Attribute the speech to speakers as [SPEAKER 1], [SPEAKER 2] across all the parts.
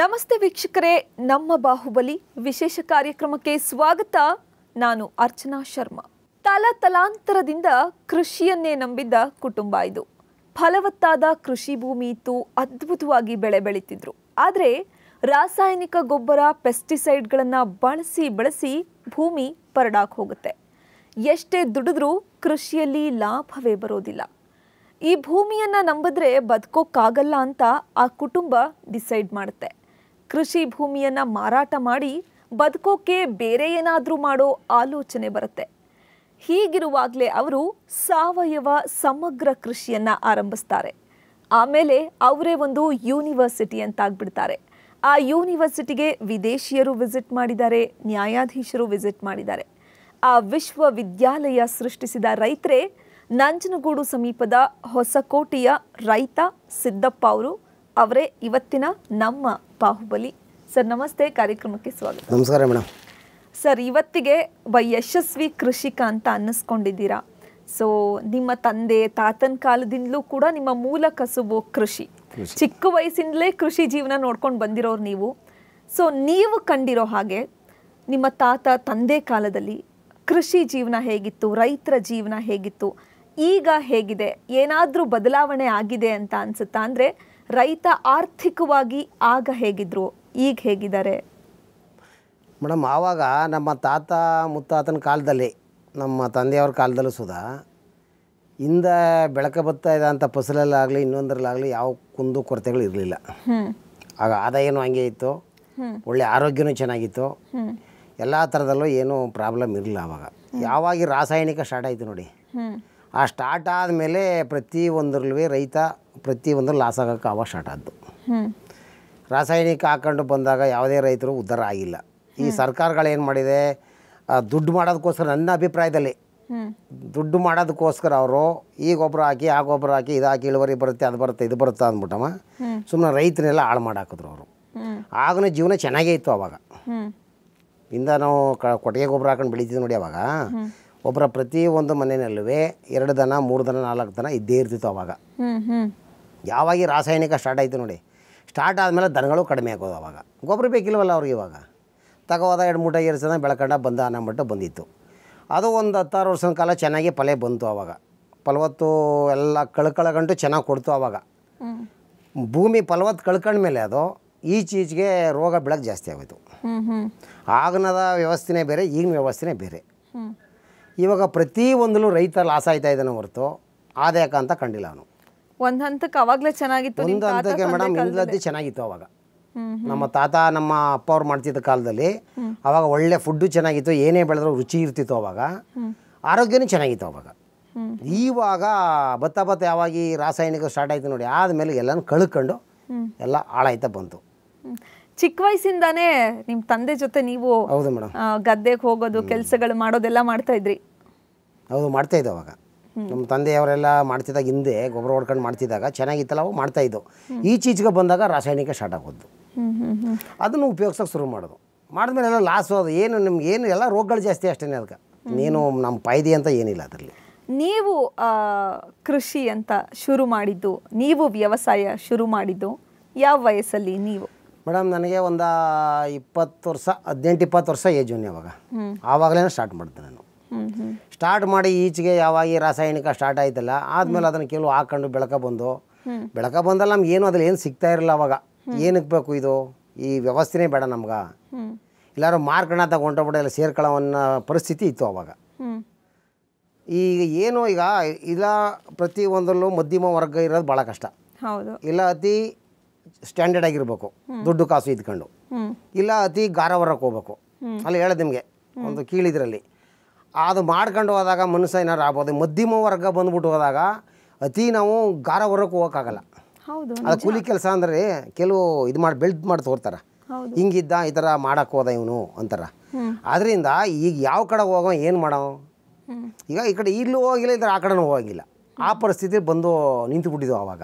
[SPEAKER 1] ನಮಸ್ತೆ ವೀಕ್ಷಕರೇ ನಮ್ಮ ಬಾಹುಬಲಿ ವಿಶೇಷ ಕಾರ್ಯಕ್ರಮಕ್ಕೆ ಸ್ವಾಗತ ನಾನು ಅರ್ಚನಾ ಶರ್ಮಾ ತಲ ತಲಾಂತರದಿಂದ ಕೃಷಿಯನ್ನೇ ನಂಬಿದ್ದ ಕುಟುಂಬ ಇದು ಫಲವತ್ತಾದ ಕೃಷಿ ಭೂಮಿ ಇತ್ತು ಅದ್ಭುತವಾಗಿ ಬೆಳೆ ಬೆಳೀತಿದ್ರು ಆದರೆ ರಾಸಾಯನಿಕ ಗೊಬ್ಬರ ಪೆಸ್ಟಿಸೈಡ್ಗಳನ್ನು ಬಳಸಿ ಬಳಸಿ ಭೂಮಿ ಪರಡಾಕ್ ಹೋಗುತ್ತೆ ಎಷ್ಟೇ ದುಡಿದ್ರೂ ಕೃಷಿಯಲ್ಲಿ ಲಾಭವೇ ಬರೋದಿಲ್ಲ ಈ ಭೂಮಿಯನ್ನು ನಂಬಿದ್ರೆ ಬದುಕೋಕ್ಕಾಗಲ್ಲ ಅಂತ ಆ ಕುಟುಂಬ ಡಿಸೈಡ್ ಮಾಡುತ್ತೆ ಕೃಷಿ ಭೂಮಿಯನ್ನು ಮಾರಾಟ ಮಾಡಿ ಬದುಕೋಕೆ ಬೇರೆ ಏನಾದರೂ ಮಾಡೋ ಆಲೋಚನೆ ಬರುತ್ತೆ ಹೀಗಿರುವಾಗಲೇ ಅವರು ಸಾವಯವ ಸಮಗ್ರ ಕೃಷಿಯನ್ನು ಆರಂಭಿಸ್ತಾರೆ ಆಮೇಲೆ ಅವರೇ ಒಂದು ಯೂನಿವರ್ಸಿಟಿ ಅಂತಾಗ್ಬಿಡ್ತಾರೆ ಆ ಯೂನಿವರ್ಸಿಟಿಗೆ ವಿದೇಶಿಯರು ವಿಸಿಟ್ ಮಾಡಿದ್ದಾರೆ ನ್ಯಾಯಾಧೀಶರು ವಿಸಿಟ್ ಮಾಡಿದ್ದಾರೆ ಆ ವಿಶ್ವವಿದ್ಯಾಲಯ ಸೃಷ್ಟಿಸಿದ ರೈತರೇ ನಂಜನಗೂಡು ಸಮೀಪದ ಹೊಸಕೋಟೆಯ ರೈತ ಸಿದ್ದಪ್ಪ ಅವರು ಅವರೇ ಇವತ್ತಿನ ನಮ್ಮ ಬಾಹುಬಲಿ ಸರ್ ನಮಸ್ತೆ ಕಾರ್ಯಕ್ರಮಕ್ಕೆ ಸ್ವಾಗತ ನಮಸ್ಕಾರ ಮೇಡಮ್ ಸರ್ ಇವತ್ತಿಗೆ ಒಬ್ಬ ಯಶಸ್ವಿ ಕೃಷಿಕ ಅಂತ ಅನ್ನಿಸ್ಕೊಂಡಿದ್ದೀರಾ ಸೊ ನಿಮ್ಮ ತಂದೆ ತಾತನ ಕಾಲದಿಂದಲೂ ಕೂಡ ನಿಮ್ಮ ಮೂಲ ಕಸುಬು ಕೃಷಿ ಚಿಕ್ಕ ವಯಸ್ಸಿಂದಲೇ ಕೃಷಿ ಜೀವನ ನೋಡ್ಕೊಂಡು ಬಂದಿರೋರು ನೀವು ಸೊ ನೀವು ಕಂಡಿರೋ ಹಾಗೆ ನಿಮ್ಮ ತಾತ ತಂದೆ ಕಾಲದಲ್ಲಿ ಕೃಷಿ ಜೀವನ ಹೇಗಿತ್ತು ರೈತರ ಜೀವನ ಹೇಗಿತ್ತು ಈಗ ಹೇಗಿದೆ ಏನಾದರೂ ಬದಲಾವಣೆ ಆಗಿದೆ ಅಂತ ಅನಿಸುತ್ತಾ ಅಂದರೆ ರೈತ ಆರ್ಥಿಕವಾಗಿ ಆಗ ಹೇಗಿದ್ರು ಈಗ ಹೇಗಿದ್ದಾರೆ
[SPEAKER 2] ಮೇಡಮ್ ಆವಾಗ ನಮ್ಮ ತಾತ ಮುತ್ತಾತನ ಕಾಲದಲ್ಲಿ ನಮ್ಮ ತಂದೆಯವ್ರ ಕಾಲದಲ್ಲೂ ಸುಧಾ ಇಂದ ಬೆಳಕ ಬರ್ತಾ ಇದ್ದಂಥ ಫಸಲಲ್ಲಾಗಲಿ ಇನ್ನೊಂದರಲ್ಲಾಗಲಿ ಯಾವ ಕುಂದು ಕೊರತೆಗಳು ಇರಲಿಲ್ಲ ಆಗ ಆದಾಯನೂ ಹಂಗೆ ಇತ್ತು ಒಳ್ಳೆ ಆರೋಗ್ಯನೂ ಚೆನ್ನಾಗಿತ್ತು ಎಲ್ಲ ಥರದಲ್ಲೂ ಏನೂ ಪ್ರಾಬ್ಲಮ್ ಇರಲಿಲ್ಲ ಆವಾಗ ಯಾವಾಗಿ ರಾಸಾಯನಿಕ ಸ್ಟಾರ್ಟ್ ಆಯಿತು ನೋಡಿ ಆ ಸ್ಟಾರ್ಟ್ ಆದಮೇಲೆ ಪ್ರತಿ ರೈತ ಪ್ರತಿಯೊಂದು ಲಾಸ್ ಆಗೋಕ್ಕೆ ಆವಾಗ ಸ್ಟಾರ್ಟ್ ಆದ್ದು ರಾಸಾಯನಿಕ ಹಾಕೊಂಡು ಬಂದಾಗ ಯಾವುದೇ ರೈತರು ಉದ್ಧಾರ ಆಗಿಲ್ಲ ಈ ಸರ್ಕಾರಗಳೇನು ಮಾಡಿದೆ ದುಡ್ಡು ಮಾಡೋದಕ್ಕೋಸ್ಕರ ನನ್ನ ಅಭಿಪ್ರಾಯದಲ್ಲಿ ದುಡ್ಡು ಮಾಡೋದಕ್ಕೋಸ್ಕರ ಅವರು ಈ ಗೊಬ್ಬರ ಹಾಕಿ ಆ ಗೊಬ್ಬರ ಹಾಕಿ ಇದು ಹಾಕಿ ಇಳುವರಿ ಬರುತ್ತೆ ಅದು ಬರುತ್ತೆ ಇದು ಬರುತ್ತೆ ಅಂದ್ಬಿಟ್ಟಮ್ಮ ಸುಮ್ಮನೆ ರೈತನೆಲ್ಲ ಹಾಳು ಮಾಡಾಕಿದ್ರು ಅವರು ಆಗಲೂ ಜೀವನ ಚೆನ್ನಾಗೇ ಇತ್ತು ಅವಾಗ ಇಂದ ನಾವು ಕ ಕೊಟ್ಟಿಗೆ ಗೊಬ್ಬರ ಹಾಕೊಂಡು ಬೆಳಿತೀವಿ ನೋಡಿ ಅವಾಗ ಒಬ್ಬರ ಪ್ರತಿಯೊಂದು ಮನೆಯಲ್ಲೂ ಎರಡು ದನ ಮೂರು ದನ ನಾಲ್ಕು ದನ ಇದ್ದೇ ಇರ್ತಿತ್ತು ಅವಾಗ ಯಾವಾಗಿ ರಾಸಾಯನಿಕ ಸ್ಟಾರ್ಟ್ ಆಯಿತು ನೋಡಿ ಸ್ಟಾರ್ಟ್ ಆದಮೇಲೆ ದನಗಳು ಕಡಿಮೆ ಆಗೋದು ಅವಾಗ ಗೊಬ್ಬರ ಬೇಕಿಲ್ವಲ್ಲ ಅವ್ರಿಗೆ ಇವಾಗ ತಗೋದ ಎರಡು ಮೂಟ ಏರಿಸಿದ ಬೆಳ್ಕಂಡ ಬಂದ ಅನ್ನೋ ಬಂದಿತ್ತು ಅದು ಒಂದು ಹತ್ತಾರು ವರ್ಷದ ಕಾಲ ಚೆನ್ನಾಗಿ ಫಲೆ ಬಂತು ಆವಾಗ ಫಲವತ್ತು ಎಲ್ಲ ಕಳ್ಕಳಗಂಟು ಚೆನ್ನಾಗಿ ಕೊಡ್ತು ಆವಾಗ ಭೂಮಿ ಫಲವತ್ತು ಕಳ್ಕೊಂಡ್ಮೇಲೆ ಅದು ಈಚೀಚೆಗೆ ರೋಗ ಬೆಳಕು ಜಾಸ್ತಿ ಆಗೋಯ್ತು ಆಗನದ ವ್ಯವಸ್ಥೆನೇ ಬೇರೆ ಈಗಿನ ವ್ಯವಸ್ಥೆನೇ ಬೇರೆ ಇವಾಗ ಪ್ರತಿ ಒಂದಲ್ಲೂ ರೈತ ಲಾಸ್ ಆಯ್ತಾ ಇದ್ದಾನೆ ಹೊರತು ಆದಾಯಕ ಅಂತ ಕಂಡಿಲ್ಲ ಅವನು
[SPEAKER 1] ಒಂದ್ ಹಂತಕ್ಕೆ ಅವಾಗ್ಲೇ ಚೆನ್ನಾಗಿತ್ತು ಒಂದು ಹಂತಕ್ಕೆ ಮೇಡಮ್ ಕಾಲದಲ್ಲಿ. ಚೆನ್ನಾಗಿತ್ತು ಅವಾಗ ನಮ್ಮ
[SPEAKER 2] ತಾತ ನಮ್ಮ ಅಪ್ಪ ಅವ್ರು ಮಾಡ್ತಿದ್ದ ಕಾಲದಲ್ಲಿ ಅವಾಗ ಒಳ್ಳೆ ಫುಡ್ಡು ಚೆನ್ನಾಗಿತ್ತು ಏನೇ ಬೆಳೆದ್ರೂ ರುಚಿ ಇರ್ತಿತ್ತು ಅವಾಗ ಆರೋಗ್ಯನೂ ಚೆನ್ನಾಗಿತ್ತು ಅವಾಗ ಈವಾಗ ಭತ್ತ ಭತ್ತ ಯಾವಾಗ ರಾಸಾಯನಿಕ ಸ್ಟಾರ್ಟ್ ಆಯ್ತು ನೋಡಿ ಆದಮೇಲೆ ಎಲ್ಲನೂ ಕಳ್ಕೊಂಡು ಎಲ್ಲ ಹಾಳಾಯ್ತಾ ಬಂತು
[SPEAKER 1] ಚಿಕ್ಕ ವಯಸ್ಸಿಂದಾನೇ ನಿಮ್ ತಂದೆ ಜೊತೆ ನೀವು ಹೌದು ಮೇಡಮ್ ಗದ್ದೆಗೆ ಹೋಗೋದು ಕೆಲಸಗಳು ಮಾಡೋದೆಲ್ಲ ಮಾಡ್ತಾ ಇದ್ರಿ
[SPEAKER 2] ಹೌದು ಮಾಡ್ತಾ ಇದ್ದೆ ಅವಾಗ ನಮ್ಮ ತಂದೆಯವರೆಲ್ಲ ಮಾಡ್ತಿದ್ದಾಗ ಹಿಂದೆ ಗೊಬ್ಬರ ಹೊಡ್ಕೊಂಡು ಮಾಡ್ತಿದ್ದಾಗ ಚೆನ್ನಾಗಿತ್ತಲ್ಲ ಅವು ಈ ಈಚೀಚೆಗೆ ಬಂದಾಗ ರಾಸಾಯನಿಕ ಸ್ಟಾರ್ಟ್ ಆಗೋದು ಅದನ್ನು ಉಪಯೋಗಿಸೋಕೆ ಶುರು ಮಾಡೋದು ಮಾಡಿದ್ಮೇಲೆ ಎಲ್ಲ ಲಾಸು ಅದು ಏನು ನಿಮ್ಗೆ ಏನು ಎಲ್ಲ ರೋಗಗಳು ಜಾಸ್ತಿ ಅಷ್ಟೇ ಅದಕ್ಕೆ ನೀನು ನಮ್ಮ ಪಾಯ್ದೆ ಅಂತ ಏನಿಲ್ಲ ಅದರಲ್ಲಿ
[SPEAKER 1] ನೀವು ಕೃಷಿ ಅಂತ ಶುರು ಮಾಡಿದ್ದು ನೀವು ವ್ಯವಸಾಯ ಶುರು ಮಾಡಿದ್ದು ಯಾವ ವಯಸ್ಸಲ್ಲಿ ನೀವು
[SPEAKER 2] ಮೇಡಮ್ ನನಗೆ ಒಂದು ಇಪ್ಪತ್ತು ವರ್ಷ ಹದಿನೆಂಟು ಇಪ್ಪತ್ತು ವರ್ಷ ಏಜ್ ಅವಾಗ ಆವಾಗಲೇ ಸ್ಟಾರ್ಟ್ ಮಾಡಿದೆ ನಾನು ಸ್ಟಾರ್ಟ್ ಮಾಡಿ ಈಚೆಗೆ ಯಾವಾಗ ರಾಸಾಯನಿಕ ಸ್ಟಾರ್ಟ್ ಆಯ್ತಲ್ಲ ಆದ್ಮೇಲೆ ಅದನ್ನು ಕೆಲವು ಹಾಕೊಂಡು ಬೆಳಕ ಬಂದು ಬೆಳಕ ಬಂದಲ್ಲ ನಮ್ಗೆ ಏನು ಅದ್ರಲ್ಲಿ ಏನು ಸಿಗ್ತಾ ಇರಲ್ಲ ಅವಾಗ ಏನಕ್ಕೆ ಬೇಕು ಇದು ಈ ವ್ಯವಸ್ಥೆನೇ ಬೇಡ ನಮ್ಗೆ ಎಲ್ಲರೂ ಮಾರ್ಕಣ ತಗೊಂಡೋಗ್ಬಿಟ್ಟು ಎಲ್ಲ ಸೇರ್ಕೊಳ್ಳೋ ಪರಿಸ್ಥಿತಿ ಇತ್ತು ಅವಾಗ ಈಗ ಏನು ಈಗ ಇಲ್ಲ ಪ್ರತಿ ಒಂದರಲ್ಲೂ ಮಧ್ಯಮ ವರ್ಗ ಇರೋದು ಭಾಳ ಕಷ್ಟ ಇಲ್ಲ ಅತಿ ಸ್ಟ್ಯಾಂಡರ್ಡ್ ಆಗಿರ್ಬೇಕು ದುಡ್ಡು ಕಾಸು ಇದ್ಕೊಂಡು ಇಲ್ಲ ಅತಿ ಗಾರವರಕ್ಕೆ ಹೋಗ್ಬೇಕು ಅಲ್ಲಿ ಹೇಳದ್ ನಿಮಗೆ ಒಂದು ಕೀಳಿದ್ರಲ್ಲಿ ಅದು ಮಾಡ್ಕೊಂಡು ಹೋದಾಗ ಮನುಷ್ಯ ಏನಾರು ಆಗ್ಬೋದು ಮಧ್ಯಮ ವರ್ಗ ಬಂದ್ಬಿಟ್ಟು ಹೋದಾಗ ಅತಿ ನಾವು ಗಾರ ಹೊರಕ್ಕೆ ಹೋಗೋಕ್ಕಾಗಲ್ಲ ಅದು ಕೂಲಿ ಕೆಲಸ ಅಂದರೆ ಕೆಲವು ಇದು ಮಾಡಿ ಬೆಳ್ದು ಮಾಡಿ ತೋರ್ತಾರೆ ಹಿಂಗಿದ್ದ ಈ ಥರ ಮಾಡೋಕ್ಕೆ ಹೋದ ಇವನು ಅಂತಾರೆ ಆದ್ದರಿಂದ ಈಗ ಯಾವ ಕಡೆ ಹೋಗೋ ಏನು ಮಾಡೋ ಈಗ ಈ ಕಡೆ ಇಲ್ಲೂ ಹೋಗಿಲ್ಲ ಇದ್ರೆ ಆ ಕಡೆನೂ ಹೋಗಿಲ್ಲ ಆ ಪರಿಸ್ಥಿತಿ ಬಂದು ನಿಂತುಬಿಟ್ಟಿದ್ದೆವು ಆವಾಗ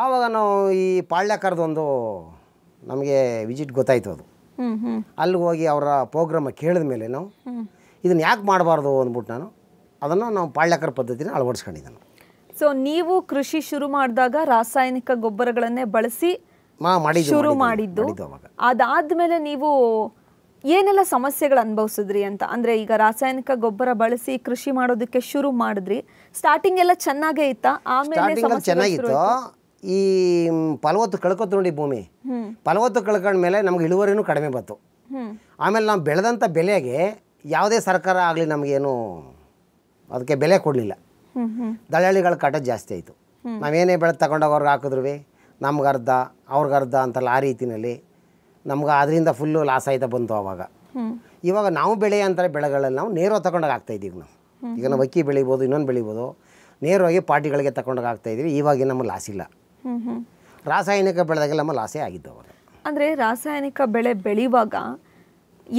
[SPEAKER 2] ಆವಾಗ ನಾವು ಈ ಪಾಳ್ಯಕರದೊಂದು ನಮಗೆ ವಿಜಿಟ್ ಗೊತ್ತಾಯ್ತು ಅದು ಅಲ್ಲಿಗೆ ಹೋಗಿ ಅವರ ಪ್ರೋಗ್ರಾಮ ಕೇಳಿದ ಮೇಲೆ ನಾವು ಇದನ್ನು ಯಾಕೆ ಮಾಡಬಾರ್ದು ಅಂದ್ಬಿಟ್ಟು ನಾನು ಅದನ್ನು ನಾವು ಪಾಳ್ಯಕರ ಪದ್ಧತಿನ ಅಳವಡಿಸ್ಕೊಂಡಿದ್ದೆ
[SPEAKER 1] ಸೊ ನೀವು ಕೃಷಿ ಶುರು ಮಾಡಿದಾಗ ರಾಸಾಯನಿಕ ಗೊಬ್ಬರಗಳನ್ನೇ ಬಳಸಿ ಶುರು ಮಾಡಿದ್ದು ಅದಾದ್ಮೇಲೆ ನೀವು ಏನೆಲ್ಲ ಸಮಸ್ಯೆಗಳು ಅನುಭವಿಸಿದ್ರಿ ಅಂತ ಅಂದ್ರೆ ಈಗ ರಾಸಾಯನಿಕ ಗೊಬ್ಬರ ಬಳಸಿ ಕೃಷಿ ಮಾಡೋದಕ್ಕೆ ಶುರು ಮಾಡಿದ್ರಿ ಸ್ಟಾರ್ಟಿಂಗ್ ಎಲ್ಲ ಚೆನ್ನಾಗೇ ಇತ್ತ ಆಮೇಲೆ ಚೆನ್ನಾಗಿತ್ತು
[SPEAKER 2] ಈ ಫಲವತ್ತು ಕಳ್ಕೊತು ನೋಡಿ ಭೂಮಿ ಫಲವತ್ತು ಕಳ್ಕೊಂಡ್ಮೇಲೆ ನಮ್ಗೆ ಇಳುವರಿನೂ ಕಡಿಮೆ ಬಂತು ಆಮೇಲೆ ನಾವು ಬೆಳೆದಂಥ ಬೆಲೆಗೆ ಯಾವುದೇ ಸರ್ಕಾರ ಆಗಲಿ ನಮಗೇನು ಅದಕ್ಕೆ ಬೆಲೆ ಕೊಡಲಿಲ್ಲ ದಳ್ಳಾಳಿಗಳ ಕಾಟ ಜಾಸ್ತಿ ಆಯಿತು ನಾವೇನೇ ಬೆಳೆ ತಗೊಂಡೋಗ್ರಿಗೆ ಹಾಕಿದ್ರು ನಮ್ಗೆ ಅರ್ಧ ಅವ್ರಿಗೆ ಅರ್ಧ ಅಂತಲ್ಲ ಆ ರೀತಿಯಲ್ಲಿ ನಮ್ಗೆ ಅದರಿಂದ ಫುಲ್ಲು ಲಾಸ್ ಆಯ್ತಾ ಬಂತು ಆವಾಗ ಇವಾಗ ನಾವು ಬೆಳೆಯಂಥ ಬೆಳೆಗಳಲ್ಲಿ ನಾವು ನೇರವಾಗಿ ತಗೊಂಡಾಗ ಇದ್ದೀವಿ ನಾವು ಈಗ ನಾವು ಅಕ್ಕಿ ಬೆಳಿಬೋದು ಇನ್ನೊಂದು ಬೆಳಿಬೋದು ನೇರವಾಗಿ ಪಾರ್ಟಿಗಳಿಗೆ ತಗೊಂಡಾಗ ಇದ್ದೀವಿ ಇವಾಗ ನಮ್ಮ ಲಾಸ್ ಇಲ್ಲ ರಾಸಾಯನಿಕ ಬೆಳೆದಾಗೆಲ್ಲ ನಮ್ಮ ಲಾಸೇ ಆಗಿದ್ದವು
[SPEAKER 1] ಅಂದರೆ ರಾಸಾಯನಿಕ ಬೆಳೆ ಬೆಳೆಯುವಾಗ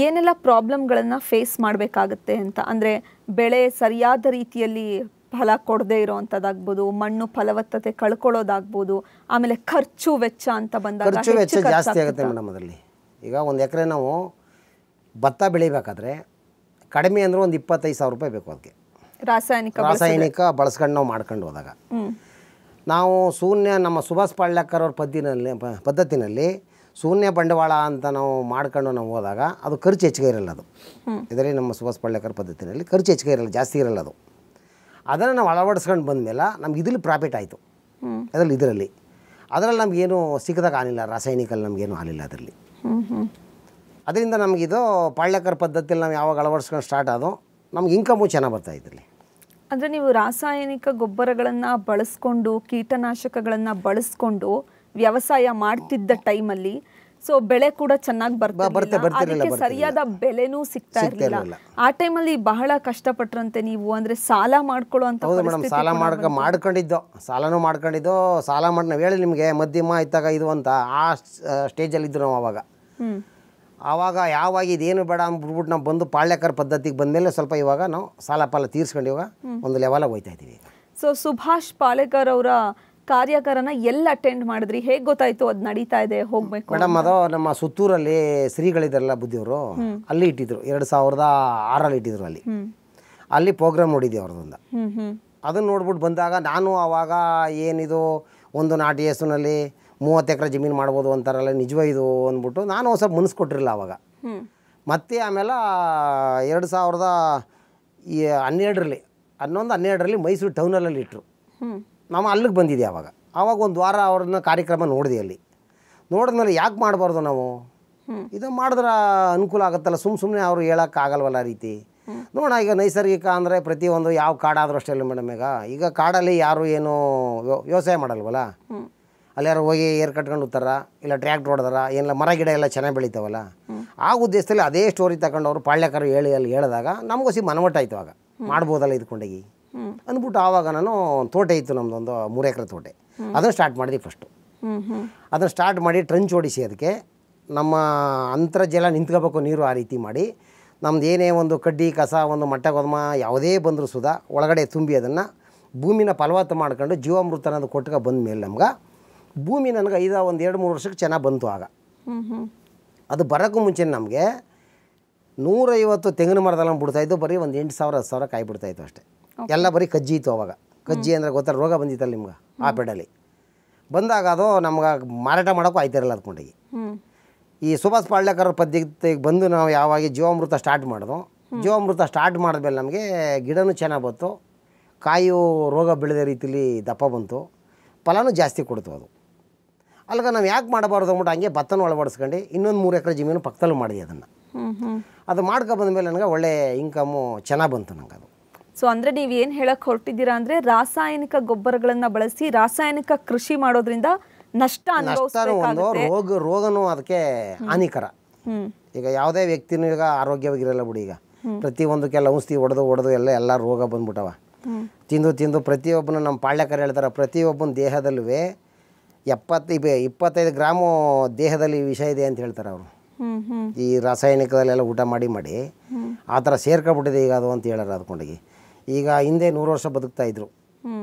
[SPEAKER 1] ಏನೆಲ್ಲ ಪ್ರಾಬ್ಲಮ್ಗಳನ್ನು ಫೇಸ್ ಮಾಡಬೇಕಾಗತ್ತೆ ಅಂತ ಅಂದರೆ ಬೆಳೆ ಸರಿಯಾದ ರೀತಿಯಲ್ಲಿ ಫಲ ಕೊಡದೇ ಇರೋವಂಥದ್ದಾಗ್ಬೋದು ಮಣ್ಣು ಫಲವತ್ತತೆ ಕಳ್ಕೊಳ್ಳೋದಾಗ್ಬೋದು ಆಮೇಲೆ ಖರ್ಚು ವೆಚ್ಚ ಅಂತ ಬಂದಾಗ ಖರ್ಚು ವೆಚ್ಚ ಜಾಸ್ತಿ ಆಗುತ್ತೆ ಮೇಡಮ್
[SPEAKER 2] ಅದರಲ್ಲಿ ಈಗ ಒಂದು ಎಕರೆ ನಾವು ಭತ್ತ ಬೆಳಿಬೇಕಾದ್ರೆ ಕಡಿಮೆ ಅಂದರೆ ಒಂದು ಇಪ್ಪತ್ತೈದು ಸಾವಿರ ರೂಪಾಯಿ ಬೇಕು ಅದಕ್ಕೆ
[SPEAKER 1] ರಾಸಾಯನಿಕ ರಾಸಾಯನಿಕ
[SPEAKER 2] ಬಳಸ್ಕೊಂಡು ನಾವು ಮಾಡ್ಕೊಂಡು ಹೋದಾಗ ನಾವು ಶೂನ್ಯ ನಮ್ಮ ಸುಭಾಷ್ ಪಾಳ್ಯಕ್ಕರ್ ಅವ್ರ ಪದ್ಧತಿನಲ್ಲಿ ಪದ್ಧತಿನಲ್ಲಿ ಶೂನ್ಯ ಬಂಡವಾಳ ಅಂತ ನಾವು ಮಾಡ್ಕೊಂಡು ನಾವು ಹೋದಾಗ ಅದು ಖರ್ಚು ಹೆಚ್ಚಿಗೆ ಇರಲ್ಲ ಅದು ಇದರಲ್ಲಿ ನಮ್ಮ ಸುಭಾಷ್ ಪಳ್ಳೇಕರ್ ಪದ್ಧತಿಯಲ್ಲಿ ಖರ್ಚು ಹೆಚ್ಚಿಗೆ ಇರಲ್ಲ ಜಾಸ್ತಿ ಇರಲ್ಲ ಅದು ಅದನ್ನು ನಾವು ಅಳವಡಿಸ್ಕೊಂಡು ಬಂದಮೇಲೆ ನಮ್ಗೆ ಇದರಲ್ಲಿ ಪ್ರಾಫಿಟ್ ಆಯಿತು ಅದರಲ್ಲಿ ಇದರಲ್ಲಿ ಅದರಲ್ಲಿ ನಮಗೇನು ಸಿಕ್ಕದಾಗ ಆಗಲಿಲ್ಲ ರಾಸಾಯನಿಕಲ್ಲಿ ನಮಗೇನು ಆಗಲಿಲ್ಲ ಅದರಲ್ಲಿ ಅದರಿಂದ ನಮಗಿದು ಪಾಳ್ಯಕರ್ ಪದ್ಧತಿಯಲ್ಲಿ ನಾವು ಯಾವಾಗ ಅಳವಡಿಸ್ಕೊಂಡು ಸ್ಟಾರ್ಟ್ ಆದೋ ನಮ್ಗೆ ಇನ್ಕಮು ಚೆನ್ನಾಗಿ ಬರ್ತಾ ಇದರಲ್ಲಿ
[SPEAKER 1] ಅಂದರೆ ನೀವು ರಾಸಾಯನಿಕ ಗೊಬ್ಬರಗಳನ್ನು ಬಳಸ್ಕೊಂಡು ಕೀಟನಾಶಕಗಳನ್ನು ಬಳಸ್ಕೊಂಡು ವ್ಯವಸಾಯ ಮಾಡ್ತಿದ್ದ ಟೈಮಲ್ಲಿ ಸೊ ಬೆಳೆ ಕೂಡ ಚೆನ್ನಾಗಿ ಬರ್ತಾ ಅದಕ್ಕೆ ಸರಿಯಾದ ಬೆಲೆನೂ ಸಿಗ್ತಾ ಇರಲಿಲ್ಲ ಆ ಟೈಮಲ್ಲಿ ಬಹಳ ಕಷ್ಟಪಟ್ರಂತೆ ನೀವು ಅಂದ್ರೆ ಸಾಲ ಮಾಡ್ಕೊಳ್ಳೋ ಹೌದು ಮೇಡಮ್ ಸಾಲ ಮಾಡ್ಕ
[SPEAKER 2] ಮಾಡ್ಕೊಂಡಿದ್ದೋ ಸಾಲನೂ ಮಾಡ್ಕೊಂಡಿದ್ದೋ ಸಾಲ ಮಾಡಿ ನಾವು ಹೇಳಿ ನಿಮಗೆ ಮಧ್ಯಮ ಇದ್ದಾಗ ಇದು ಅಂತ ಆ ಸ್ಟೇಜಲ್ಲಿ ಇದ್ದು ನಾವು ಅವಾಗ ಆವಾಗ ಯಾವಾಗ ಇದೇನು ಬೇಡ ಅಂದ್ಬಿಟ್ಬಿಟ್ಟು ನಾವು ಬಂದು ಪಾಳ್ಯಕರ ಪದ್ಧತಿಗೆ ಬಂದಮೇಲೆ ಸ್ವಲ್ಪ ಇವಾಗ ನಾವು ಸಾಲ ಪಾಲ ತೀರ್ಸ್ಕೊಂಡು ಇವಾಗ ಒಂದು ಲೆವೆಲ್ ಹೋಯ್ತಾ ಇದ್ದೀವಿ
[SPEAKER 1] ಸೊ ಸುಭಾಷ್ ಪಾಳೇಕರ್ ಅವರ ಕಾರ್ಯಕಾರನ ಎಲ್ಲ ಅಟೆಂಡ್ ಮಾಡಿದ್ರಿ ಹೇಗೆ ಗೊತ್ತಾಯ್ತು ಅದು ನಡೀತಾ ಇದೆ ಹೋಗ್ಬೇಕು ಮೇಡಮ್ ಅದು
[SPEAKER 2] ನಮ್ಮ ಸುತ್ತೂರಲ್ಲಿ ಶ್ರೀಗಳಿದ್ರಲ್ಲ ಬುದ್ಧಿಯವರು ಅಲ್ಲಿ ಇಟ್ಟಿದ್ರು ಎರಡು ಸಾವಿರದ ಆರಲ್ಲಿ ಇಟ್ಟಿದ್ರು ಅಲ್ಲಿ ಅಲ್ಲಿ ಪ್ರೋಗ್ರಾಮ್ ನೋಡಿದ್ವಿ ಅವ್ರದೊಂದು ಅದನ್ನು ನೋಡ್ಬಿಟ್ಟು ಬಂದಾಗ ನಾನು ಆವಾಗ ಏನಿದು ಒಂದು ನಾಟಿ ಹೆಸರಿನಲ್ಲಿ ಮೂವತ್ತು ಎಕರೆ ಜಮೀನು ಮಾಡ್ಬೋದು ಅಂತಾರಲ್ಲ ನಿಜವೇ ಇದು ಅಂದ್ಬಿಟ್ಟು ನಾನು ಹೊಸ ಮನಸ್ಸು ಕೊಟ್ಟಿರಲಿಲ್ಲ ಆವಾಗ ಮತ್ತೆ ಆಮೇಲೆ ಎರಡು ಸಾವಿರದ ಹನ್ನೆರಡರಲ್ಲಿ ಹನ್ನೊಂದು ಹನ್ನೆರಡರಲ್ಲಿ ಮೈಸೂರು ಟೌನಲ್ಲಿ ಇಟ್ಟರು ನಾವು ಅಲ್ಲಿಗೆ ಬಂದಿದ್ದೆ ಆವಾಗ ಆವಾಗ ಒಂದು ವಾರ ಅವ್ರನ್ನ ಕಾರ್ಯಕ್ರಮ ನೋಡಿದೆ ಅಲ್ಲಿ ನೋಡಿದ್ಮೇಲೆ ಯಾಕೆ ಮಾಡಬಾರ್ದು ನಾವು ಇದು ಮಾಡಿದ್ರೆ ಅನುಕೂಲ ಆಗುತ್ತಲ್ಲ ಸುಮ್ಮ ಸುಮ್ಮನೆ ಅವರು ಹೇಳೋಕ್ಕಾಗಲ್ವಲ್ಲ ರೀತಿ ನೋಡೋಣ ಈಗ ನೈಸರ್ಗಿಕ ಅಂದರೆ ಪ್ರತಿಯೊಂದು ಯಾವ ಕಾಡಾದರೂ ಅಷ್ಟೇ ಅಲ್ಲ ಮೇಡಮ್ ಈಗ ಈಗ ಕಾಡಲ್ಲಿ ಯಾರು ಏನು ವ್ಯವಸಾಯ ಮಾಡಲ್ವಲ್ಲ ಅಲ್ಲಿ ಯಾರು ಹೋಗಿ ಏರ್ ಕಟ್ಕೊಂಡು ಹೋಗ್ತಾರ ಇಲ್ಲ ಟ್ರ್ಯಾಕ್ಟ್ ಹೊಡೆದಾರ ಏನಿಲ್ಲ ಮರ ಗಿಡ ಎಲ್ಲ ಚೆನ್ನಾಗಿ ಬೆಳಿತಾವಲ್ಲ ಆ ಉದ್ದೇಶದಲ್ಲಿ ಅದೇ ಸ್ಟೋರಿ ತಗೊಂಡು ಅವರು ಪಾಳ್ಯಕರು ಹೇಳಿ ಅಲ್ಲಿ ಹೇಳಿದಾಗ ಸಿ ಮನವಟ್ಟಾಯ್ತು ಆಗ ಮಾಡ್ಬೋದಲ್ಲ ಇದ್ಕೊಂಡೋಗಿ ಅಂದ್ಬಿಟ್ಟು ಆವಾಗ ನಾನು ತೋಟೆ ಇತ್ತು ನಮ್ಮದೊಂದು ಮೂರು ಎಕರೆ ತೋಟೆ ಅದನ್ನು ಸ್ಟಾರ್ಟ್ ಮಾಡಿದೆ ಫಸ್ಟು ಅದನ್ನು ಸ್ಟಾರ್ಟ್ ಮಾಡಿ ಟ್ರಂಚ್ ಓಡಿಸಿ ಅದಕ್ಕೆ ನಮ್ಮ ಅಂತರ್ಜಲ ನಿಂತ್ಕೋಬೇಕು ನೀರು ಆ ರೀತಿ ಮಾಡಿ ನಮ್ದು ಏನೇ ಒಂದು ಕಡ್ಡಿ ಕಸ ಒಂದು ಮಟ್ಟ ಗೊದಮ ಯಾವುದೇ ಬಂದರೂ ಸುಧಾ ಒಳಗಡೆ ತುಂಬಿ ಅದನ್ನು ಭೂಮಿನ ಫಲವತ್ತ ಮಾಡ್ಕೊಂಡು ಜೀವಾಮೃತ ಅನ್ನೋದು ಕೊಟ್ಕ ಬಂದ ಮೇಲೆ ನಮ್ಗೆ ಭೂಮಿ ನನಗೆ ಐದ ಒಂದು ಎರಡು ಮೂರು ವರ್ಷಕ್ಕೆ ಚೆನ್ನಾಗಿ ಬಂತು ಆಗ ಅದು ಬರೋಕ್ಕೂ ಮುಂಚೆ ನಮಗೆ ನೂರೈವತ್ತು ತೆಂಗಿನ ಮರದಲ್ಲಿ ಬಿಡ್ತಾಯಿದ್ದು ಬರೀ ಒಂದು ಎಂಟು ಸಾವಿರ ಹತ್ತು ಸಾವಿರ ಕಾಯಿ ಬಿಡ್ತಾಯಿತ್ತು ಅಷ್ಟೇ ಎಲ್ಲ ಬರೀ ಕಜ್ಜಿ ಇತ್ತು ಅವಾಗ ಕಜ್ಜಿ ಅಂದರೆ ಗೊತ್ತಲ್ಲ ರೋಗ ಬಂದಿತ್ತಲ್ಲ ನಿಮ್ಗೆ ಆ ಬೆಡಲ್ಲಿ ಬಂದಾಗ ಅದು ನಮ್ಗೆ ಮಾರಾಟ ಮಾಡೋಕ್ಕೂ ಆಯ್ತಿರಲ್ಲ ಅದ್ಕೊಂಡಿ ಈ ಸುಭಾಷ್ ಪಾಳ್ಯಕರ್ ಪದ್ಧತಿ ಬಂದು ನಾವು ಯಾವಾಗ ಜೀವಾಮೃತ ಸ್ಟಾರ್ಟ್ ಮಾಡಿದ್ವು ಜೀವಾಮೃತ ಸ್ಟಾರ್ಟ್ ಮಾಡಿದ್ಮೇಲೆ ನಮಗೆ ಗಿಡನೂ ಚೆನ್ನಾಗಿ ಬಂತು ಕಾಯು ರೋಗ ಬೆಳೆದ ರೀತಿಲಿ ದಪ್ಪ ಬಂತು ಫಲನೂ ಜಾಸ್ತಿ ಕೊಡ್ತು ಅದು ಅಲ್ಲಿಗೆ ನಾವು ಯಾಕೆ ಮಾಡಬಾರ್ದು ಅಂದ್ಬಿಟ್ಟು ಹಂಗೆ ಭತ್ತನ ಒಳಬಡಿಸ್ಕೊಂಡು ಇನ್ನೊಂದು ಮೂರು ಎಕರೆ ಜಮೀನು ಪಕ್ಕದಲ್ಲೂ ಮಾಡಿದೆ ಅದನ್ನು ಅದು ಮಾಡ್ಕೊಬಂದ ಮೇಲೆ ನನಗೆ ಒಳ್ಳೆ ಇನ್ಕಮು ಚೆನ್ನಾಗಿ ಬಂತು ನನಗೆ ಅದು
[SPEAKER 1] ಸೊ ಅಂದರೆ ನೀವು ಏನು ಹೇಳಕ್ಕೆ ಹೊರಟಿದ್ದೀರಾ ಅಂದರೆ ರಾಸಾಯನಿಕ ಗೊಬ್ಬರಗಳನ್ನು ಬಳಸಿ ರಾಸಾಯನಿಕ ಕೃಷಿ ಮಾಡೋದ್ರಿಂದ ನಷ್ಟ
[SPEAKER 2] ರೋಗ ರೋಗನೂ ಅದಕ್ಕೆ ಹಾನಿಕರ ಈಗ ಯಾವುದೇ ವ್ಯಕ್ತಿನೂ ಈಗ ಆರೋಗ್ಯವಾಗಿರಲ್ಲ ಬಿಡಿ ಈಗ ಪ್ರತಿಯೊಂದಕ್ಕೆಲ್ಲ ಔಷಧಿ ಹೊಡೆದು ಹೊಡೆದು ಎಲ್ಲ ಎಲ್ಲ ರೋಗ ಬಂದ್ಬಿಟ್ಟವ ತಿಂದು ತಿಂದು ಪ್ರತಿಯೊಬ್ಬನು ನಮ್ಮ ಪಾಳ್ಯಕರು ಹೇಳ್ತಾರೆ ಪ್ರತಿಯೊಬ್ಬನ ದೇಹದಲ್ಲೂ ಎಪ್ಪತ್ತು ಇಪ್ಪತ್ತೈದು ಗ್ರಾಮು ದೇಹದಲ್ಲಿ ವಿಷ ಇದೆ ಅಂತ ಹೇಳ್ತಾರೆ ಅವರು ಈ ರಾಸಾಯನಿಕದಲ್ಲೆಲ್ಲ ಊಟ ಮಾಡಿ ಮಾಡಿ ಆ ಥರ ಸೇರ್ಕೊಬಿಟ್ಟಿದೆ ಈಗ ಅದು ಅಂತ ಹೇಳಾರ ಅದ್ಕೊಂಡೋಗಿ ಈಗ ಹಿಂದೆ ನೂರು ವರ್ಷ ಬದುಕ್ತಾ ಇದ್ರು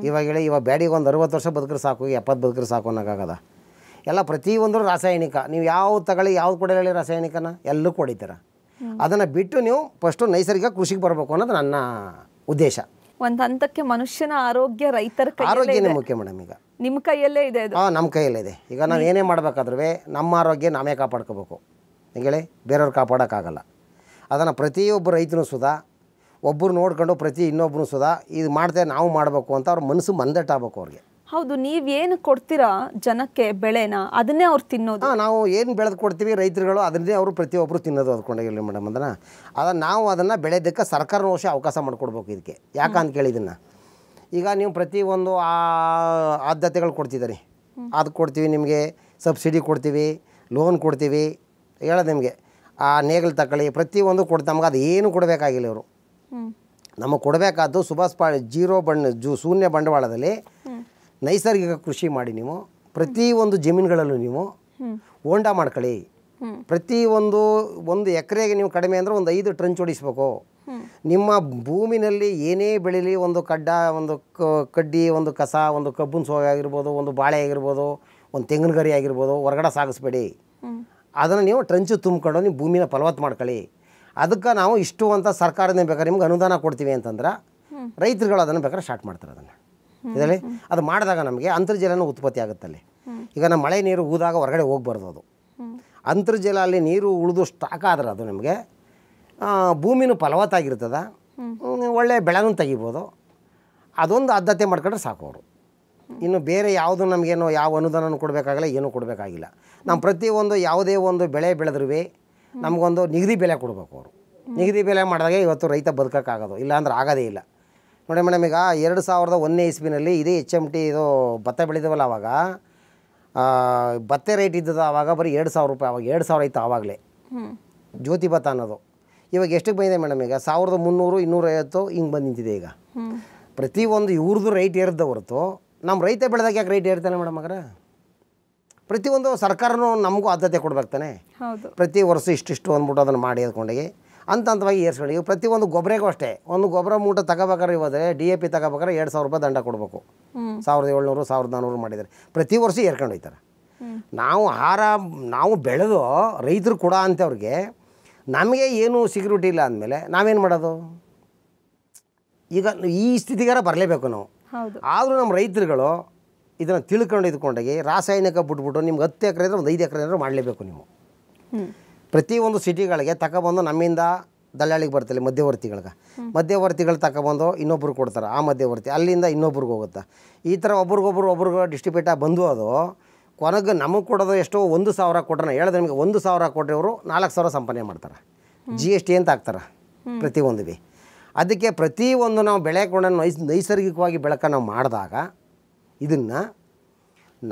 [SPEAKER 2] ಇವಾಗ ಹೇಳಿ ಇವಾಗ ಬ್ಯಾಡಿಗೆ ಒಂದು ಅರವತ್ತು ವರ್ಷ ಬದುಕ್ರೆ ಸಾಕು ಎಪ್ಪತ್ತು ಬದುಕ್ರೆ ಸಾಕು ಅನ್ನೋಕ್ಕಾಗದ ಎಲ್ಲ ಪ್ರತಿಯೊಂದರೂ ರಾಸಾಯನಿಕ ನೀವು ಯಾವ ತಗೊಳ್ಳಿ ಯಾವ್ದು ಕೂಡ ಹೇಳಿ ರಾಸಾಯನಿಕನ ಎಲ್ಲೂ ಕೊಡಿತೀರ ಅದನ್ನು ಬಿಟ್ಟು ನೀವು ಫಸ್ಟು ನೈಸರ್ಗಿಕ ಕೃಷಿಗೆ ಬರಬೇಕು ಅನ್ನೋದು ನನ್ನ ಉದ್ದೇಶ
[SPEAKER 1] ಒಂದು ಹಂತಕ್ಕೆ ಮನುಷ್ಯನ ಆರೋಗ್ಯ ರೈತರ ಆರೋಗ್ಯನೇ ಮುಖ್ಯ ಮೇಡಮ್ ಈಗ ನಿಮ್ಮ ಕೈಯಲ್ಲೇ ಇದೆ ಹಾಂ ನಮ್ಮ
[SPEAKER 2] ಕೈಯಲ್ಲೇ ಇದೆ ಈಗ ನಾವು ಏನೇ ಮಾಡಬೇಕಾದ್ರೂ ನಮ್ಮ ಆರೋಗ್ಯ ನಾವೇ ಕಾಪಾಡ್ಕೋಬೇಕು ಹೇಳಿ ಬೇರೆಯವ್ರು ಕಾಪಾಡೋಕ್ಕಾಗಲ್ಲ ಅದನ್ನು ಪ್ರತಿಯೊಬ್ಬ ರೈತನು ಸುಧಾ ಒಬ್ಬರು ನೋಡ್ಕೊಂಡು ಪ್ರತಿ ಇನ್ನೊಬ್ಬರು ಸುದಾ ಇದು ಮಾಡ್ತೇವೆ ನಾವು ಮಾಡಬೇಕು ಅಂತ ಅವ್ರ ಮನಸ್ಸು ಮಂದಟ್ಟಾಗಬೇಕು ಅವ್ರಿಗೆ
[SPEAKER 1] ಹೌದು ನೀವೇನು ಕೊಡ್ತೀರಾ ಜನಕ್ಕೆ ಬೆಳೆನ ಅದನ್ನೇ ಅವ್ರು ತಿನ್ನೋದು ನಾವು ಏನು
[SPEAKER 2] ಬೆಳೆದು ಕೊಡ್ತೀವಿ ರೈತರುಗಳು ಅದನ್ನೇ ಅವರು ಪ್ರತಿಯೊಬ್ಬರು ತಿನ್ನೋದು ಅದ್ಕೊಂಡೋಗಿರಲಿ ಮೇಡಮ್ ಅದನ್ನು ಅದನ್ನು ನಾವು ಅದನ್ನು ಬೆಳೆದಕ್ಕೆ ಸರ್ಕಾರ ವರ್ಷ ಅವಕಾಶ ಮಾಡಿಕೊಡ್ಬೇಕು ಇದಕ್ಕೆ ಯಾಕಂತ ಕೇಳಿದ್ದನ್ನ ಈಗ ನೀವು ಪ್ರತಿಯೊಂದು ಆ ಆದ್ಯತೆಗಳು ಕೊಡ್ತಿದ್ದೀರಿ ಅದು ಕೊಡ್ತೀವಿ ನಿಮಗೆ ಸಬ್ಸಿಡಿ ಕೊಡ್ತೀವಿ ಲೋನ್ ಕೊಡ್ತೀವಿ ಹೇಳೋದು ನಿಮಗೆ ಆ ನೇಗಿಲು ತಗೊಳ್ಳಿ ಪ್ರತಿಯೊಂದು ಕೊಡ್ತಮ್ಗೆ ಅದು ಏನು ಕೊಡಬೇಕಾಗಿಲ್ಲ ಇವರು ನಮಗೆ ಕೊಡಬೇಕಾದ್ದು ಸುಭಾಷ್ ಪಾ ಜೀರೋ ಬಣ್ಣ ಜೂ ಶೂನ್ಯ ಬಂಡವಾಳದಲ್ಲಿ ನೈಸರ್ಗಿಕ ಕೃಷಿ ಮಾಡಿ ನೀವು ಪ್ರತಿ ಒಂದು ಜಮೀನುಗಳಲ್ಲೂ ನೀವು ಹೋಂಡ ಮಾಡ್ಕೊಳ್ಳಿ ಪ್ರತಿ ಒಂದು ಒಂದು ಎಕರೆಗೆ ನೀವು ಕಡಿಮೆ ಅಂದರೆ ಒಂದು ಐದು ಟ್ರಂಚ್ ಹೊಡಿಸ್ಬೇಕು ನಿಮ್ಮ ಭೂಮಿನಲ್ಲಿ ಏನೇ ಬೆಳೀಲಿ ಒಂದು ಕಡ್ಡ ಒಂದು ಕಡ್ಡಿ ಒಂದು ಕಸ ಒಂದು ಕಬ್ಬಿನ ಸೋಗ ಆಗಿರ್ಬೋದು ಒಂದು ಬಾಳೆ ಆಗಿರ್ಬೋದು ಒಂದು ತೆಂಗಿನಗರಿ ಆಗಿರ್ಬೋದು ಹೊರಗಡೆ ಸಾಗಿಸ್ಬೇಡಿ ಅದನ್ನು ನೀವು ಟ್ರಂಚು ತುಂಬಿಕೊಂಡು ನೀವು ಭೂಮಿನ ಫಲವತ್ತು ಮಾಡ್ಕೊಳ್ಳಿ ಅದಕ್ಕೆ ನಾವು ಇಷ್ಟು ಅಂತ ಸರ್ಕಾರದಿಂದ ಬೇಕಾದ್ರೆ ನಿಮ್ಗೆ ಅನುದಾನ ಕೊಡ್ತೀವಿ ಅಂತಂದ್ರೆ ರೈತರುಗಳು ಅದನ್ನು ಬೇಕಾದ್ರೆ ಸ್ಟಾರ್ಟ್ ಮಾಡ್ತಾರೆ ಅದನ್ನು ಇದರಲ್ಲಿ ಅದು ಮಾಡಿದಾಗ ನಮಗೆ ಅಂತರ್ಜಲನೂ ಉತ್ಪತ್ತಿ ಆಗುತ್ತಲ್ಲಿ ಈಗ ನಮ್ಮ ಮಳೆ ನೀರು ಊದಾಗ ಹೊರಗಡೆ ಹೋಗ್ಬಾರ್ದು ಅದು ಅಂತರ್ಜಲ ಅಲ್ಲಿ ನೀರು ಉಳಿದು ಸ್ಟಾಕ್ ಆದ್ರೆ ಅದು ನಮಗೆ ಭೂಮಿನೂ ಫಲವತ್ತಾಗಿರ್ತದೆ ಒಳ್ಳೆ ಬೆಳೆನೂ ತೆಗಿಬೋದು ಅದೊಂದು ಆದ್ಯತೆ ಮಾಡ್ಕೊಂಡ್ರೆ ಸಾಕು ಅವರು ಇನ್ನು ಬೇರೆ ಯಾವುದು ನಮಗೇನು ಯಾವ ಅನುದಾನನೂ ಕೊಡಬೇಕಾಗಿಲ್ಲ ಏನೂ ಕೊಡಬೇಕಾಗಿಲ್ಲ ನಮ್ಮ ಪ್ರತಿಯೊಂದು ಯಾವುದೇ ಒಂದು ಬೆಳೆ ಬೆಳೆದ್ರೂ ನಮಗೊಂದು ನಿಗದಿ ಬೆಲೆ ಕೊಡಬೇಕು ಅವರು ನಿಗದಿ ಬೆಲೆ ಮಾಡಿದಾಗ ಇವತ್ತು ರೈತ ಬದುಕೋಕ್ಕಾಗೋದು ಇಲ್ಲಾಂದ್ರೆ ಆಗೋದೇ ಇಲ್ಲ ನೋಡಿ ಮೇಡಮ್ ಈಗ ಎರಡು ಸಾವಿರದ ಒಂದನೇ ಇಸ್ವಿನಲ್ಲಿ ಇದೇ ಎಚ್ ಎಮ್ ಟಿ ಇದು ಭತ್ತ ಬೆಳೆದವಲ್ಲ ಆವಾಗ ಭತ್ತೆ ರೇಟ್ ಇದ್ದದ ಆವಾಗ ಬರೀ ಎರಡು ಸಾವಿರ ರೂಪಾಯಿ ಆವಾಗ ಎರಡು ಸಾವಿರ ಇತ್ತು ಆವಾಗಲೇ ಜ್ಯೋತಿ ಭತ್ತ ಅನ್ನೋದು ಇವಾಗ ಎಷ್ಟಕ್ಕೆ ಬಂದಿದೆ ಮೇಡಮ್ ಈಗ ಸಾವಿರದ ಮುನ್ನೂರು ಇನ್ನೂರೈವತ್ತು ಹಿಂಗೆ ಬಂದು ನಿಂತಿದೆ ಈಗ ಪ್ರತಿಯೊಂದು ಇವ್ರದ್ದು ರೇಟ್ ಏರಿದ್ದ ಹೊರತು ನಮ್ಮ ರೈತ ಬೆಳೆದಾಗ ಯಾಕೆ ರೇಟ್ ಏರ್ತಾನೆ ಮೇಡಮ್ ಅಗ್ರ ಪ್ರತಿಯೊಂದು ಸರ್ಕಾರನೂ ನಮಗೂ ಆದ್ಯತೆ ಕೊಡ್ಬೇಕು ತಾನೆ ಪ್ರತಿ ವರ್ಷ ಇಷ್ಟಿಷ್ಟು ಅಂದ್ಬಿಟ್ಟು ಅದನ್ನು ಮಾಡಿ ಅದ್ಕೊಂಡಿಗೆ ಅಂತ ಹಂತವಾಗಿ ಏರ್ಸ್ಕೊಂಡು ಪ್ರತಿಯೊಂದು ಗೊಬ್ಬರಗೂ ಅಷ್ಟೇ ಒಂದು ಗೊಬ್ಬರ ಮೂಟ ತಗೋಬೇಕಾದ್ರೆ ಹೋದರೆ ಡಿ ಎ ಪಿ ತಗೋಬೇಕಾದ್ರೆ ಎರಡು ಸಾವಿರ ರೂಪಾಯಿ ದಂಡ ಕೊಡಬೇಕು ಸಾವಿರದ ಏಳ್ನೂರು ಸಾವಿರದ ನಾನ್ನೂರು ಮಾಡಿದ್ದಾರೆ ಪ್ರತಿ ವರ್ಷ ಏರ್ಕೊಂಡು ಹೋಯ್ತಾರೆ ನಾವು ಆಹಾರ ನಾವು ಬೆಳೆದು ರೈತರು ಕೊಡ ಅಂತವ್ರಿಗೆ ನಮಗೆ ಏನು ಸೆಕ್ಯೂರಿಟಿ ಇಲ್ಲ ಅಂದಮೇಲೆ ನಾವೇನು ಮಾಡೋದು ಈಗ ಈ ಸ್ಥಿತಿಗಾರ ಬರಲೇಬೇಕು ನಾವು ಆದರೂ ನಮ್ಮ ರೈತರುಗಳು ಇದನ್ನು ತಿಳ್ಕೊಂಡು ಇದ್ಕೊಂಡೋಗಿ ರಾಸಾಯನಿಕ ಬಿಟ್ಬಿಟ್ಟು ನಿಮ್ಗೆ ಹತ್ತು ಎಕರೆ ಇದ್ರೆ ಒಂದು ಐದು ಎಕರೆ ಇದ್ರೆ ಮಾಡಲೇಬೇಕು ನೀವು ಪ್ರತಿಯೊಂದು ಸಿಟಿಗಳಿಗೆ ತಗೊಬಂದು ನಮ್ಮಿಂದ ದಲ್ಲಾಳಿಗೆ ಬರ್ತಲ್ಲ ಮಧ್ಯವರ್ತಿಗಳಿಗೆ ಮಧ್ಯವರ್ತಿಗಳು ತಗೊಬಂದು ಇನ್ನೊಬ್ರಿಗೆ ಕೊಡ್ತಾರೆ ಆ ಮಧ್ಯವರ್ತಿ ಅಲ್ಲಿಂದ ಇನ್ನೊಬ್ರಿಗೆ ಹೋಗುತ್ತೆ ಈ ಥರ ಒಬ್ರಿಗೊಬ್ರು ಒಬ್ರಿಗೆ ಡಿಸ್ಟ್ರಿಬ್ಯೂಟಾಗಿ ಬಂದು ಅದು ಕೊನೆಗೆ ನಮಗೆ ಕೊಡೋದು ಎಷ್ಟೋ ಒಂದು ಸಾವಿರ ಕೊಟ್ರೆ ಹೇಳಿದ್ರೆ ನಿಮಗೆ ಒಂದು ಸಾವಿರ ಕೊಟ್ಟರೆ ನಾಲ್ಕು ಸಾವಿರ ಸಂಪಾದನೆ ಮಾಡ್ತಾರೆ ಜಿ ಎಸ್ ಟಿ ಅಂತ ಹಾಕ್ತಾರೆ ಪ್ರತಿಯೊಂದು ಅದಕ್ಕೆ ಪ್ರತಿಯೊಂದು ನಾವು ಬೆಳೆ ನೈಸ್ ನೈಸರ್ಗಿಕವಾಗಿ ಬೆಳಕ ನಾವು ಮಾಡಿದಾಗ ಇದನ್ನು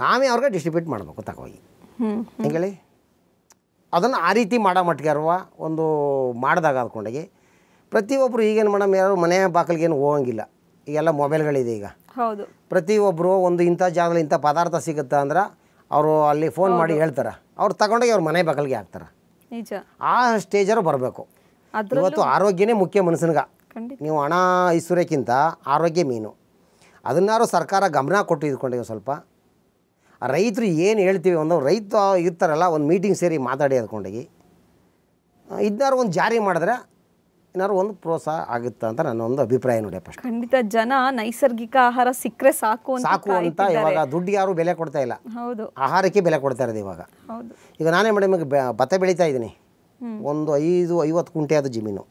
[SPEAKER 2] ನಾವೇ ಅವ್ರಿಗೆ ಡಿಸ್ಟ್ರಿಬ್ಯೂಟ್ ಮಾಡಬೇಕು ತಗೋಗಿ ಹೇಳಿ ಅದನ್ನು ಆ ರೀತಿ ಮಾಡೋ ಮಟ್ಟಿಗೆರುವ ಒಂದು ಮಾಡಿದಾಗ ಅದ್ಕೊಂಡಾಗಿ ಪ್ರತಿಯೊಬ್ಬರು ಈಗೇನು ಮೇಡಮ್ ಯಾರು ಮನೆ ಬಾಕಲಿಗೇನು ಹೋಗಂಗಿಲ್ಲ ಈಗೆಲ್ಲ ಮೊಬೈಲ್ಗಳಿದೆ ಈಗ ಹೌದು ಪ್ರತಿಯೊಬ್ಬರು ಒಂದು ಇಂಥ ಜಾಗದಲ್ಲಿ ಇಂಥ ಪದಾರ್ಥ ಸಿಗುತ್ತಾ ಅಂದ್ರೆ ಅವರು ಅಲ್ಲಿ ಫೋನ್ ಮಾಡಿ ಹೇಳ್ತಾರೆ ಅವ್ರು ತಗೊಂಡೋಗಿ ಅವ್ರ ಮನೆ ಬಾಗಿಲಿಗೆ ಹಾಕ್ತಾರೆ ಆ ಸ್ಟೇಜರು ಬರಬೇಕು ಇವತ್ತು ಆರೋಗ್ಯನೇ ಮುಖ್ಯ ಮನುಷ್ಯನಿಗೆ ನೀವು ಹಣ ಐಶ್ವರ್ಯಕ್ಕಿಂತ ಆರೋಗ್ಯ ಮೀನು ಅದನ್ನಾರು ಸರ್ಕಾರ ಗಮನ ಕೊಟ್ಟು ಇದ್ಕೊಂಡಿವೆ ಸ್ವಲ್ಪ ರೈತರು ಏನು ಹೇಳ್ತೀವಿ ಒಂದು ರೈತ ಇರ್ತಾರಲ್ಲ ಒಂದು ಮೀಟಿಂಗ್ ಸೇರಿ ಮಾತಾಡಿ ಅಂದ್ಕೊಂಡೋಗಿ ಇದನ್ನಾರು ಒಂದು ಜಾರಿ ಮಾಡಿದ್ರೆ ಏನಾದ್ರು ಒಂದು ಪ್ರೋತ್ಸಾಹ ಆಗುತ್ತೆ ಅಂತ ನನ್ನ ಒಂದು ಅಭಿಪ್ರಾಯ ನೋಡಿ ಫಸ್ಟ್
[SPEAKER 1] ಖಂಡಿತ ಜನ ನೈಸರ್ಗಿಕ ಆಹಾರ ಸಿಕ್ಕರೆ ಸಾಕು ಸಾಕು ಅಂತ ಇವಾಗ
[SPEAKER 2] ದುಡ್ಡು ಯಾರು ಬೆಲೆ ಕೊಡ್ತಾ ಇಲ್ಲ ಹೌದು ಆಹಾರಕ್ಕೆ ಬೆಲೆ ಕೊಡ್ತಾ ಇರೋದು ಇವಾಗ ಹೌದು ಈಗ ನಾನೇ ಮೇಡಮ್ ಈಗ ಭತ್ತ ಬೆಳೀತಾ ಇದ್ದೀನಿ ಒಂದು ಐದು ಐವತ್ತು ಕುಂಟೆ ಅದು ಜಮೀನು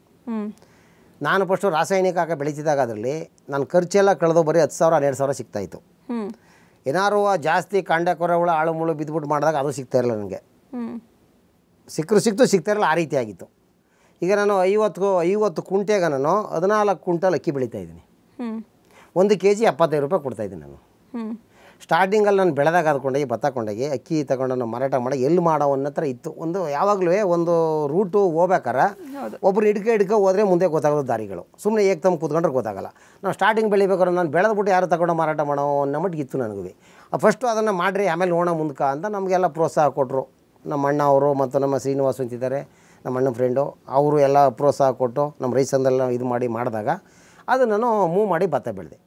[SPEAKER 2] ನಾನು ಫಸ್ಟು ರಾಸಾಯನಿಕ ಹಾಕಿ ಬೆಳೀತಿದ್ದಾಗ ಅದರಲ್ಲಿ ನನ್ನ ಖರ್ಚೆಲ್ಲ ಕಳೆದು ಬರೀ ಹತ್ತು ಸಾವಿರ ಹನ್ನೆರಡು ಸಾವಿರ ಸಿಗ್ತಾಯಿತ್ತು ಏನಾರು ಜಾಸ್ತಿ ಕಾಂಡಕೊರೆಗಳು ಆಳು ಮುಳು ಬಿದ್ದುಬಿಟ್ಟು ಮಾಡಿದಾಗ ಅದು ಸಿಗ್ತಾ ಇರಲಿಲ್ಲ ನನಗೆ ಸಿಕ್ಕರು ಸಿಕ್ತು ಸಿಗ್ತಾ ಇರಲಿಲ್ಲ ಆ ರೀತಿ ಆಗಿತ್ತು ಈಗ ನಾನು ಐವತ್ತು ಐವತ್ತು ಕುಂಟೆಗೆ ನಾನು ಹದಿನಾಲ್ಕು ಕುಂಟಲ್ ಅಕ್ಕಿ ಬೆಳೀತಾ ಇದ್ದೀನಿ ಒಂದು ಕೆ ಜಿ ಎಪ್ಪತ್ತೈದು ರೂಪಾಯಿ ಕೊಡ್ತಾಯಿದ್ದೀನಿ ನಾನು ಸ್ಟಾರ್ಟಿಂಗಲ್ಲಿ ನಾನು ಬೆಳೆದಾಗ ಅದ್ಕೊಂಡೋಗಿ ಭತ್ತ ಕೊಂಡೋಗಿ ಅಕ್ಕಿ ತಗೊಂಡು ನಾನು ಮಾರಾಟ ಮಾಡಿ ಎಲ್ಲಿ ಮಾಡೋ ಅನ್ನೋ ಥರ ಇತ್ತು ಒಂದು ಯಾವಾಗಲೂ ಒಂದು ರೂಟು ಹೋಗ್ಬೇಕಾರೆ ಒಬ್ಬರು ಹಿಡ್ಕೆ ಹಿಡ್ಕೆ ಹೋದರೆ ಮುಂದೆ ಗೊತ್ತಾಗೋದು ದಾರಿಗಳು ಸುಮ್ಮನೆ ಏಕ್ ತಮ್ಮ ಕೂತ್ಕೊಂಡ್ರೆ ಗೊತ್ತಾಗಲ್ಲ ನಾವು ಸ್ಟಾರ್ಟಿಂಗ್ ಬೆಳಿಬೇಕಾದ್ರೆ ನಾನು ಬೆಳೆದ್ಬಿಟ್ಟು ಯಾರು ತಗೊಂಡು ಮಾರಾಟ ಮಾಡೋ ಅನ್ನೋ ಮಟ್ಟಿಗೆ ಇತ್ತು ನನಗೂ ಫಸ್ಟು ಅದನ್ನು ಮಾಡಿರಿ ಆಮೇಲೆ ನೋಡೋ ಮುಂದಕ್ಕೆ ಅಂತ ನಮಗೆಲ್ಲ ಪ್ರೋತ್ಸಾಹ ಕೊಟ್ಟರು ನಮ್ಮ ಅಣ್ಣ ಅವರು ಮತ್ತು ನಮ್ಮ ಶ್ರೀನಿವಾಸ್ ಅಂತಿದ್ದಾರೆ ನಮ್ಮ ಅಣ್ಣ ಫ್ರೆಂಡು ಅವರು ಎಲ್ಲ ಪ್ರೋತ್ಸಾಹ ಕೊಟ್ಟು ನಮ್ಮ ರೈಸಂದೆಲ್ಲ ಇದು ಮಾಡಿ ಮಾಡಿದಾಗ ಅದು ನಾನು ಮೂವ್ ಮಾಡಿ ಭತ್ತ ಬೆಳೆದೆ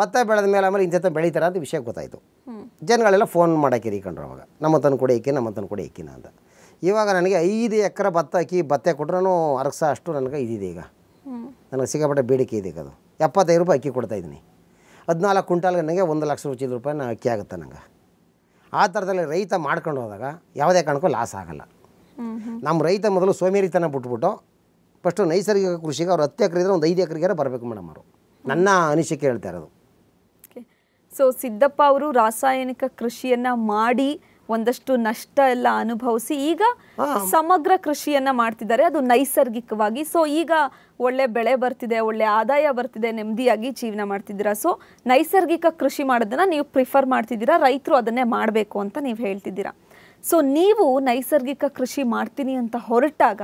[SPEAKER 2] ಭತ್ತ ಬೆಳೆದ ಮೇಲೆ ಆಮೇಲೆ ಇಂಥ ಬೆಳೀತಾರ ಅಂತ ವಿಷಯ ಗೊತ್ತಾಯಿತು ಜನಗಳೆಲ್ಲ ಫೋನ್ ಮಾಡೋಕೆ ರೀಕೊಂಡ್ರು ಅವಾಗ ನಮ್ಮ ತನ್ನ ಕೂಡ ಇಕ್ಕಿ ನಮ್ಮ ತನ್ನ ಕೂಡ ಇಕ್ಕಿನ ಅಂತ ಇವಾಗ ನನಗೆ ಐದು ಎಕರೆ ಭತ್ತ ಹಾಕಿ ಭತ್ತೆ ಕೊಟ್ರೂ ಅರಕ್ಸ ಅಷ್ಟು ನನಗೆ ಇದಿದೆ ಈಗ ನನಗೆ ಸಿಕ್ಕಾಪಟ್ಟೆ ಬೇಡಿಕೆ ಇದೆ ಈಗ ಅದು ಎಪ್ಪತ್ತೈದು ರೂಪಾಯಿ ಅಕ್ಕಿ ಇದ್ದೀನಿ ಹದಿನಾಲ್ಕು ಕ್ವಿಂಟಾಲ್ಗೆ ನನಗೆ ಒಂದು ಲಕ್ಷ ರೂಪಾಯಿ ನಾನು ಅಕ್ಕಿ ಆಗುತ್ತೆ ನನಗೆ ಆ ಥರದಲ್ಲಿ ರೈತ ಮಾಡ್ಕೊಂಡು ಹೋದಾಗ ಯಾವುದೇ ಕಾರಣಕ್ಕೂ ಲಾಸ್ ಆಗೋಲ್ಲ ನಮ್ಮ ರೈತ ಮೊದಲು ಸೋಮೇರಿತನ ಬಿಟ್ಬಿಟ್ಟು ಫಸ್ಟು ನೈಸರ್ಗಿಕ ಕೃಷಿಗೆ ಅವ್ರು ಹತ್ತು ಎಕರೆ ಇದ್ರೆ ಒಂದು ಐದು ಎಕರೆಗೆ ಬರಬೇಕು ಮೇಡಮ್ ಅವರು ನನ್ನ ಅನಿಸಿಕೆ ಹೇಳ್ತಾ ಇರೋದು
[SPEAKER 1] ಸೊ ಸಿದ್ದಪ್ಪ ಅವರು ರಾಸಾಯನಿಕ ಕೃಷಿಯನ್ನ ಮಾಡಿ ಒಂದಷ್ಟು ನಷ್ಟ ಎಲ್ಲ ಅನುಭವಿಸಿ ಈಗ ಸಮಗ್ರ ಕೃಷಿಯನ್ನ ಮಾಡ್ತಿದ್ದಾರೆ ಅದು ನೈಸರ್ಗಿಕವಾಗಿ ಸೊ ಈಗ ಒಳ್ಳೆ ಬೆಳೆ ಬರ್ತಿದೆ ಒಳ್ಳೆ ಆದಾಯ ಬರ್ತಿದೆ ನೆಮ್ಮದಿಯಾಗಿ ಜೀವನ ಮಾಡ್ತಿದ್ದೀರಾ ಸೊ ನೈಸರ್ಗಿಕ ಕೃಷಿ ಮಾಡೋದನ್ನ ನೀವು ಪ್ರಿಫರ್ ಮಾಡ್ತಿದ್ದೀರಾ ರೈತರು ಅದನ್ನೇ ಮಾಡಬೇಕು ಅಂತ ನೀವು ಹೇಳ್ತಿದ್ದೀರಾ ಸೊ ನೀವು ನೈಸರ್ಗಿಕ ಕೃಷಿ ಮಾಡ್ತೀನಿ ಅಂತ ಹೊರಟಾಗ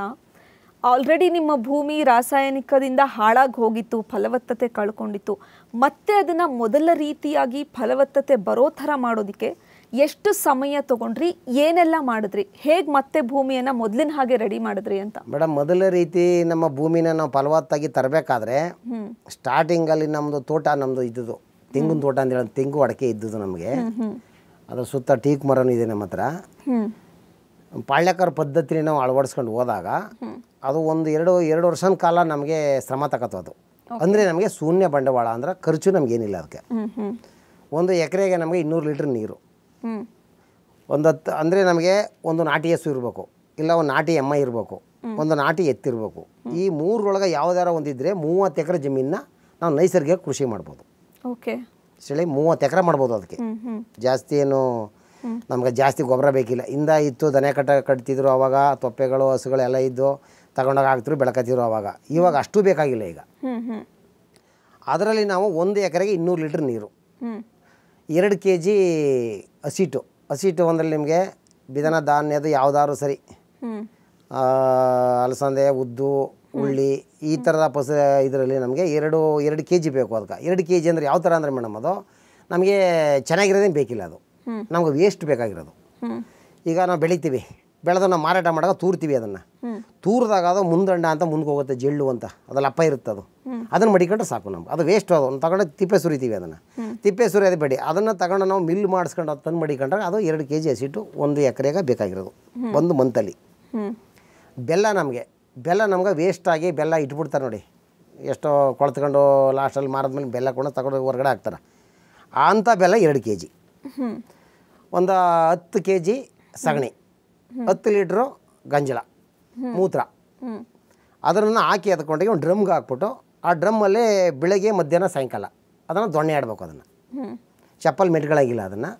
[SPEAKER 1] ಆಲ್ರೆಡಿ ನಿಮ್ಮ ಭೂಮಿ ರಾಸಾಯನಿಕದಿಂದ ಹಾಳಾಗಿ ಹೋಗಿತ್ತು ಫಲವತ್ತತೆ ಕಳ್ಕೊಂಡಿತ್ತು ಮತ್ತೆ ಅದನ್ನು ಮೊದಲ ರೀತಿಯಾಗಿ ಫಲವತ್ತತೆ ಬರೋ ಥರ ಮಾಡೋದಕ್ಕೆ ಎಷ್ಟು ಸಮಯ ತಗೊಂಡ್ರಿ ಏನೆಲ್ಲ ಮಾಡಿದ್ರಿ ಹೇಗೆ ಮತ್ತೆ ಭೂಮಿಯನ್ನ ಮೊದಲಿನ ಹಾಗೆ ರೆಡಿ ಮಾಡಿದ್ರಿ ಅಂತ
[SPEAKER 2] ಮೇಡಮ್ ಮೊದಲ ರೀತಿ ನಮ್ಮ ಭೂಮಿನ ನಾವು ಫಲವತ್ತಾಗಿ ತರಬೇಕಾದ್ರೆ ಸ್ಟಾರ್ಟಿಂಗಲ್ಲಿ ನಮ್ದು ತೋಟ ನಮ್ದು ಇದ್ದುದು ತೆಂಗಿನ ತೋಟ ಅಂತ ಹೇಳಿ ತೆಂಗು ಅಡಕೆ ಇದ್ದುದು ನಮಗೆ ಅದ್ರ ಸುತ್ತ ಟೀಕ್ ಮರನೂ ಇದೆ ನಮ್ಮ ಹತ್ರ ಪಾಳ್ಯಕರ ಪದ್ಧತಿನ ನಾವು ಅಳವಡಿಸ್ಕೊಂಡು ಹೋದಾಗ ಅದು ಒಂದು ಎರಡು ಎರಡು ವರ್ಷದ ಕಾಲ ನಮಗೆ ಶ್ರಮ ತಗತ್ತು ಅದು ಅಂದರೆ ನಮಗೆ ಶೂನ್ಯ ಬಂಡವಾಳ ಅಂದ್ರೆ ಖರ್ಚು ಏನಿಲ್ಲ ಅದಕ್ಕೆ ಒಂದು ಎಕರೆಗೆ ನಮಗೆ ಇನ್ನೂರು ಲೀಟ್ರ್ ನೀರು ಒಂದು ಹತ್ತು ಅಂದರೆ ನಮಗೆ ಒಂದು ನಾಟಿ ಎಸು ಇರಬೇಕು ಇಲ್ಲ ಒಂದು ನಾಟಿ ಎಮ್ಮ ಇರಬೇಕು ಒಂದು ನಾಟಿ ಎತ್ತಿರಬೇಕು ಈ ಮೂರರೊಳಗೆ ಯಾವ್ದಾರ ಒಂದಿದ್ರೆ ಮೂವತ್ತು ಎಕರೆ ಜಮೀನನ್ನ ನಾವು ನೈಸರ್ಗಿಕ ಕೃಷಿ ಮಾಡ್ಬೋದು ಓಕೆ ಹೇಳಿ ಮೂವತ್ತು ಎಕರೆ ಮಾಡ್ಬೋದು ಅದಕ್ಕೆ ಜಾಸ್ತಿ ಏನು ನಮ್ಗೆ ಜಾಸ್ತಿ ಗೊಬ್ಬರ ಬೇಕಿಲ್ಲ ಇಂದ ಇತ್ತು ದನ ಕಟ್ಟ ಕಟ್ತಿದ್ರು ಅವಾಗ ತೊಪ್ಪೆಗಳು ಎಲ್ಲ ಇದ್ದು ತಗೊಂಡಾಗ ಹಾಕ್ತಿರು ಬೆಳಕತ್ತಿರು ಆವಾಗ ಇವಾಗ ಅಷ್ಟು ಬೇಕಾಗಿಲ್ಲ ಈಗ ಅದರಲ್ಲಿ ನಾವು ಒಂದು ಎಕರೆಗೆ ಇನ್ನೂರು ಲೀಟ್ರ್ ನೀರು ಎರಡು ಕೆ ಜಿ ಹಸಿಟ್ಟು ಹಸಿಟ್ಟು ಅಂದ್ರೆ ನಿಮಗೆ ಬಿದನ ಧಾನ್ಯದ ಯಾವುದಾದ್ರು ಸರಿ ಅಲಸಂದೆ ಉದ್ದು ಹುಳ್ಳಿ ಈ ಥರದ ಪಸ ಇದರಲ್ಲಿ ನಮಗೆ ಎರಡು ಎರಡು ಕೆ ಜಿ ಬೇಕು ಅದಕ್ಕೆ ಎರಡು ಕೆ ಜಿ ಅಂದರೆ ಯಾವ ಥರ ಅಂದರೆ ಮೇಡಮ್ ಅದು ನಮಗೆ ಚೆನ್ನಾಗಿರೋದೇನು ಬೇಕಿಲ್ಲ ಅದು ನಮಗೆ ವೇಸ್ಟ್ ಬೇಕಾಗಿರೋದು ಈಗ ನಾವು ಬೆಳಿತೀವಿ ಬೆಳೆದನ್ನು ಮಾರಾಟ ಮಾಡಾಗ ತೂರ್ತೀವಿ ಅದನ್ನು ತೂರಿದಾಗ ಅದು ಮುಂದಂಡ ಅಂತ ಮುಂದೆ ಹೋಗುತ್ತೆ ಜೆಳ್ಳು ಅಂತ ಅದ್ರಲ್ಲಿ ಅಪ್ಪ ಇರುತ್ತೆ ಅದು ಅದನ್ನು ಮಡಿಕೊಂಡ್ರೆ ಸಾಕು ನಮ್ಗೆ ಅದು ವೇಸ್ಟ್ ಅದು ತಗೊಂಡು ತಿಪ್ಪೆ ಸುರಿತೀವಿ ಅದನ್ನು ತಿಪ್ಪೆ ಸುರಿಯೋದು ಬೇಡಿ ಅದನ್ನು ತಗೊಂಡು ನಾವು ಮಿಲ್ ಮಾಡಿಸ್ಕೊಂಡು ಅದು ತಂದು ಮಡಿಕೊಂಡ್ರೆ ಅದು ಎರಡು ಕೆ ಜಿ ಹಸಿಟ್ಟು ಒಂದು ಎಕರೆಗೆ ಬೇಕಾಗಿರೋದು ಒಂದು ಮಂತಲ್ಲಿ ಬೆಲ್ಲ ನಮಗೆ ಬೆಲ್ಲ ನಮ್ಗೆ ವೇಸ್ಟಾಗಿ ಬೆಲ್ಲ ಇಟ್ಬಿಡ್ತಾರೆ ನೋಡಿ ಎಷ್ಟೋ ಕೊಳ್ತ್ಕೊಂಡು ಲಾಸ್ಟಲ್ಲಿ ಮಾರಿದ್ಮೇಲೆ ಬೆಲ್ಲ ಕೂಡ ತಗೊಂಡು ಹೊರಗಡೆ ಹಾಕ್ತಾರೆ ಅಂಥ ಬೆಲ್ಲ ಎರಡು ಕೆ ಜಿ ಒಂದು ಹತ್ತು ಕೆ ಜಿ ಸಗಣಿ ಹತ್ತು ಲೀಟ್ರು ಗಂಜಲ ಮೂತ್ರ ಅದನ್ನು ಹಾಕಿ ಎತ್ಕೊಂಡೋಗಿ ಒಂದು ಡ್ರಮ್ಗೆ ಹಾಕ್ಬಿಟ್ಟು ಆ ಡ್ರಮ್ಮಲ್ಲಿ ಬೆಳಗ್ಗೆ ಮಧ್ಯಾಹ್ನ ಸಾಯಂಕಾಲ ಅದನ್ನು ದೊಣ್ಣೆ ಆಡಬೇಕು ಅದನ್ನು ಚಪ್ಪಲ್ ಮೆಟ್ಗಳಾಗಿಲ್ಲ ಅದನ್ನು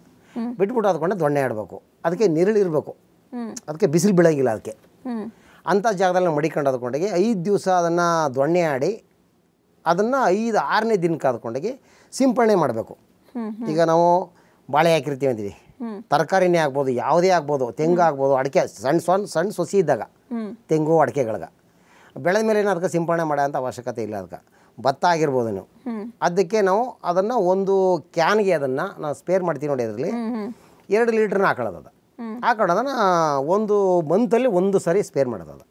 [SPEAKER 2] ಬಿಟ್ಬಿಟ್ಟು ಅದಕ್ಕೊಂಡೆ ದೊಣ್ಣೆ ಆಡಬೇಕು ಅದಕ್ಕೆ ನೀರುಳು ಅದಕ್ಕೆ ಬಿಸಿಲು ಬೀಳೋಂಗಿಲ್ಲ ಅದಕ್ಕೆ ಅಂಥ ಜಾಗದಲ್ಲಿ ಮಡಿಕೊಂಡು ಅದ್ಕೊಂಡೋಗಿ ಐದು ದಿವಸ ಅದನ್ನು ದೊಣ್ಣೆ ಆಡಿ ಅದನ್ನು ಐದು ಆರನೇ ದಿನಕ್ಕೆ ಅದ್ಕೊಂಡೋಗಿ ಸಿಂಪಡಣೆ ಮಾಡಬೇಕು ಈಗ ನಾವು ಬಾಳೆ ಹಾಕಿರ್ತೀವಿ ಅಂತೀವಿ ತರಕಾರಿನೇ ಆಗ್ಬೋದು ಯಾವುದೇ ಆಗ್ಬೋದು ತೆಂಗು ಆಗ್ಬೋದು ಅಡಿಕೆ ಸಣ್ಣ ಸಣ್ಣ ಸಣ್ಣ ಸೊಸಿ ಇದ್ದಾಗ ತೆಂಗು ಅಡಿಕೆಗಳ್ಗೆ ಬೆಳೆದ ಮೇಲೆ ಅದಕ್ಕೆ ಸಿಂಪಡಣೆ ಮಾಡೋ ಅಂತ ಅವಶ್ಯಕತೆ ಇಲ್ಲ ಅದಕ್ಕೆ ಭತ್ತ ಆಗಿರ್ಬೋದು ನೀವು ಅದಕ್ಕೆ ನಾವು ಅದನ್ನು ಒಂದು ಕ್ಯಾನ್ಗೆ ಅದನ್ನು ನಾವು ಸ್ಪೇರ್ ಮಾಡ್ತೀವಿ ನೋಡಿ ಅದರಲ್ಲಿ ಎರಡು ಲೀಟ್ರನ್ನ ಹಾಕೊಳ್ಳೋದು ಹಾಕೊಳ್ಳೋದನ್ನ ಒಂದು ಮಂತಲ್ಲಿ ಒಂದು ಸರಿ ಸ್ಪೇರ್ ಮಾಡೋದು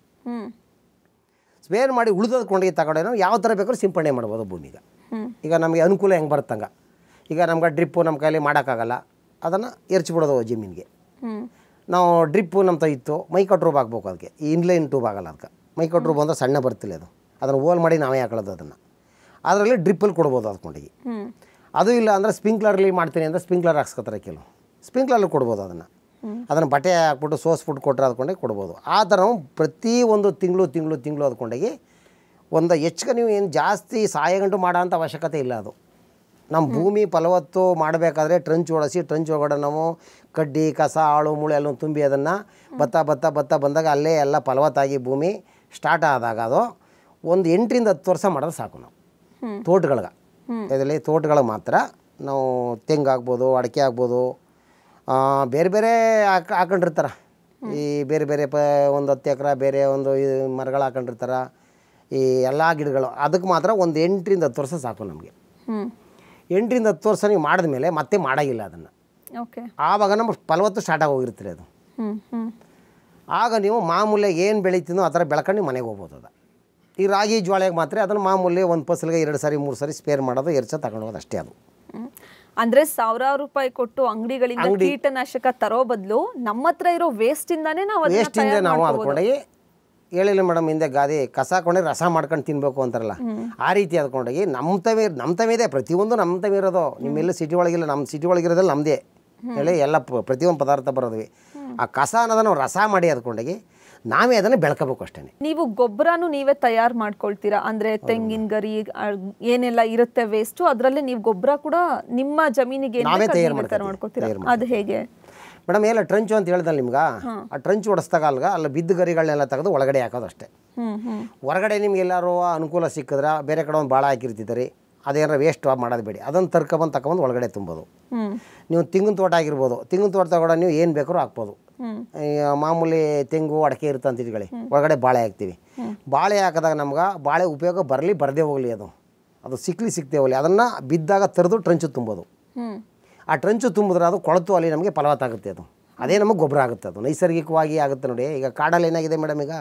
[SPEAKER 2] ಸ್ಪೇರ್ ಮಾಡಿ ಉಳಿದೋದು ಕೊಂಡಿಗೆ ತಗೊಂಡೆ ನಾವು ಯಾವ ಥರ ಬೇಕಾದ್ರೂ ಸಿಂಪಡಣೆ ಮಾಡ್ಬೋದು ಭೂಮಿಗೆ ಈಗ ನಮಗೆ ಅನುಕೂಲ ಹೆಂಗೆ ಬರುತ್ತಂಗೆ ಈಗ ನಮ್ಗೆ ಡ್ರಿಪ್ಪು ನಮ್ಮ ಕೈಯಲ್ಲಿ ಮಾಡೋಕ್ಕಾಗಲ್ಲ ಅದನ್ನು ಎರ್ಚಿಬಿಡೋದು ಜಮೀನಿಗೆ ನಾವು ಡ್ರಿಪ್ಪು ನಮ್ಮ ತ ಇತ್ತು ಮೈಕಟ್ ರೂಬ್ ಹಾಕ್ಬೇಕು ಅದಕ್ಕೆ ಈ ಇನ್ಲೈನ್ ಟ್ಯೂಬ್ ಆಗಲ್ಲ ಅದಕ್ಕೆ ಮೈಕಟ್ ರೂಬ್ ಅಂದರೆ ಸಣ್ಣ ಬರ್ತಿಲ್ಲ ಅದು ಅದನ್ನು ಓಲ್ ಮಾಡಿ ನಾವೇ ಹಾಕೊಳ್ಳೋದು ಅದನ್ನು ಅದರಲ್ಲಿ ಡ್ರಿಪ್ಪಲ್ಲಿ ಕೊಡ್ಬೋದು ಅದಕ್ಕೊಂಡಿ ಅದು ಇಲ್ಲ ಅಂದರೆ ಸ್ಪ್ರಿಂಕ್ಲರ್ಲಿ ಮಾಡ್ತೀನಿ ಅಂದರೆ ಸ್ಪ್ರಿಂಕ್ಲರ್ ಹಾಕ್ಸ್ಕೊತಾರೆ ಕೆಲವು ಸ್ಪ್ರಿಂಕ್ಲರ್ಲಿ ಕೊಡ್ಬೋದು ಅದನ್ನು ಅದನ್ನು ಬಟ್ಟೆ ಹಾಕ್ಬಿಟ್ಟು ಫುಡ್ ಕೊಟ್ಟರೆ ಅದಕೊಂಡೇ ಕೊಡ್ಬೋದು ಆ ಥರ ಪ್ರತಿ ಒಂದು ತಿಂಗಳು ತಿಂಗಳು ತಿಂಗಳು ಅದ್ಕೊಂಡೋಗಿ ಒಂದು ಹೆಚ್ಚಿಗೆ ನೀವು ಏನು ಜಾಸ್ತಿ ಸಹಾಯ ಗಂಟು ಅವಶ್ಯಕತೆ ಇಲ್ಲ ಅದು ನಮ್ಮ ಭೂಮಿ ಫಲವತ್ತು ಮಾಡಬೇಕಾದ್ರೆ ಟ್ರಂಚ್ ಓಡಿಸಿ ಟ್ರಂಚ್ ಒಳಗಡೆ ನಾವು ಕಡ್ಡಿ ಕಸ ಆಳು ಮುಳು ಎಲ್ಲ ತುಂಬಿ ಅದನ್ನು ಭತ್ತ ಭತ್ತ ಭತ್ತ ಬಂದಾಗ ಅಲ್ಲೇ ಎಲ್ಲ ಫಲವತ್ತಾಗಿ ಭೂಮಿ ಸ್ಟಾರ್ಟ್ ಆದಾಗ ಅದು ಒಂದು ಎಂಟರಿಂದ ಹತ್ತು ವರ್ಷ ಮಾಡಿದ್ರೆ ಸಾಕು ನಾವು ತೋಟಗಳಿಗೆ ಇದರಲ್ಲಿ ತೋಟಗಳಿಗೆ ಮಾತ್ರ ನಾವು ತೆಂಗು ಆಗ್ಬೋದು ಅಡಿಕೆ ಆಗ್ಬೋದು ಬೇರೆ ಬೇರೆ ಹಾಕ್ ಹಾಕೊಂಡಿರ್ತಾರೆ ಈ ಬೇರೆ ಬೇರೆ ಪ ಒಂದು ಹತ್ತು ಎಕರೆ ಬೇರೆ ಒಂದು ಮರಗಳು ಹಾಕೊಂಡಿರ್ತಾರೆ ಈ ಎಲ್ಲ ಗಿಡಗಳು ಅದಕ್ಕೆ ಮಾತ್ರ ಒಂದು ಎಂಟರಿಂದ ಹತ್ತು ವರ್ಷ ಸಾಕು ನಮಗೆ ಎಂಟರಿಂದ ಹತ್ತು ವರ್ಷ ನೀವು ಮಾಡಿದ ಮೇಲೆ ಮತ್ತೆ ಮಾಡೋಗಿಲ್ಲ ಅದನ್ನು ಆವಾಗ ನಮ್ಮ ಫಲವತ್ತು ಸ್ಟಾರ್ಟ್ ಹೋಗಿರ್ತೀರಿ ಅದು ಆಗ ನೀವು ಮಾಮೂಲಿ ಏನು ಬೆಳೀತೀನೋ ಆ ಥರ ಬೆಳ್ಕೊಂಡು ಮನೆಗೆ ಹೋಗ್ಬೋದು ಅದು ಈ ರಾಗಿ ಜ್ವಾಳೆಗೆ ಮಾತ್ರ ಅದನ್ನು ಮಾಮೂಲಿ ಒಂದು ಫಸಲಿಗೆ ಎರಡು ಸಾರಿ ಮೂರು ಸಾರಿ ಸ್ಪೇರ್ ಮಾಡೋದು ತಗೊಂಡು ತಗೊಂಡೋಗೋದು ಅಷ್ಟೇ ಅದು
[SPEAKER 1] ಅಂದರೆ ಸಾವಿರಾರು ರೂಪಾಯಿ ಕೊಟ್ಟು ಅಂಗಡಿಗಳಿಂದ ಕೀಟನಾಶಕ ತರೋ ಬದಲು ನಮ್ಮ ಹತ್ರ ಇರೋ ವೇಸ್ಟ್ ನಾವು ವೇಸ್ಟಿಂದ ನಾವು
[SPEAKER 2] ಹೇಳಿಲ್ಲ ಮೇಡಮ್ ಹಿಂದೆ ಗಾದೆ ಕಸ ಹಾಕೊಂಡೆ ರಸ ಮಾಡ್ಕೊಂಡು ತಿನ್ಬೇಕು ಅಂತಾರಲ್ಲ ಆ ರೀತಿ ಅದ್ಕೊಂಡೋಗಿ ನಮ್ಮ ತವೇ ನಮ್ಮ ತವೇ ಇದೆ ಪ್ರತಿಯೊಂದು ನಮ್ಮ ತವೇ ಇರೋದು ಸಿಟಿ ಒಳಗಿಲ್ಲ ನಮ್ಮ ಸಿಟಿ ಒಳಗಿರೋದಲ್ಲಿ ನಮ್ಮದೇ ಹೇಳಿ ಎಲ್ಲ ಪ್ರತಿಯೊಂದು ಪದಾರ್ಥ ಬರೋದ್ವಿ ಆ ಕಸ ಅನ್ನೋದನ್ನ ರಸ ಮಾಡಿ ಅದ್ಕೊಂಡೋಗಿ ನಾವೇ ಅದನ್ನು ಬೆಳ್ಕೋಬೇಕು ಅಷ್ಟೇ
[SPEAKER 1] ನೀವು ಗೊಬ್ಬರನು ನೀವೇ ತಯಾರು ಮಾಡ್ಕೊಳ್ತೀರಾ ಅಂದರೆ ತೆಂಗಿನ ಗರಿ ಏನೆಲ್ಲ ಇರುತ್ತೆ ವೇಸ್ಟು ಅದರಲ್ಲಿ ನೀವು ಗೊಬ್ಬರ ಕೂಡ ನಿಮ್ಮ ಜಮೀನಿಗೆ ಅದು ಹೇಗೆ
[SPEAKER 2] ಮೇಡಮ್ ಎಲ್ಲ ಟ್ರಂಚು ಅಂತ ಹೇಳ್ದಲ್ಲ ನಿಮ್ಗೆ ಆ ಟ್ರಂಚ್ ಹೊಡೆಸ್ದಾಗ ಅಲ್ಗ ಅಲ್ಲಿ ಬಿದ್ದು ಗರಿಗಳನ್ನೆಲ್ಲ ತೆಗೆದು ಒಳಗಡೆ ಹಾಕೋದು ಅಷ್ಟೇ ಹೊರಗಡೆ ನಿಮ್ಗೆ ಎಲ್ಲರೂ ಅನುಕೂಲ ಸಿಕ್ಕಿದ್ರೆ ಬೇರೆ ಕಡೆ ಒಂದು ಭಾಳ ಹಾಕಿರ್ತಿದ್ದೀರಿ ಅದೇನಾರ ವೇಸ್ಟ್ ಮಾಡೋದು ಬೇಡಿ ಅದನ್ನು ತರ್ಕೊಬಂದು ತಗೊಬಂದು ಒಳಗಡೆ ತುಂಬೋದು ನೀವು ತೆಂಗಿನ ತೋಟ ಆಗಿರ್ಬೋದು ತೆಂಗಿನ ತೋಟ ತಗೊಂಡು ನೀವು ಏನು ಬೇಕಾದ್ರೂ ಹಾಕ್ಬೋದು ಮಾಮೂಲಿ ತೆಂಗು ಅಡಕೆ ಇರುತ್ತೆ ಅಂತ ಒಳಗಡೆ ಬಾಳೆ ಹಾಕ್ತೀವಿ ಬಾಳೆ ಹಾಕಿದಾಗ ನಮ್ಗೆ ಬಾಳೆ ಉಪಯೋಗ ಬರಲಿ ಬರದೇ ಹೋಗಲಿ ಅದು ಅದು ಸಿಕ್ಕಲಿ ಸಿಕ್ಕದೆ ಹೋಗಲಿ ಅದನ್ನು ಬಿದ್ದಾಗ ತರ್ದು ಟ್ರಂಚು ತುಂಬೋದು ಆ ಟ್ರಂಚು ತುಂಬಿದ್ರೆ ಅದು ಕೊಳತು ಅಲ್ಲಿ ನಮಗೆ ಫಲವತ್ತಾಗುತ್ತೆ ಅದು ಅದೇ ನಮಗೆ ಗೊಬ್ಬರ ಆಗುತ್ತೆ ಅದು ನೈಸರ್ಗಿಕವಾಗಿ ಆಗುತ್ತೆ ನೋಡಿ ಈಗ ಕಾಡಲ್ಲಿ ಏನಾಗಿದೆ ಮೇಡಮ್ ಈಗ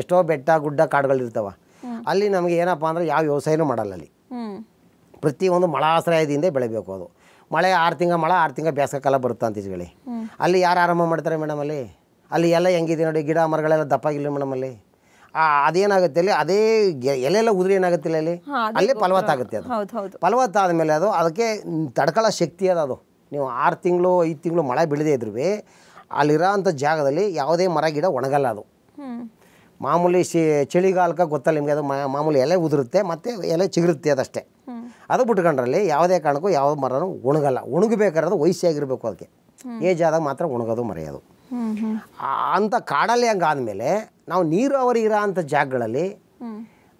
[SPEAKER 2] ಎಷ್ಟೋ ಬೆಟ್ಟ ಗುಡ್ಡ ಕಾಡುಗಳಿರ್ತಾವ ಅಲ್ಲಿ ನಮಗೆ ಏನಪ್ಪ ಅಂದರೆ ಯಾವ ವ್ಯವಸಾಯನೂ ಮಾಡಲ್ಲ ಅಲ್ಲಿ ಪ್ರತಿಯೊಂದು ಮಳಾಶ್ರಯದಿಂದ ಬೆಳಿಬೇಕು ಅದು ಮಳೆ ಆರು ತಿಂಗಳ ಮಳೆ ಆರು ತಿಂಗಳ ಬೇಸಿಗೆ ಕಾಲ ಬರುತ್ತೆ ಅಂತ ಹೇಳಿ ಅಲ್ಲಿ ಯಾರು ಆರಂಭ ಮಾಡ್ತಾರೆ ಮೇಡಮ್ ಅಲ್ಲಿ ಅಲ್ಲಿ ಎಲ್ಲ ಹೆಂಗಿದೆ ನೋಡಿ ಗಿಡ ಮರಗಳೆಲ್ಲ ದಪ್ಪಾಗಿಲ್ಲ ಮೇಡಮ್ ಅಲ್ಲಿ ಅದೇನಾಗುತ್ತೆ ಅಲ್ಲಿ ಅದೇ ಎಲೆಲ್ಲ ಉದುರಿ ಏನಾಗುತ್ತಿಲ್ಲ ಅಲ್ಲಿ ಅಲ್ಲೇ ಫಲವತ್ತ ಆಗುತ್ತೆ ಅದು ಫಲವತ್ತ ಆದಮೇಲೆ ಅದು ಅದಕ್ಕೆ ತಡ್ಕೊಳ್ಳೋ ಶಕ್ತಿ ಅದ ಅದು ನೀವು ಆರು ತಿಂಗಳು ಐದು ತಿಂಗಳು ಮಳೆ ಬೀಳದೇ ಇದ್ರೂ ಅಲ್ಲಿರೋ ಅಂಥ ಜಾಗದಲ್ಲಿ ಯಾವುದೇ ಮರ ಗಿಡ ಒಣಗಲ್ಲ ಅದು ಮಾಮೂಲಿ ಸಿ ಚಳಿಗಾಲಕ್ಕೆ ಗೊತ್ತಲ್ಲ ನಿಮಗೆ ಅದು ಮಾಮೂಲಿ ಎಲೆ ಉದುರುತ್ತೆ ಮತ್ತು ಎಲೆ ಚಿಗುರುತ್ತೆ ಅದಷ್ಟೇ ಅದು ಬಿಟ್ಕೊಂಡ್ರಲ್ಲಿ ಯಾವುದೇ ಕಾರಣಕ್ಕೂ ಯಾವ ಮರನೂ ಒಣಗಲ್ಲ ಒಣಗಬೇಕಾದ್ರೆ ವಯಸ್ಸಾಗಿರಬೇಕು ಅದಕ್ಕೆ ಏಜ್ ಆದಾಗ ಮಾತ್ರ ಒಣಗೋದು ಮರೆಯೋದು ಅಂಥ ಕಾಡಲ್ಲಿ ಹಂಗೆ ಆದಮೇಲೆ ನಾವು ನೀರು ಇರೋ ಅಂಥ ಜಾಗಗಳಲ್ಲಿ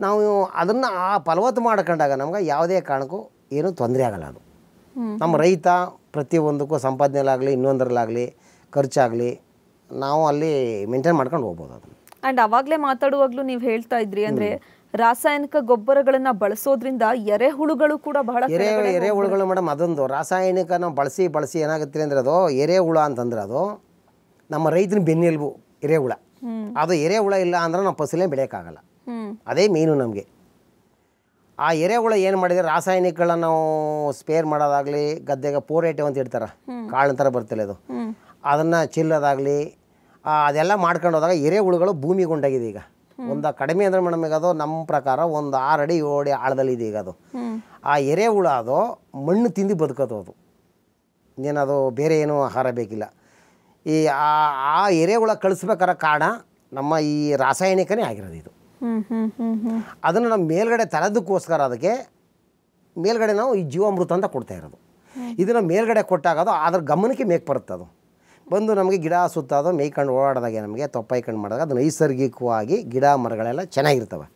[SPEAKER 2] ನಾವು ಅದನ್ನು ಆ ಫಲವತ್ತು ಮಾಡ್ಕೊಂಡಾಗ ನಮ್ಗೆ ಯಾವುದೇ ಕಾರಣಕ್ಕೂ ಏನೂ ತೊಂದರೆ ಆಗಲ್ಲ ಅದು ನಮ್ಮ ರೈತ ಪ್ರತಿಯೊಂದಕ್ಕೂ ಸಂಪಾದನೆಯಲ್ಲಾಗಲಿ ಇನ್ನೊಂದರಲ್ಲಾಗಲಿ ಖರ್ಚಾಗಲಿ ನಾವು ಅಲ್ಲಿ ಮೇಂಟೈನ್ ಮಾಡ್ಕೊಂಡು ಹೋಗ್ಬೋದು ಅದನ್ನು
[SPEAKER 1] ಆ್ಯಂಡ್ ಅವಾಗಲೇ ಮಾತಾಡುವಾಗಲೂ ನೀವು ಹೇಳ್ತಾ ಇದ್ರಿ ಅಂದರೆ ರಾಸಾಯನಿಕ ಗೊಬ್ಬರಗಳನ್ನು ಬಳಸೋದ್ರಿಂದ ಎರೆಹುಳುಗಳು ಕೂಡ ಬಹಳ ಎರೆ ಎರೆಹುಳುಗಳು
[SPEAKER 2] ಮೇಡಮ್ ಅದೊಂದು ರಾಸಾಯನಿಕನ ಬಳಸಿ ಬಳಸಿ ಏನಾಗುತ್ತೆ ಅಂದರೆ ಅದು ಎರೆಹುಳ ಅಂತಂದ್ರೆ ಅದು ನಮ್ಮ ರೈತನ ಬೆನ್ನೆಲುಬು ಎರೆಹುಳ ಅದು ಎರೆಹುಳ ಇಲ್ಲ ಅಂದ್ರೆ ನಾವು ಫಸಲೇ ಬೆಳೆಯೋಕ್ಕಾಗಲ್ಲ ಅದೇ ಮೀನು ನಮಗೆ ಆ ಎರೆಹುಳ ಏನು ಮಾಡಿದರೆ ರಾಸಾಯನಿಕಗಳನ್ನ ನಾವು ಸ್ಪೇರ್ ಮಾಡೋದಾಗಲಿ ಗದ್ದೆಗೆ ಪೋರೇಟೆ ಅಂತ ಇಡ್ತಾರೆ ಕಾಳು ಥರ ಬರ್ತಿಲ್ಲ ಅದು ಅದನ್ನು ಚಿಲ್ಲೋದಾಗಲಿ ಅದೆಲ್ಲ ಮಾಡ್ಕೊಂಡು ಹೋದಾಗ ಎರೆಹುಳುಗಳು ಉಂಟಾಗಿದೆ ಈಗ ಒಂದು ಕಡಿಮೆ ಅಂದರೆ ಮೇಡಮ್ ಈಗ ಅದು ನಮ್ಮ ಪ್ರಕಾರ ಒಂದು ಆರು ಅಡಿ ಏಳು ಅಡಿ ಇದೆ ಈಗ ಅದು ಆ ಎರೆಹುಳ ಅದು ಮಣ್ಣು ತಿಂದು ಬದುಕೋದು ಅದು ಏನದು ಬೇರೆ ಏನೂ ಆಹಾರ ಬೇಕಿಲ್ಲ ಈ ಆ ಎರೆಹುಳ ಕಳಿಸ್ಬೇಕಾದ್ರೆ ಕಾರಣ ನಮ್ಮ ಈ ರಾಸಾಯನಿಕನೇ ಆಗಿರೋದು ಇದು ಅದನ್ನು ನಮ್ಮ ಮೇಲ್ಗಡೆ ತರೋದಕ್ಕೋಸ್ಕರ ಅದಕ್ಕೆ ಮೇಲ್ಗಡೆ ನಾವು ಈ ಜೀವಾಮೃತ ಅಂತ ಕೊಡ್ತಾ ಇರೋದು ಇದನ್ನು ಮೇಲ್ಗಡೆ ಕೊಟ್ಟಾಗ ಅದು ಅದ್ರ ಗಮನಕ್ಕೆ ಮೇಕ್ ಬರುತ್ತೆ ಅದು ಬಂದು ನಮಗೆ ಗಿಡ ಅದು ಮೇಯ್ಕೊಂಡು ಓಡಾಡಿದಾಗೆ ನಮಗೆ ತಪ್ಪಾಯ್ಕೊಂಡು ಮಾಡಿದಾಗ ಅದು ನೈಸರ್ಗಿಕವಾಗಿ ಗಿಡ ಮರಗಳೆಲ್ಲ ಚೆನ್ನಾಗಿರ್ತವೆ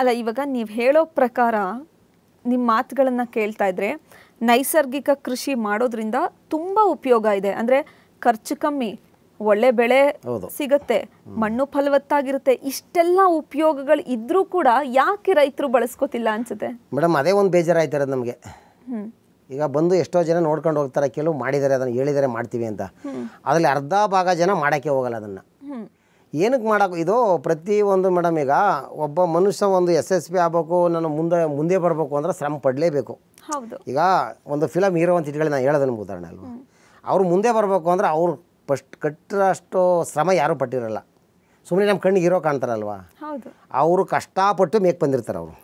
[SPEAKER 1] ಅಲ್ಲ ಇವಾಗ ನೀವು ಹೇಳೋ ಪ್ರಕಾರ ನಿಮ್ಮ ಮಾತುಗಳನ್ನು ಕೇಳ್ತಾ ಇದ್ರೆ ನೈಸರ್ಗಿಕ ಕೃಷಿ ಮಾಡೋದ್ರಿಂದ ತುಂಬ ಉಪಯೋಗ ಇದೆ ಅಂದರೆ ಖರ್ಚು ಕಮ್ಮಿ ಒಳ್ಳೆ ಬೆಳೆ ಸಿಗತ್ತೆ ಮಣ್ಣು ಫಲವತ್ತಾಗಿರುತ್ತೆ ಇಷ್ಟೆಲ್ಲ ಉಪಯೋಗಗಳು ಇದ್ರೂ ಕೂಡ ಯಾಕೆ ರೈತರು ಬಳಸ್ಕೋತಿಲ್ಲ ಅನ್ಸುತ್ತೆ
[SPEAKER 2] ಮೇಡಮ್ ಅದೇ ಒಂದು ಬೇಜಾರಾಯ್ತಾರೆ ನಮಗೆ ಈಗ ಬಂದು ಎಷ್ಟೋ ಜನ ನೋಡ್ಕೊಂಡು ಹೋಗ್ತಾರೆ ಕೆಲವು ಮಾಡಿದ್ದಾರೆ ಅದನ್ನು ಹೇಳಿದರೆ ಮಾಡ್ತೀವಿ ಅಂತ ಅದರಲ್ಲಿ ಅರ್ಧ ಭಾಗ ಜನ ಮಾಡೋಕ್ಕೆ ಹೋಗಲ್ಲ ಅದನ್ನು ಏನಕ್ಕೆ ಮಾಡೋಕ್ಕೆ ಇದು ಪ್ರತಿ ಒಂದು ಮೇಡಮ್ ಈಗ ಒಬ್ಬ ಮನುಷ್ಯ ಒಂದು ಯಶಸ್ವಿ ಆಗಬೇಕು ನಾನು ಮುಂದೆ ಮುಂದೆ ಬರಬೇಕು ಅಂದರೆ ಶ್ರಮ ಪಡಲೇಬೇಕು ಈಗ ಒಂದು ಫಿಲಮ್ ಹೀರೋ ಅಂತ ಇಟ್ಕೊಳ್ಳಿ ನಾನು ಉದಾಹರಣೆ ಅಲ್ವಾ ಅವ್ರು ಮುಂದೆ ಬರಬೇಕು ಅಂದರೆ ಅವ್ರು ಫಸ್ಟ್ ಕಟ್ಟಿರೋಷ್ಟು ಶ್ರಮ ಯಾರೂ ಪಟ್ಟಿರಲ್ಲ ಸುಮ್ಮನೆ ನಮ್ಮ ಕಣ್ಣಿಗೆ ಹೀರೋ ಕಾಣ್ತಾರಲ್ವಾ ಅವರು ಕಷ್ಟಪಟ್ಟು ಮೇಕ್ ಬಂದಿರ್ತಾರೆ ಅವರು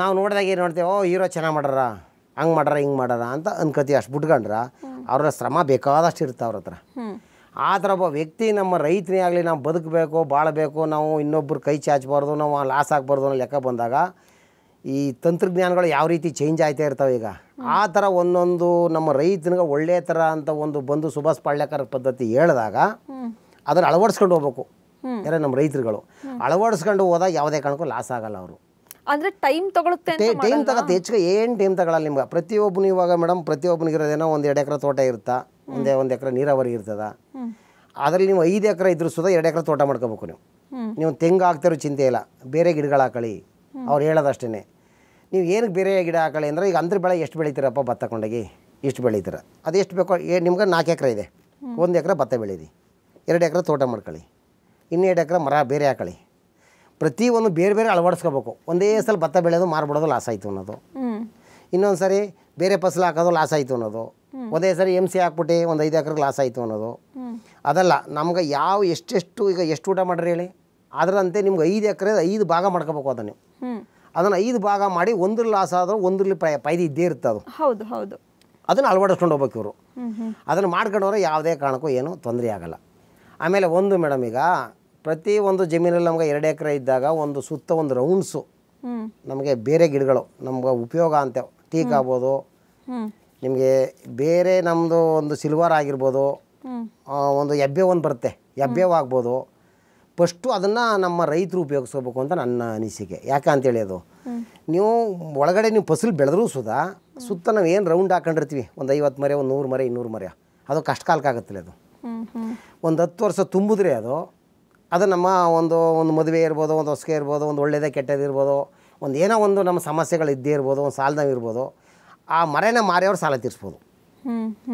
[SPEAKER 2] ನಾವು ನೋಡಿದಾಗ ಏನು ನೋಡ್ತೇವೆ ಓ ಹೀರೋ ಚೆನ್ನಾಗಿ ಮಾಡ್ಯಾರ ಹಂಗೆ ಮಾಡ್ಯಾರ ಹಿಂಗೆ ಮಾಡಾರ ಅಂತ ಅನ್ಕೋತೀವಿ ಅಷ್ಟು ಬಿಟ್ಕೊಂಡ್ರ ಅವರ ಶ್ರಮ ಬೇಕಾದಷ್ಟು ಇರುತ್ತೆ ಅವ್ರ ಹತ್ರ ಆ ಥರ ಒಬ್ಬ ವ್ಯಕ್ತಿ ನಮ್ಮ ರೈತನೇ ಆಗಲಿ ನಾವು ಬದುಕಬೇಕು ಬಾಳಬೇಕು ನಾವು ಇನ್ನೊಬ್ಬರು ಕೈ ಚಾಚಬಾರ್ದು ನಾವು ಲಾಸ್ ಆಗಬಾರ್ದು ಅನ್ನೋ ಲೆಕ್ಕ ಬಂದಾಗ ಈ ತಂತ್ರಜ್ಞಾನಗಳು ಯಾವ ರೀತಿ ಚೇಂಜ್ ಆಯ್ತಾ ಇರ್ತಾವೆ ಈಗ ಆ ಥರ ಒಂದೊಂದು ನಮ್ಮ ರೈತನಿಗೆ ಒಳ್ಳೆ ಥರ ಅಂತ ಒಂದು ಬಂದು ಸುಭಾಷ್ ಪಾಳ್ಯಕರ ಪದ್ಧತಿ ಹೇಳಿದಾಗ ಅದನ್ನು ಅಳವಡಿಸ್ಕೊಂಡು ಹೋಗ್ಬೇಕು ಯಾರು ನಮ್ಮ ರೈತರುಗಳು ಅಳವಡಿಸ್ಕೊಂಡು ಹೋದಾಗ ಯಾವುದೇ ಕಾರಣಕ್ಕೂ ಲಾಸ್ ಆಗಲ್ಲ ಅವರು
[SPEAKER 1] ಅಂದರೆ ಟೈಮ್ ತಗೊಳುತ್ತೆ ಟೈಮ್ ತಗೊತ್ತೆ
[SPEAKER 2] ಹೆಚ್ಚಿಗೆ ಏನು ಟೈಮ್ ತಗೊಳ್ಳಲ್ಲ ನಿಮ್ಗೆ ಪ್ರತಿಯೊಬ್ಬನು ಇವಾಗ ಮೇಡಮ್ ಇರೋದೇನೋ ಒಂದು ಎರಡು ಎಕರೆ ತೋಟ ಇರುತ್ತಾ ಒಂದೇ ಒಂದು ಎಕರೆ ನೀರಾವರಿ ಇರ್ತದ ಅದರಲ್ಲಿ ನೀವು ಐದು ಎಕರೆ ಇದ್ರೂ ಸುದ ಎರಡು ಎಕರೆ ತೋಟ ಮಾಡ್ಕೋಬೇಕು ನೀವು ನೀವು ತೆಂಗು ಹಾಕ್ತಿರೋ ಚಿಂತೆ ಇಲ್ಲ ಬೇರೆ ಗಿಡಗಳು ಹಾಕೊಳ್ಳಿ ಅವ್ರು ಹೇಳೋದಷ್ಟೇ ನೀವು ಏನಕ್ಕೆ ಬೇರೆ ಗಿಡ ಹಾಕೊಳ್ಳಿ ಅಂದರೆ ಈಗ ಅಂದ್ರೆ ಬೆಳೆ ಎಷ್ಟು ಬೆಳೀತೀರಪ್ಪ ಭತ್ತ ಕೊಂಡೋಗಿ ಇಷ್ಟು ಬೆಳೀತೀರ ಅದು ಎಷ್ಟು ಬೇಕೋ ನಿಮ್ಗೆ ನಾಲ್ಕು ಎಕರೆ ಇದೆ ಒಂದು ಎಕರೆ ಭತ್ತ ಬೆಳೀರಿ ಎರಡು ಎಕರೆ ತೋಟ ಮಾಡ್ಕೊಳ್ಳಿ ಇನ್ನೆರಡು ಎಕರೆ ಮರ ಬೇರೆ ಹಾಕೊಳ್ಳಿ ಪ್ರತಿಯೊಂದು ಬೇರೆ ಬೇರೆ ಅಳವಡಿಸ್ಕೋಬೇಕು ಒಂದೇ ಸಲ ಭತ್ತ ಬೆಳೆಯೋದು ಮಾರ್ಬಿಡೋದು ಲಾಸ್ ಆಯಿತು ಅನ್ನೋದು ಇನ್ನೊಂದು ಸಾರಿ ಬೇರೆ ಫಸಲು ಹಾಕೋದು ಲಾಸ್ ಆಯಿತು ಅನ್ನೋದು ಒಂದೇ ಸರಿ ಎಮ್ ಸಿ ಹಾಕ್ಬಿಟ್ಟು ಒಂದು ಐದು ಎಕರೆಗೆ ಲಾಸ್ ಆಯಿತು ಅನ್ನೋದು ಅದಲ್ಲ ನಮ್ಗೆ ಯಾವ ಎಷ್ಟೆಷ್ಟು ಈಗ ಎಷ್ಟು ಊಟ ಮಾಡಿರಿ ಹೇಳಿ ಅದರಂತೆ ನಿಮ್ಗೆ ಐದು ಎಕರೆ ಐದು ಭಾಗ ಮಾಡ್ಕೋಬೇಕು ಅದನ್ನು ಅದನ್ನು ಐದು ಭಾಗ ಮಾಡಿ ಒಂದ್ರ ಲಾಸ್ ಆದರೂ ಒಂದ್ರಲ್ಲಿ ಪೈದಿ ಇದ್ದೇ ಇರುತ್ತೆ ಅದು ಹೌದು ಹೌದು ಅದನ್ನು ಅಳವಡಿಸ್ಕೊಂಡು ಹೋಗ್ಬೇಕು ಇವರು ಅದನ್ನು ಮಾಡ್ಕೊಂಡವ್ರೆ ಯಾವುದೇ ಕಾರಣಕ್ಕೂ ಏನು ತೊಂದರೆ ಆಗಲ್ಲ ಆಮೇಲೆ ಒಂದು ಮೇಡಮ್ ಈಗ ಪ್ರತಿ ಒಂದು ಜಮೀನಲ್ಲಿ ನಮ್ಗೆ ಎರಡು ಎಕರೆ ಇದ್ದಾಗ ಒಂದು ಸುತ್ತ ಒಂದು ರೌಂಡ್ಸು ನಮಗೆ ಬೇರೆ ಗಿಡಗಳು ನಮ್ಗೆ ಉಪಯೋಗ ಅಂತ ಟೀಕ್ ಆಗ್ಬೋದು ನಿಮಗೆ ಬೇರೆ ನಮ್ಮದು ಒಂದು ಸಿಲ್ವರ್ ಆಗಿರ್ಬೋದು ಒಂದು ಎಬ್ಬೆ ಒಂದು ಬರುತ್ತೆ ಎಬ್ಬೆವಾಗ್ಬೋದು ಫಸ್ಟು ಅದನ್ನು ನಮ್ಮ ರೈತರು ಉಪಯೋಗಿಸ್ಕೋಬೇಕು ಅಂತ ನನ್ನ ಅನಿಸಿಕೆ ಯಾಕೆ ಅಂತೇಳಿ ಅದು ನೀವು ಒಳಗಡೆ ನೀವು ಫಸಲು ಬೆಳೆದ್ರೂ ಸುದಾ ಸುತ್ತ ನಾವು ಏನು ರೌಂಡ್ ಹಾಕೊಂಡಿರ್ತೀವಿ ಒಂದು ಐವತ್ತು ಮರೆ ಒಂದು ನೂರು ಮರೆ ಇನ್ನೂರು ಮರೆ ಅದು ಕಷ್ಟ ಕಾಲಕ್ಕಾಗತ್ತಲ್ಲ ಅದು ಒಂದು ಹತ್ತು ವರ್ಷ ತುಂಬಿದ್ರೆ ಅದು ಅದು ನಮ್ಮ ಒಂದು ಒಂದು ಮದುವೆ ಇರ್ಬೋದು ಒಂದು ಹೊಸಕೆ ಇರ್ಬೋದು ಒಂದು ಒಳ್ಳೆಯದೇ ಕೆಟ್ಟದಿರ್ಬೋದು ಒಂದು ಏನೋ ಒಂದು ನಮ್ಮ ಸಮಸ್ಯೆಗಳು ಇದ್ದೇ ಇರ್ಬೋದು ಒಂದು ಸಾಲದಾಗ ಇರ್ಬೋದು ಆ ಮರೆನ ಮಾರಿಯವ್ರು ಸಾಲ ತೀರಿಸ್ಬೋದು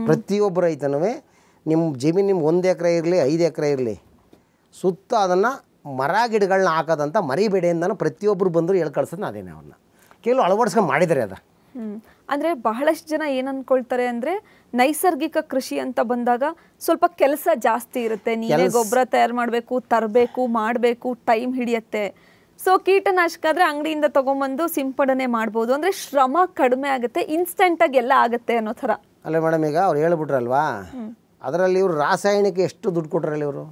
[SPEAKER 2] ಪ್ರತಿಯೊಬ್ಬ ರೈತನೂ ನಿಮ್ಮ ಜಮೀನು ನಿಮ್ಗೆ ಒಂದು ಎಕರೆ ಇರಲಿ ಐದು ಎಕರೆ ಇರಲಿ ಸುತ್ತ ಅದನ್ನು ಮರ ಗಿಡಗಳನ್ನ ಹಾಕೋದಂತ ಮರಿಬೇಡಿ ಅಂತ ಪ್ರತಿಯೊಬ್ಬರು ಬಂದರು ಹೇಳಿ ಅವ್ರನ್ನ ಕೆಲವು ಅಳವಡಿಸ್ಕೊಂಡು ಮಾಡಿದ್ದಾರೆ ಅದು
[SPEAKER 1] ಅಂದರೆ ಬಹಳಷ್ಟು ಜನ ಏನು ಅಂದ್ಕೊಳ್ತಾರೆ ಅಂದರೆ ನೈಸರ್ಗಿಕ ಕೃಷಿ ಅಂತ ಬಂದಾಗ ಸ್ವಲ್ಪ ಕೆಲಸ ಜಾಸ್ತಿ ಇರುತ್ತೆ ನೀವೇ ಗೊಬ್ಬರ ತಯಾರು ಮಾಡಬೇಕು ತರಬೇಕು ಮಾಡಬೇಕು ಟೈಮ್ ಹಿಡಿಯುತ್ತೆ ಸೊ ಕೀಟನಾಶಕ ಆದರೆ ಅಂಗಡಿಯಿಂದ ತೊಗೊಂಬಂದು ಸಿಂಪಡಣೆ ಮಾಡ್ಬೋದು ಅಂದರೆ ಶ್ರಮ ಕಡಿಮೆ ಆಗುತ್ತೆ ಇನ್ಸ್ಟೆಂಟಾಗಿ ಎಲ್ಲ ಆಗುತ್ತೆ ಅನ್ನೋ ಥರ
[SPEAKER 2] ಅಲ್ಲ ಮೇಡಮ್ ಈಗ ಅವ್ರು ಹೇಳ್ಬಿಟ್ರಲ್ವಾ ಅದರಲ್ಲಿ ಇವರು ರಾಸಾಯನಿಕ ಎಷ್ಟು ದುಡ್ಡು ಕೊಟ್ರಲ್ಲಿ ಇವರು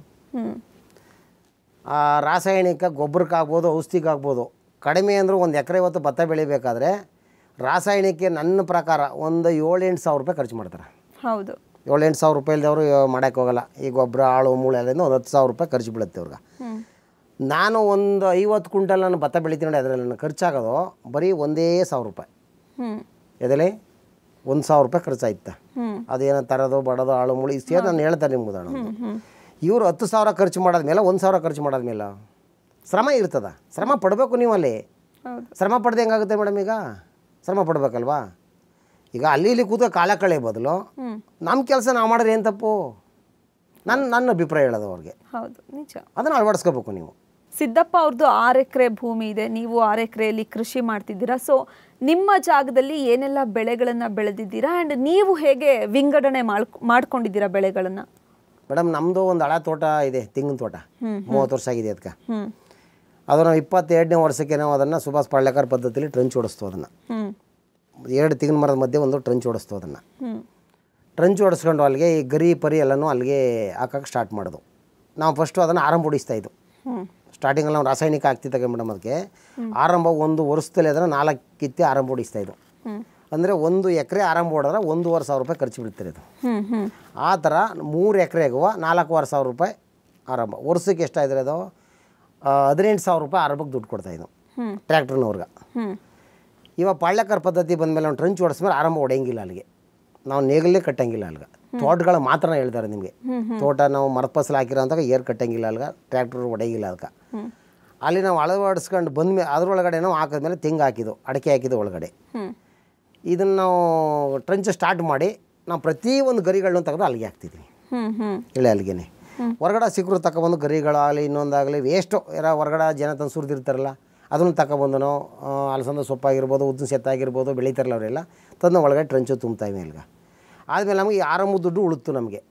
[SPEAKER 2] ರಾಸಾಯನಿಕ ಗೊಬ್ಬರಕ್ಕಾಗ್ಬೋದು ಔಷಧಿಗಾಗ್ಬೋದು ಕಡಿಮೆ ಅಂದರೂ ಒಂದು ಎಕರೆ ಇವತ್ತು ಭತ್ತ ಬೆಳಿಬೇಕಾದ್ರೆ ರಾಸಾಯನಿಕ ನನ್ನ ಪ್ರಕಾರ ಒಂದು ಏಳೆಂಟು ಸಾವಿರ ರೂಪಾಯಿ ಖರ್ಚು ಮಾಡ್ತಾರೆ ಹೌದು ಏಳು ಎಂಟು ಸಾವಿರ ರೂಪಾಯಿಲ್ದವರು ಮಾಡೋಕ್ಕೆ ಹೋಗಲ್ಲ ಈ ಗೊಬ್ಬರ ಆಳು ಮೂಳೆ ಒಂದು ಹತ್ತು ಸಾವಿರ ರೂಪಾಯಿ ಖರ್ಚು ಬೀಳುತ್ತೆ ಅವ್ರಿಗೆ ನಾನು ಒಂದು ಐವತ್ತು ಕ್ವಿಂಟಲ್ ನಾನು ಭತ್ತ ಬೆಳಿತೀನಿ ನೋಡಿ ಅದರಲ್ಲಿ ನಾನು ಖರ್ಚಾಗೋದು ಬರೀ ಒಂದೇ ಸಾವಿರ ರೂಪಾಯಿ ಎದಲಿ ಒಂದು ಸಾವಿರ ರೂಪಾಯಿ ಖರ್ಚಾಯ್ತ ಅದೇನೋ ತರೋದು ಬಡೋದು ಆಳು ಮೂಳೆ ಇಷ್ಟೇ ನಾನು ಹೇಳ್ತಾರೆ ನಿಮ್ಗೆ ಉದಾಹರಣೆ ಇವರು ಹತ್ತು ಸಾವಿರ ಖರ್ಚು ಮಾಡೋದ್ಮೇಲೆ ಒಂದು ಸಾವಿರ ಖರ್ಚು ಮಾಡೋದ್ಮೇಲೆ ಶ್ರಮ ಇರ್ತದ ಶ್ರಮ ಪಡಬೇಕು ನೀವು ಅಲ್ಲಿ ಶ್ರಮ ಪಡೆದ ಹೆಂಗಾಗುತ್ತೆ ಮೇಡಮ್ ಈಗ ಶ್ರಮ ಪಡಬೇಕಲ್ವಾ ಈಗ ಅಲ್ಲಿ ಇಲ್ಲಿ ಕೂತ ಕಾಲ ಕಳೆ ಬದಲು ನಮ್ಮ ಕೆಲಸ ನಾವು ಮಾಡಿದ್ರೆ ಏನು ತಪ್ಪು ನನ್ನ ನನ್ನ ಅಭಿಪ್ರಾಯ ಹೇಳೋದು ಅವ್ರಿಗೆ ಹೌದು ನಿಜ ಅದನ್ನು ಅಳವಡಿಸ್ಕೋಬೇಕು ನೀವು
[SPEAKER 1] ಸಿದ್ದಪ್ಪ ಅವ್ರದ್ದು ಆರು ಎಕರೆ ಭೂಮಿ ಇದೆ ನೀವು ಆರು ಎಕರೆಯಲ್ಲಿ ಕೃಷಿ ಮಾಡ್ತಿದ್ದೀರಾ ಸೊ ನಿಮ್ಮ ಜಾಗದಲ್ಲಿ ಏನೆಲ್ಲ ಬೆಳೆಗಳನ್ನು ಬೆಳೆದಿದ್ದೀರಾ ಆ್ಯಂಡ್ ನೀವು ಹೇಗೆ ವಿಂಗಡಣೆ ಮಾಡ್ಕೊಂಡಿದ್ದೀರಾ ಬೆಳೆಗಳನ್ನು
[SPEAKER 2] ಮೇಡಮ್ ನಮ್ಮದು ಒಂದು ಹಳೆ ತೋಟ ಇದೆ ತೆಂಗಿನ ತೋಟ ಮೂವತ್ತು ವರ್ಷ ಆಗಿದೆ ಅದಕ್ಕೆ ಅದನ್ನು ನಾವು ಇಪ್ಪತ್ತೆರಡನೇ ವರ್ಷಕ್ಕೆ ನಾವು ಅದನ್ನು ಸುಭಾಷ್ ಪಾಳ್ಯಕರ್ ಪದ್ಧತಿಯಲ್ಲಿ ಟ್ರೆಂಚ್ ಓಡಿಸ್ತು ಅದನ್ನು ಎರಡು ತೆಂಗಿನ ಮರದ ಮಧ್ಯೆ ಒಂದು ಟ್ರೆಂಚ್ ಓಡಿಸ್ತು ಅದನ್ನು ಟ್ರೆಂಚ್ ಓಡಿಸ್ಕೊಂಡು ಅಲ್ಲಿಗೆ ಈ ಗರಿ ಪರಿ ಎಲ್ಲನೂ ಅಲ್ಲಿಗೆ ಹಾಕಕ್ಕೆ ಸ್ಟಾರ್ಟ್ ಮಾಡೋದು ನಾವು ಫಸ್ಟು ಅದನ್ನು ಆರಂಭ ಓಡಿಸ್ತಾ ಇದ್ದು ಸ್ಟಾರ್ಟಿಂಗಲ್ಲಿ ನಾವು ರಾಸಾಯನಿಕ ಹಾಕ್ತಿದ್ದಾಗ ಮೇಡಮ್ ಅದಕ್ಕೆ ಆರಂಭ ಒಂದು ವರ್ಷದಲ್ಲಿ ಅದನ್ನು ನಾಲ್ಕು ಕಿತ್ತಿ ಆರಂಭ ಓಡಿಸ್ತಾ ಇದ್ದು ಅಂದರೆ ಒಂದು ಎಕರೆ ಆರಂಭ ಹೊಡೆದ್ರೆ ಒಂದೂವರೆ ಸಾವಿರ ರೂಪಾಯಿ ಖರ್ಚು ಬಿಡ್ತಾರೆ ಅದು ಆ ಥರ ಮೂರು ಆಗುವ ನಾಲ್ಕೂವರೆ ಸಾವಿರ ರೂಪಾಯಿ ಆರಂಭ ವರ್ಷಕ್ಕೆ ಎಷ್ಟಾಯಿದ್ರೆ ಅದು ಹದಿನೆಂಟು ಸಾವಿರ ರೂಪಾಯಿ ಆರಂಭಕ್ಕೆ ದುಡ್ಡು ಇದ್ದು ಟ್ರ್ಯಾಕ್ಟ್ರ್ನವ್ರಿಗೆ ಇವಾಗ ಪಾಳ್ಯಕರ್ ಪದ್ಧತಿ ಮೇಲೆ ನಾವು ಟ್ರಂಚ್ ಓಡಿಸ್ಮೇಲೆ ಆರಂಭ ಹೊಡೆಯಂಗಿಲ್ಲ ಅಲ್ಲಿಗೆ ನಾವು ನೇಗಲೇ ಕಟ್ಟಂಗಿಲ್ಲ ಅಲ್ಲಿಗೆ ತೋಟಗಳು ಮಾತ್ರ ಹೇಳ್ತಾರೆ ನಿಮಗೆ ತೋಟ ನಾವು ಮರದ ಹಾಕಿರೋ ಅಂತ ಏರ್ ಕಟ್ಟಂಗಿಲ್ಲ ಅಲ್ಗ ಟ್ರ್ಯಾಕ್ಟ್ರ್ ಹೊಡೆಯಂಗಿಲ್ಲ ಅದಕ್ಕೆ ಅಲ್ಲಿ ನಾವು ಅಳವಡಿಸ್ಕೊಂಡು ಬಂದ ಮೇಲೆ ಅದರೊಳಗಡೆ ನಾವು ಹಾಕಿದ್ಮೇಲೆ ತೆಂಗು ಹಾಕಿದ್ದು ಅಡಿಕೆ ಹಾಕಿದ್ದು ಒಳಗಡೆ ಇದನ್ನು ನಾವು ಟ್ರೆಂಚ್ ಸ್ಟಾರ್ಟ್ ಮಾಡಿ ನಾವು ಪ್ರತಿ ಒಂದು ಗರಿಗಳನ್ನ ತೆಗೆದು ಅಲ್ಲಿಗೆ ಹಾಕ್ತಿದ್ವಿ ಇಳೆ ಅಲ್ಲಿಗೆನೆ ಹೊರಗಡೆ ಸಿಕ್ಕರು ತಗೊಬಂದು ಗರಿಗಳಾಗಲಿ ಇನ್ನೊಂದಾಗಲಿ ವೇಸ್ಟು ಯಾರ ಹೊರಗಡೆ ಜನ ತಂದು ಸುರಿದಿರ್ತಾರಲ್ಲ ಅದನ್ನು ತಗೊಬಂದು ನಾವು ಅಲಸಂದ ಸೊಪ್ಪಾಗಿರ್ಬೋದು ಉದ್ದಿನ ಸೆತ್ತಾಗಿರ್ಬೋದು ಬೆಳೀತಾರಲ್ಲ ಅವರೆಲ್ಲ ತಂದು ಒಳಗಡೆ ಟ್ರೆಂಚು ತುಂಬ್ತಾ ಇವೆ ಇಲ್ಲಿಗೆ ಆದಮೇಲೆ ನಮಗೆ ಆರಂಭ ದುಡ್ಡು ಉಳಿತು ನಮಗೆ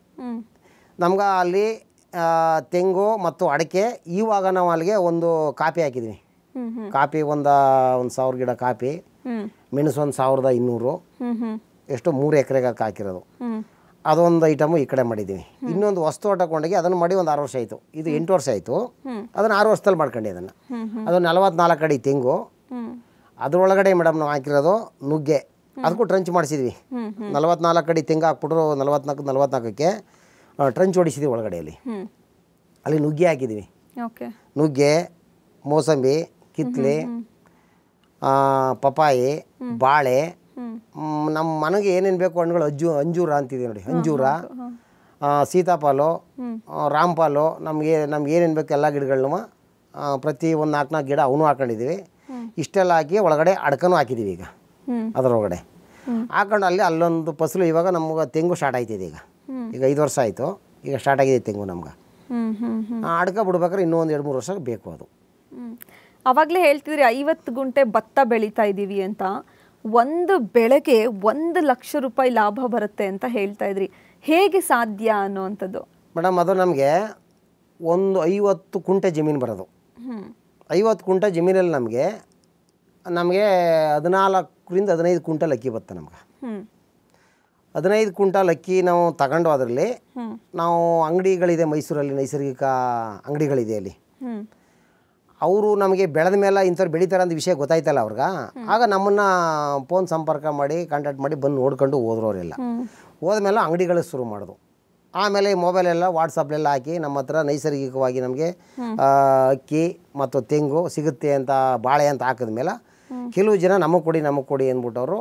[SPEAKER 2] ನಮ್ಗೆ ಅಲ್ಲಿ ತೆಂಗು ಮತ್ತು ಅಡಿಕೆ ಇವಾಗ ನಾವು ಅಲ್ಲಿಗೆ ಒಂದು ಕಾಪಿ ಹಾಕಿದ್ವಿ ಕಾಪಿ ಒಂದು ಒಂದು ಸಾವಿರ ಗಿಡ ಕಾಪಿ ಮೆಣಸು ಒಂದು ಸಾವಿರದ ಇನ್ನೂರು ಎಷ್ಟು ಮೂರು ಎಕರೆಗೆ ಹಾಕಿರೋದು ಅದೊಂದು ಐಟಮು ಈ ಕಡೆ ಮಾಡಿದ್ದೀವಿ ಇನ್ನೊಂದು ವಸ್ತು ತಗೊಂಡೋಗಿ ಅದನ್ನು ಮಾಡಿ ಒಂದು ಆರು ವರ್ಷ ಆಯಿತು ಇದು ಎಂಟು ವರ್ಷ ಆಯಿತು ಅದನ್ನು ಆರು ವರ್ಷದಲ್ಲಿ ಮಾಡ್ಕೊಂಡು ಅದನ್ನು ಅದು ನಲವತ್ನಾಲ್ಕು ಅಡಿ ತೆಂಗು ಅದರೊಳಗಡೆ ಮೇಡಮ್ ನಾವು ಹಾಕಿರೋದು ನುಗ್ಗೆ ಅದಕ್ಕೂ ಟ್ರಂಚ್ ಮಾಡಿಸಿದ್ವಿ ನಲವತ್ನಾಲ್ಕು ಅಡಿ ತೆಂಗು ಹಾಕ್ಬಿಟ್ರು ನಲವತ್ನಾಲ್ಕು ನಲವತ್ನಾಲ್ಕಕ್ಕೆ ಟ್ರಂಚ್ ಹೊಡಿಸಿದ್ವಿ ಒಳಗಡೆ
[SPEAKER 3] ಅಲ್ಲಿ
[SPEAKER 2] ನುಗ್ಗೆ ಹಾಕಿದ್ವಿ ನುಗ್ಗೆ ಮೋಸಂಬಿ ಕಿತ್ಲೆ ಪಪಾಯಿ ಬಾಳೆ ನಮ್ಮ ಮನೆಗೆ ಏನೇನು ಬೇಕು ಹಣ್ಣುಗಳು ಅಜ್ಜು ಅಂಜೂರ ಅಂತಿದ್ದೀವಿ ನೋಡಿ ಅಂಜೂರ ಸೀತಾಫಾಲು ರಾಮ್ಪಾಲು ನಮಗೆ ನಮ್ಗೆ ಏನೇನು ಬೇಕು ಎಲ್ಲ ಗಿಡಗಳನ್ನೂ ಪ್ರತಿ ಒಂದು ನಾಲ್ಕು ನಾಲ್ಕು ಗಿಡ ಅವನು ಹಾಕೊಂಡಿದ್ದೀವಿ ಇಷ್ಟೆಲ್ಲ ಹಾಕಿ ಒಳಗಡೆ ಅಡ್ಕನೂ ಹಾಕಿದ್ದೀವಿ ಈಗ ಅದರೊಳಗಡೆ ಹಾಕೊಂಡು ಅಲ್ಲಿ ಅಲ್ಲೊಂದು ಫಸಲು ಇವಾಗ ನಮ್ಗೆ ತೆಂಗು ಸ್ಟಾರ್ಟ್ ಆಯ್ತಿದೆ ಈಗ ಈಗ ಐದು ವರ್ಷ ಆಯಿತು ಈಗ ಸ್ಟಾರ್ಟ್ ಆಗಿದೆ ತೆಂಗು ನಮ್ಗೆ ಅಡ್ಕ ಬಿಡ್ಬೇಕಾದ್ರೆ ಇನ್ನೂ ಒಂದು ಎರಡು ಮೂರು ವರ್ಷ ಬೇಕು ಅದು
[SPEAKER 1] ಆವಾಗಲೇ ಹೇಳ್ತಿದ್ರಿ ಐವತ್ತು ಗುಂಟೆ ಭತ್ತ ಬೆಳೀತಾ ಇದ್ದೀವಿ ಅಂತ ಒಂದು ಬೆಳೆಗೆ ಒಂದು ಲಕ್ಷ ರೂಪಾಯಿ ಲಾಭ ಬರುತ್ತೆ ಅಂತ ಹೇಳ್ತಾ ಇದ್ರಿ ಹೇಗೆ ಸಾಧ್ಯ ಅನ್ನೋವಂಥದ್ದು
[SPEAKER 2] ಮೇಡಮ್ ಅದು ನಮಗೆ ಒಂದು ಐವತ್ತು ಕುಂಟೆ ಜಮೀನು ಬರೋದು ಐವತ್ತು ಕುಂಟೆ ಜಮೀನಲ್ಲಿ ನಮಗೆ ನಮಗೆ ಹದಿನಾಲ್ಕರಿಂದ ಹದಿನೈದು ಕುಂಟಲ್ ಅಕ್ಕಿ ಬರುತ್ತೆ ನಮ್ಗೆ ಹದಿನೈದು ಕುಂಟಲ್ ಅಕ್ಕಿ ನಾವು ತಗೊಂಡು ಅದರಲ್ಲಿ ನಾವು ಅಂಗಡಿಗಳಿದೆ ಮೈಸೂರಲ್ಲಿ ನೈಸರ್ಗಿಕ ಅಂಗಡಿಗಳಿದೆ ಅಲ್ಲಿ ಅವರು ನಮಗೆ ಬೆಳೆದ ಮೇಲೆ ಇಂಥವ್ರು ಬೆಳೀತಾರೆ ಅಂತ ವಿಷಯ ಗೊತ್ತಾಯ್ತಲ್ಲ ಅವ್ರಿಗೆ ಆಗ ನಮ್ಮನ್ನು ಫೋನ್ ಸಂಪರ್ಕ ಮಾಡಿ ಕಾಂಟ್ಯಾಕ್ಟ್ ಮಾಡಿ ಬಂದು ನೋಡ್ಕೊಂಡು ಹೋದ್ರವರೆಲ್ಲ ಹೋದ್ಮೇಲೆ ಅಂಗಡಿಗಳು ಶುರು ಮಾಡಿದ್ರು ಆಮೇಲೆ ಮೊಬೈಲೆಲ್ಲ ವಾಟ್ಸಪ್ಲೆಲ್ಲ ಹಾಕಿ ನಮ್ಮ ಹತ್ರ ನೈಸರ್ಗಿಕವಾಗಿ ನಮಗೆ ಅಕ್ಕಿ ಮತ್ತು ತೆಂಗು ಸಿಗುತ್ತೆ ಅಂತ ಬಾಳೆ ಅಂತ ಹಾಕಿದ ಮೇಲೆ ಕೆಲವು ಜನ ನಮಗೆ ಕೊಡಿ ನಮಗೆ ಕೊಡಿ ಅಂದ್ಬಿಟ್ಟವರು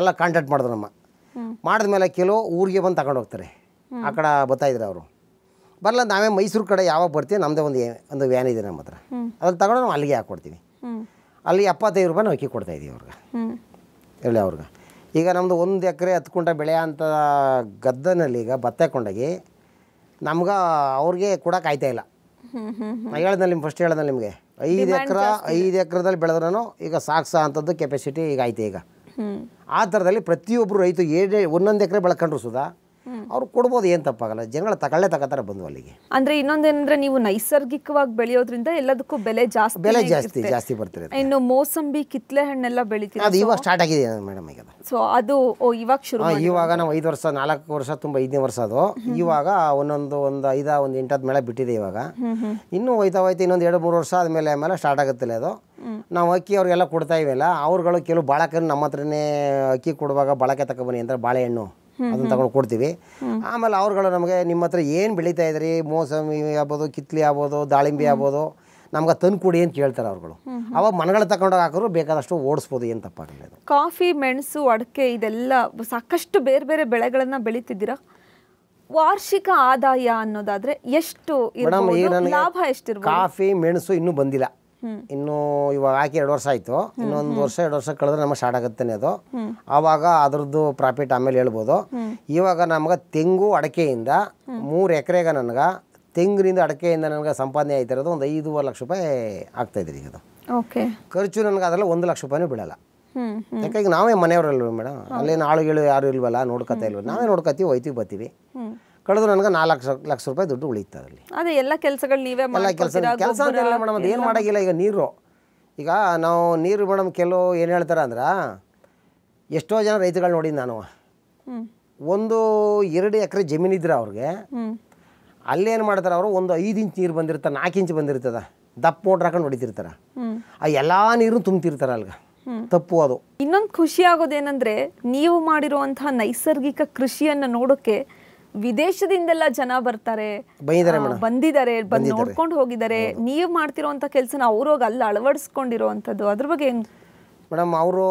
[SPEAKER 2] ಎಲ್ಲ ಕಾಂಟ್ಯಾಕ್ಟ್ ಮಾಡಿದ್ರು ನಮ್ಮ ಮಾಡಿದ್ಮೇಲೆ ಕೆಲವು ಊರಿಗೆ ಬಂದು ತಗೊಂಡೋಗ್ತಾರೆ ಹೋಗ್ತಾರೆ ಆ ಕಡೆ ಬರ್ತಾಯಿದ್ರು ಅವರು ಬರಲ್ಲ ನಾವೇ ಮೈಸೂರು ಕಡೆ ಯಾವಾಗ ಬರ್ತೀವಿ ನಮ್ಮದೇ ಒಂದು ಒಂದು ವ್ಯಾನ್ ಇದೆ ನಮ್ಮ ಹತ್ರ ಅದ್ರಲ್ಲಿ ತಗೊಂಡು ನಾವು ಅಲ್ಲಿಗೆ ಹಾಕ್ಕೊಡ್ತೀವಿ ಅಲ್ಲಿ ಎಪ್ಪತ್ತೈದು ರೂಪಾಯಿ ನಾವು ಅಕ್ಕಿ ಕೊಡ್ತಾಯಿದ್ದೀವಿ ಅವ್ರಿಗೆ ಹೇಳಿ ಅವ್ರಿಗೆ ಈಗ ನಮ್ಮದು ಒಂದು ಎಕರೆ ಹತ್ತು ಕುಂಟ ಅಂತ ಗದ್ದನಲ್ಲಿ ಈಗ ಭತ್ತ ಕೊಂಡೋಗಿ ನಮ್ಗೆ ಅವ್ರಿಗೆ ಕೊಡೋಕೆ ಆಯ್ತಾ ಇಲ್ಲ ಹೇಳ್ದೆ ನಿಮ್ಮ ಫಸ್ಟ್ ಹೇಳ್ದೆ ನಿಮಗೆ ಐದು ಎಕರೆ ಐದು ಎಕ್ರೆದಲ್ಲಿ ಬೆಳೆದ್ರೂ ಈಗ ಸಾಕ್ಸ ಅಂಥದ್ದು ಕೆಪಾಸಿಟಿ ಈಗ ಐತೆ ಈಗ ಆ ಥರದಲ್ಲಿ ಪ್ರತಿಯೊಬ್ಬರು ರೈತರು ಏನೇ ಒಂದೊಂದು ಎಕರೆ ಬೆಳ್ಕೊಂಡ್ರು ಸುಧಾ ಅವ್ರು ಕೊಡ್ಬೋದು ಏನು ತಪ್ಪಾಗಲ್ಲ ಜನಗಳು ತಗೊಳ್ಳೇ ತಗೋತಾರೆ ಬಂದು ಅಲ್ಲಿಗೆ
[SPEAKER 1] ಅಂದ್ರೆ ಇನ್ನೊಂದೇನಂದ್ರೆ ನೀವು ನೈಸರ್ಗಿಕವಾಗಿ ಬೆಳೆಯೋದ್ರಿಂದ ಎಲ್ಲದಕ್ಕೂ ಬೆಲೆ ಜಾಸ್ತಿ ಬೆಲೆ ಜಾಸ್ತಿ ಜಾಸ್ತಿ ಬರ್ತಿದೆ ಇನ್ನು ಮೋಸಂಬಿ ಕಿತ್ಲೆ ಹಣ್ಣೆಲ್ಲ ಬೆಳಿತೀವಿ ಅದು ಇವಾಗ ಸ್ಟಾರ್ಟ್
[SPEAKER 2] ಆಗಿದೆ ಮೇಡಮ್ ಈಗ
[SPEAKER 1] ಸೊ ಅದು ಇವಾಗ ಶುರು ಇವಾಗ
[SPEAKER 2] ನಾವು ಐದು ವರ್ಷ ನಾಲ್ಕು ವರ್ಷ ತುಂಬ ಐದನೇ ವರ್ಷ ಅದು ಇವಾಗ ಒಂದೊಂದು ಒಂದು ಐದ ಒಂದು ಎಂಟಾದ ಮೇಳ ಬಿಟ್ಟಿದೆ ಇವಾಗ ಇನ್ನೂ ಹೋಯ್ತಾ ಹೋಯ್ತಾ ಇನ್ನೊಂದು ಎರಡು ಮೂರು ವರ್ಷ ಆದಮೇಲೆ ಆಮೇಲೆ ಸ್ಟಾರ್ಟ್ ಆಗುತ್ತಲ್ಲ ಅದು ನಾವು ಅಕ್ಕಿ ಅವ್ರಿಗೆಲ್ಲ ಕೊಡ್ತಾ ಇವೆಲ್ಲ ಅವ್ರುಗಳು ಕೆಲವು ಬಾಳಕನ್ನು ನಮ್ಮ ಹತ್ರನೇ ಅಕ್ಕಿ ಕೊಡುವಾಗ ಬಾಳಕೆ ತಗೊಬನ್ನಿ ಅಂದರೆ ಬಾಳೆಹಣ್ಣು ಅದನ್ನು ತಗೊಂಡು ಕೊಡ್ತೀವಿ ಆಮೇಲೆ ಅವ್ರುಗಳು ನಮಗೆ ನಿಮ್ಮ ಹತ್ರ ಏನು ಬೆಳೀತಾ ಇದ್ರಿ ಮೋಸಂಬಿ ಆಗ್ಬೋದು ಕಿತ್ಲಿ ಆಗ್ಬೋದು ದಾಳಿಂಬೆ ಆಗ್ಬೋದು ನಮ್ಗೆ ತಂದು ಕೊಡಿ ಅಂತ ಕೇಳ್ತಾರೆ ಅವ್ರುಗಳು ಅವಾಗ ಮನಗಳ ತಗೊಂಡೋಗಿ ಹಾಕಿದ್ರು ಬೇಕಾದಷ್ಟು ಓಡಿಸ್ಬೋದು ಏನು ತಪ್ಪಾಗಲಿಲ್ಲ
[SPEAKER 1] ಕಾಫಿ ಮೆಣಸು ಅಡಕೆ ಇದೆಲ್ಲ ಸಾಕಷ್ಟು ಬೇರೆ ಬೇರೆ ಬೆಳೆಗಳನ್ನು ಬೆಳೀತಿದ್ದೀರಾ ವಾರ್ಷಿಕ ಆದಾಯ ಅನ್ನೋದಾದ್ರೆ ಎಷ್ಟು ಲಾಭ ಎಷ್ಟಿರ್ಬೋದು
[SPEAKER 2] ಕಾಫಿ ಮೆಣಸು ಇನ್ನೂ ಬಂದಿಲ್ಲ ಇನ್ನು ಇವಾಗ ಹಾಕಿ ಎರಡು ವರ್ಷ ಆಯಿತು ಇನ್ನೊಂದು ವರ್ಷ ಎರಡು ವರ್ಷ ಕಳೆದ್ರೆ ನಮಗೆ ಸ್ಟಾರ್ಟ್ ಆಗುತ್ತೇನೆ ಅದು ಆವಾಗ ಅದ್ರದ್ದು ಪ್ರಾಫಿಟ್ ಆಮೇಲೆ ಹೇಳ್ಬೋದು ಇವಾಗ ನಮ್ಗೆ ತೆಂಗು ಅಡಕೆಯಿಂದ ಮೂರು ಎಕರೆಗ ನನಗೆ ತೆಂಗಿನಿಂದ ಅಡಕೆಯಿಂದ ನನಗೆ ಸಂಪಾದನೆ ಆಯ್ತಿರೋದು ಒಂದು ಐದೂವರೆ ಲಕ್ಷ ರೂಪಾಯಿ ಆಗ್ತಾ ಇದ್ರಿ ಈಗ ಓಕೆ ಖರ್ಚು ನನಗೆ ಅದರಲ್ಲಿ ಒಂದು ಲಕ್ಷ ರೂಪಾಯಿನೂ ಬಿಡಲ್ಲ ಯಾಕೆ ನಾವೇ ಮನೆಯವರಲ್ವ ಮೇಡಮ್ ಅಲ್ಲೇನು ಆಳುಗಳು ಯಾರು ಇಲ್ವಲ್ಲ ನೋಡ್ಕೊತಾ ಇಲ್ವಲ್ಲ ನಾವೇ ನೋಡ್ಕೊತೀವಿ ಹೋಯ್ತೀವಿ ಬರ್ತೀವಿ ಕಳೆದು ನನಗೆ ನಾಲ್ಕು ಲಕ್ಷ ರೂಪಾಯಿ ದುಡ್ಡು ಉಳಿತು ಅಲ್ಲಿ
[SPEAKER 1] ಅದೇ ಎಲ್ಲ ಕೆಲಸಗಳು ನೀವೇ ಎಲ್ಲ ಕೆಲಸ ಕೆಲಸ ಅಂತಲ್ಲ ಮೇಡಮ್ ಅದು ಏನು ಮಾಡೋಂಗಿಲ್ಲ
[SPEAKER 2] ಈಗ ನೀರು ಈಗ ನಾವು ನೀರು ಮೇಡಮ್ ಕೆಲವು ಏನು ಹೇಳ್ತಾರೆ ಅಂದ್ರೆ ಎಷ್ಟೋ ಜನ ರೈತಗಳು ನೋಡಿ ನಾನು ಒಂದು ಎರಡು ಎಕರೆ ಜಮೀನಿದ್ರೆ ಅವ್ರಿಗೆ ಅಲ್ಲೇನು ಮಾಡ್ತಾರೆ ಅವರು ಒಂದು ಐದು ಇಂಚ್ ನೀರು ಬಂದಿರ್ತಾರೆ ನಾಲ್ಕು ಇಂಚ್ ಬಂದಿರ್ತದ ದಪ್ಪ ಮೋಟ್ರ್ ಹಾಕೊಂಡು ಹೊಡಿತಿರ್ತಾರೆ ಆ ಎಲ್ಲ ನೀರು ತುಂಬ್ತಿರ್ತಾರೆ ಅಲ್ಗ ತಪ್ಪು ಅದು
[SPEAKER 1] ಇನ್ನೊಂದು ಖುಷಿ ಆಗೋದೇನೆಂದರೆ ನೀವು ಮಾಡಿರುವಂತಹ ನೈಸರ್ಗಿಕ ಕೃಷಿಯನ್ನ ನೋಡೋಕ್ಕೆ ವಿದೇಶದಿಂದೆಲ್ಲ ಜನ ಬರ್ತಾರೆ ಬಂದಿದ್ದಾರೆ ಬಂದು ನೋಡ್ಕೊಂಡು ಹೋಗಿದ್ದಾರೆ ನೀವು ಮಾಡ್ತಿರೋಂಥ ಕೆಲಸನ ಅವ್ರೋಗ ಅಲ್ಲಿ ಅಳವಡಿಸ್ಕೊಂಡಿರೋವಂಥದ್ದು ಅದ್ರ ಬಗ್ಗೆ ಏನು
[SPEAKER 2] ಮೇಡಮ್ ಅವರು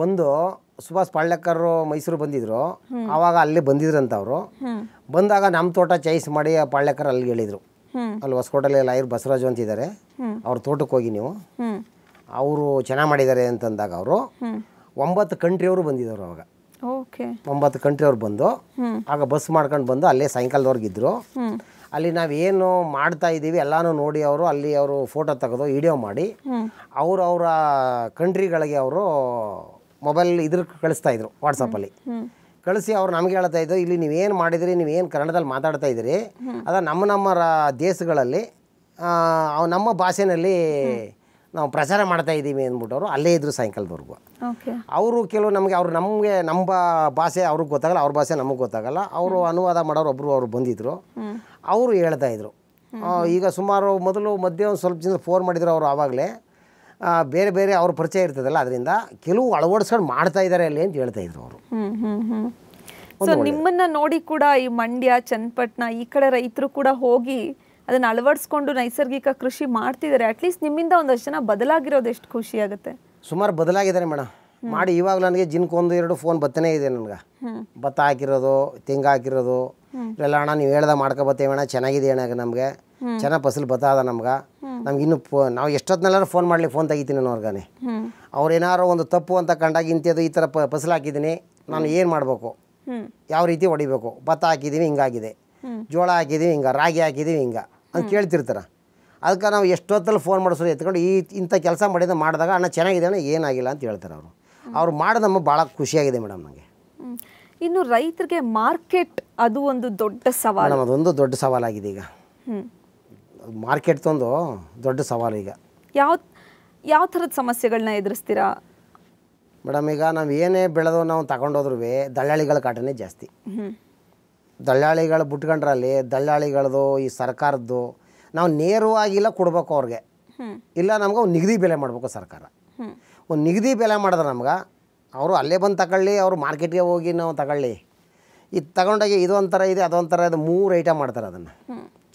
[SPEAKER 2] ಬಂದು ಸುಭಾಷ್ ಪಾಳ್ಯಕರ್ ಮೈಸೂರು ಬಂದಿದ್ರು ಆವಾಗ ಅಲ್ಲೇ ಬಂದಿದ್ರಂತ ಅವರು ಬಂದಾಗ ನಮ್ಮ ತೋಟ ಚಾಯ್ಸ್ ಮಾಡಿ ಆ ಪಾಳ್ಯಕ್ಕರ್ ಅಲ್ಲಿಗೆ ಹೇಳಿದರು ಅಲ್ಲಿ ಹೊಸಕೋಟೆಲಿ ಲಾಯರ್ ಬಸವರಾಜು ಅಂತಿದ್ದಾರೆ ಅವ್ರ ತೋಟಕ್ಕೆ ಹೋಗಿ ನೀವು ಅವರು ಚೆನ್ನಾಗಿ ಮಾಡಿದ್ದಾರೆ ಅಂತಂದಾಗ ಅವರು ಒಂಬತ್ತು ಕಂಟ್ರಿಯವರು ಬಂದಿದ್ರು ಅವಾಗ ಒಂಬತ್ತು ಕಂಟ್ರಿಯವ್ರು ಬಂದು ಆಗ ಬಸ್ ಮಾಡ್ಕೊಂಡು ಬಂದು ಅಲ್ಲೇ ಸಾಯಂಕಾಲದವ್ರಿಗಿದ್ರು ಅಲ್ಲಿ ನಾವೇನು ಮಾಡ್ತಾ ಇದ್ದೀವಿ ಎಲ್ಲಾನು ನೋಡಿ ಅವರು ಅಲ್ಲಿ ಅವರು ಫೋಟೋ ತೆಗೆದು ವಿಡಿಯೋ ಮಾಡಿ ಅವರು ಅವರ ಕಂಟ್ರಿಗಳಿಗೆ ಅವರು ಮೊಬೈಲ್ ಇದ್ರ ಕಳಿಸ್ತಾ ಇದ್ರು ವಾಟ್ಸಪ್ಪಲ್ಲಿ ಕಳಿಸಿ ಅವ್ರು ನಮಗೆ ಹೇಳ್ತಾ ಇದ್ದು ಇಲ್ಲಿ ನೀವೇನು ಮಾಡಿದಿರಿ ನೀವೇನು ಕನ್ನಡದಲ್ಲಿ ಮಾತಾಡ್ತಾ ಇದ್ದೀರಿ ಅದ ನಮ್ಮ ನಮ್ಮ ದೇಶಗಳಲ್ಲಿ ನಮ್ಮ ಭಾಷೆನಲ್ಲಿ ನಾವು ಪ್ರಚಾರ ಮಾಡ್ತಾ ಇದ್ದೀವಿ ಅಂದ್ಬಿಟ್ಟು ಅವರು ಅಲ್ಲೇ ಇದ್ರು ಸಾಯಂಕಾಲದವರೆಗೂ ಅವರು ಕೆಲವು ನಮಗೆ ಅವರು ನಮಗೆ ನಮ್ಮ ಭಾಷೆ ಅವ್ರಿಗೆ ಗೊತ್ತಾಗಲ್ಲ ಅವ್ರ ಭಾಷೆ ನಮಗೆ ಗೊತ್ತಾಗಲ್ಲ ಅವರು ಅನುವಾದ ಮಾಡೋರು ಒಬ್ಬರು ಅವರು ಬಂದಿದ್ದರು ಅವರು ಹೇಳ್ತಾ ಇದ್ರು ಈಗ ಸುಮಾರು ಮೊದಲು ಮಧ್ಯ ಒಂದು ಸ್ವಲ್ಪ ಜನ ಫೋನ್ ಮಾಡಿದ್ರು ಅವರು ಆವಾಗಲೇ ಬೇರೆ ಬೇರೆ ಅವ್ರ ಪರಿಚಯ ಇರ್ತದಲ್ಲ ಅದರಿಂದ ಕೆಲವು ಅಳವಡಿಸ್ಕೊಂಡು ಮಾಡ್ತಾ ಇದ್ದಾರೆ ಅಲ್ಲಿ ಅಂತ ಹೇಳ್ತಾ
[SPEAKER 3] ಇದ್ರು ಅವರು ಸೊ ನಿಮ್ಮನ್ನ
[SPEAKER 1] ನೋಡಿ ಕೂಡ ಈ ಮಂಡ್ಯ ಚನ್ನಪಟ್ಟಣ ಈ ಕಡೆ ರೈತರು ಕೂಡ ಹೋಗಿ ಅದನ್ನು ಅಳವಡಿಸ್ಕೊಂಡು ನೈಸರ್ಗಿಕ ಕೃಷಿ ಮಾಡ್ತಿದ್ದಾರೆ ಅಟ್ಲೀಸ್ಟ್ ನಿಮ್ಮಿಂದ ಒಂದಷ್ಟು ಜನ ಬದಲಾಗಿರೋದು ಎಷ್ಟು ಖುಷಿ ಆಗುತ್ತೆ
[SPEAKER 2] ಸುಮಾರು ಬದಲಾಗಿದ್ದಾರೆ ಮೇಡಮ್ ಮಾಡಿ ಇವಾಗ ನನಗೆ ಜಿನ್ಕೊಂದು ಎರಡು ಫೋನ್ ಬತ್ತನೇ ಇದೆ ನನಗೆ ಭತ್ತ ಹಾಕಿರೋದು ತೆಂಗು ಹಾಕಿರೋದು ಇಲ್ಲ ಅಣ್ಣ ನೀವು ಹೇಳ್ದ ಮಾಡ್ಕೊಬತ್ತೇವೆ ಅಣ್ಣ ಚೆನ್ನಾಗಿದೆ ಅಣ್ಣ ನಮಗೆ ಚೆನ್ನಾಗಿ ಫಸಲು ಭತ್ತ ಅದ ನಮ್ಗೆ ನಮ್ಗೆ ಇನ್ನು ನಾವು ಎಷ್ಟೊತ್ತಿನಲ್ಲಾರು ಫೋನ್ ಮಾಡಲಿ ಫೋನ್ ತೆಗಿತೀನಿ ಅವ್ರಿಗಾನೆ ಅವ್ರು ಏನಾರು ಒಂದು ತಪ್ಪು ಅಂತ ಕಂಡಾಗ ಇಂಥದ್ದು ಈ ಥರ ಫಸಲು ಹಾಕಿದ್ದೀನಿ ನಾನು ಏನು ಮಾಡಬೇಕು ಯಾವ ರೀತಿ ಹೊಡಿಬೇಕು ಭತ್ತ ಹಾಕಿದ್ದೀವಿ ಹಿಂಗಾಗಿದೆ ಜೋಳ ಹಾಕಿದ್ದೀವಿ ಹಿಂಗೆ ರಾಗಿ ಹಾಕಿದ್ದೀವಿ ಹಿಂಗೆ ಅಂತ ಕೇಳ್ತಿರ್ತಾರೆ ಅದಕ್ಕೆ ನಾವು ಎಷ್ಟೊತ್ತಲ್ಲಿ ಫೋನ್ ಮಾಡಿಸೋದು ಎತ್ಕೊಂಡು ಈ ಇಂಥ ಕೆಲಸ ಮಾಡಿದ ಮಾಡಿದಾಗ ಅಣ್ಣ ಚೆನ್ನಾಗಿದೆ ಅಣ್ಣ ಏನಾಗಿಲ್ಲ ಅಂತ ಹೇಳ್ತಾರೆ ಅವರು ಅವ್ರು ಮಾಡೋದು ನಮ್ಮ ಭಾಳ ಖುಷಿಯಾಗಿದೆ ಮೇಡಮ್ ನನಗೆ
[SPEAKER 1] ಇನ್ನು ರೈತರಿಗೆ ಮಾರ್ಕೆಟ್ ಅದು ಒಂದು ದೊಡ್ಡ ಸವಾಲು ಮೇಡಮ್
[SPEAKER 2] ಅದೊಂದು ದೊಡ್ಡ ಸವಾಲಾಗಿದೆ ಈಗ ಮಾರ್ಕೆಟ್ ತಂದು ದೊಡ್ಡ ಸವಾಲು ಈಗ
[SPEAKER 1] ಯಾವ ಯಾವ ಥರದ ಸಮಸ್ಯೆಗಳನ್ನ ಎದುರಿಸ್ತೀರಾ
[SPEAKER 2] ಮೇಡಮ್ ಈಗ ನಾವು ಏನೇ ಬೆಳೆದು ನಾವು ತಗೊಂಡೋದ್ರೂ ದಳ್ಳಾಳಿಗಳ ಕಾಟನೇ ಜಾಸ್ತಿ ದಳ್ಳಾಳಿಗಳು ಬಿಟ್ಕೊಂಡ್ರಲ್ಲಿ ದಳ್ಳಾಳಿಗಳದು ಈ ಸರ್ಕಾರದ್ದು ನಾವು ನೇರವಾಗಿಲ್ಲ ಕೊಡ್ಬೇಕು ಅವ್ರಿಗೆ ಇಲ್ಲ ನಮ್ಗೆ ಒಂದು ನಿಗದಿ ಬೆಲೆ ಮಾಡಬೇಕು ಸರ್ಕಾರ ಒಂದು ನಿಗದಿ ಬೆಲೆ ಮಾಡಿದ್ರೆ ನಮ್ಗೆ ಅವರು ಅಲ್ಲೇ ಬಂದು ತಗೊಳ್ಳಿ ಅವರು ಮಾರ್ಕೆಟ್ಗೆ ಹೋಗಿ ನಾವು ತಗೊಳ್ಳಿ ಇದು ತಗೊಂಡಾಗೆ ಇದೊಂಥರ ಇದೆ ಅದೊಂಥರ ಇದು ಮೂರು ಐಟಮ್ ಮಾಡ್ತಾರೆ ಅದನ್ನು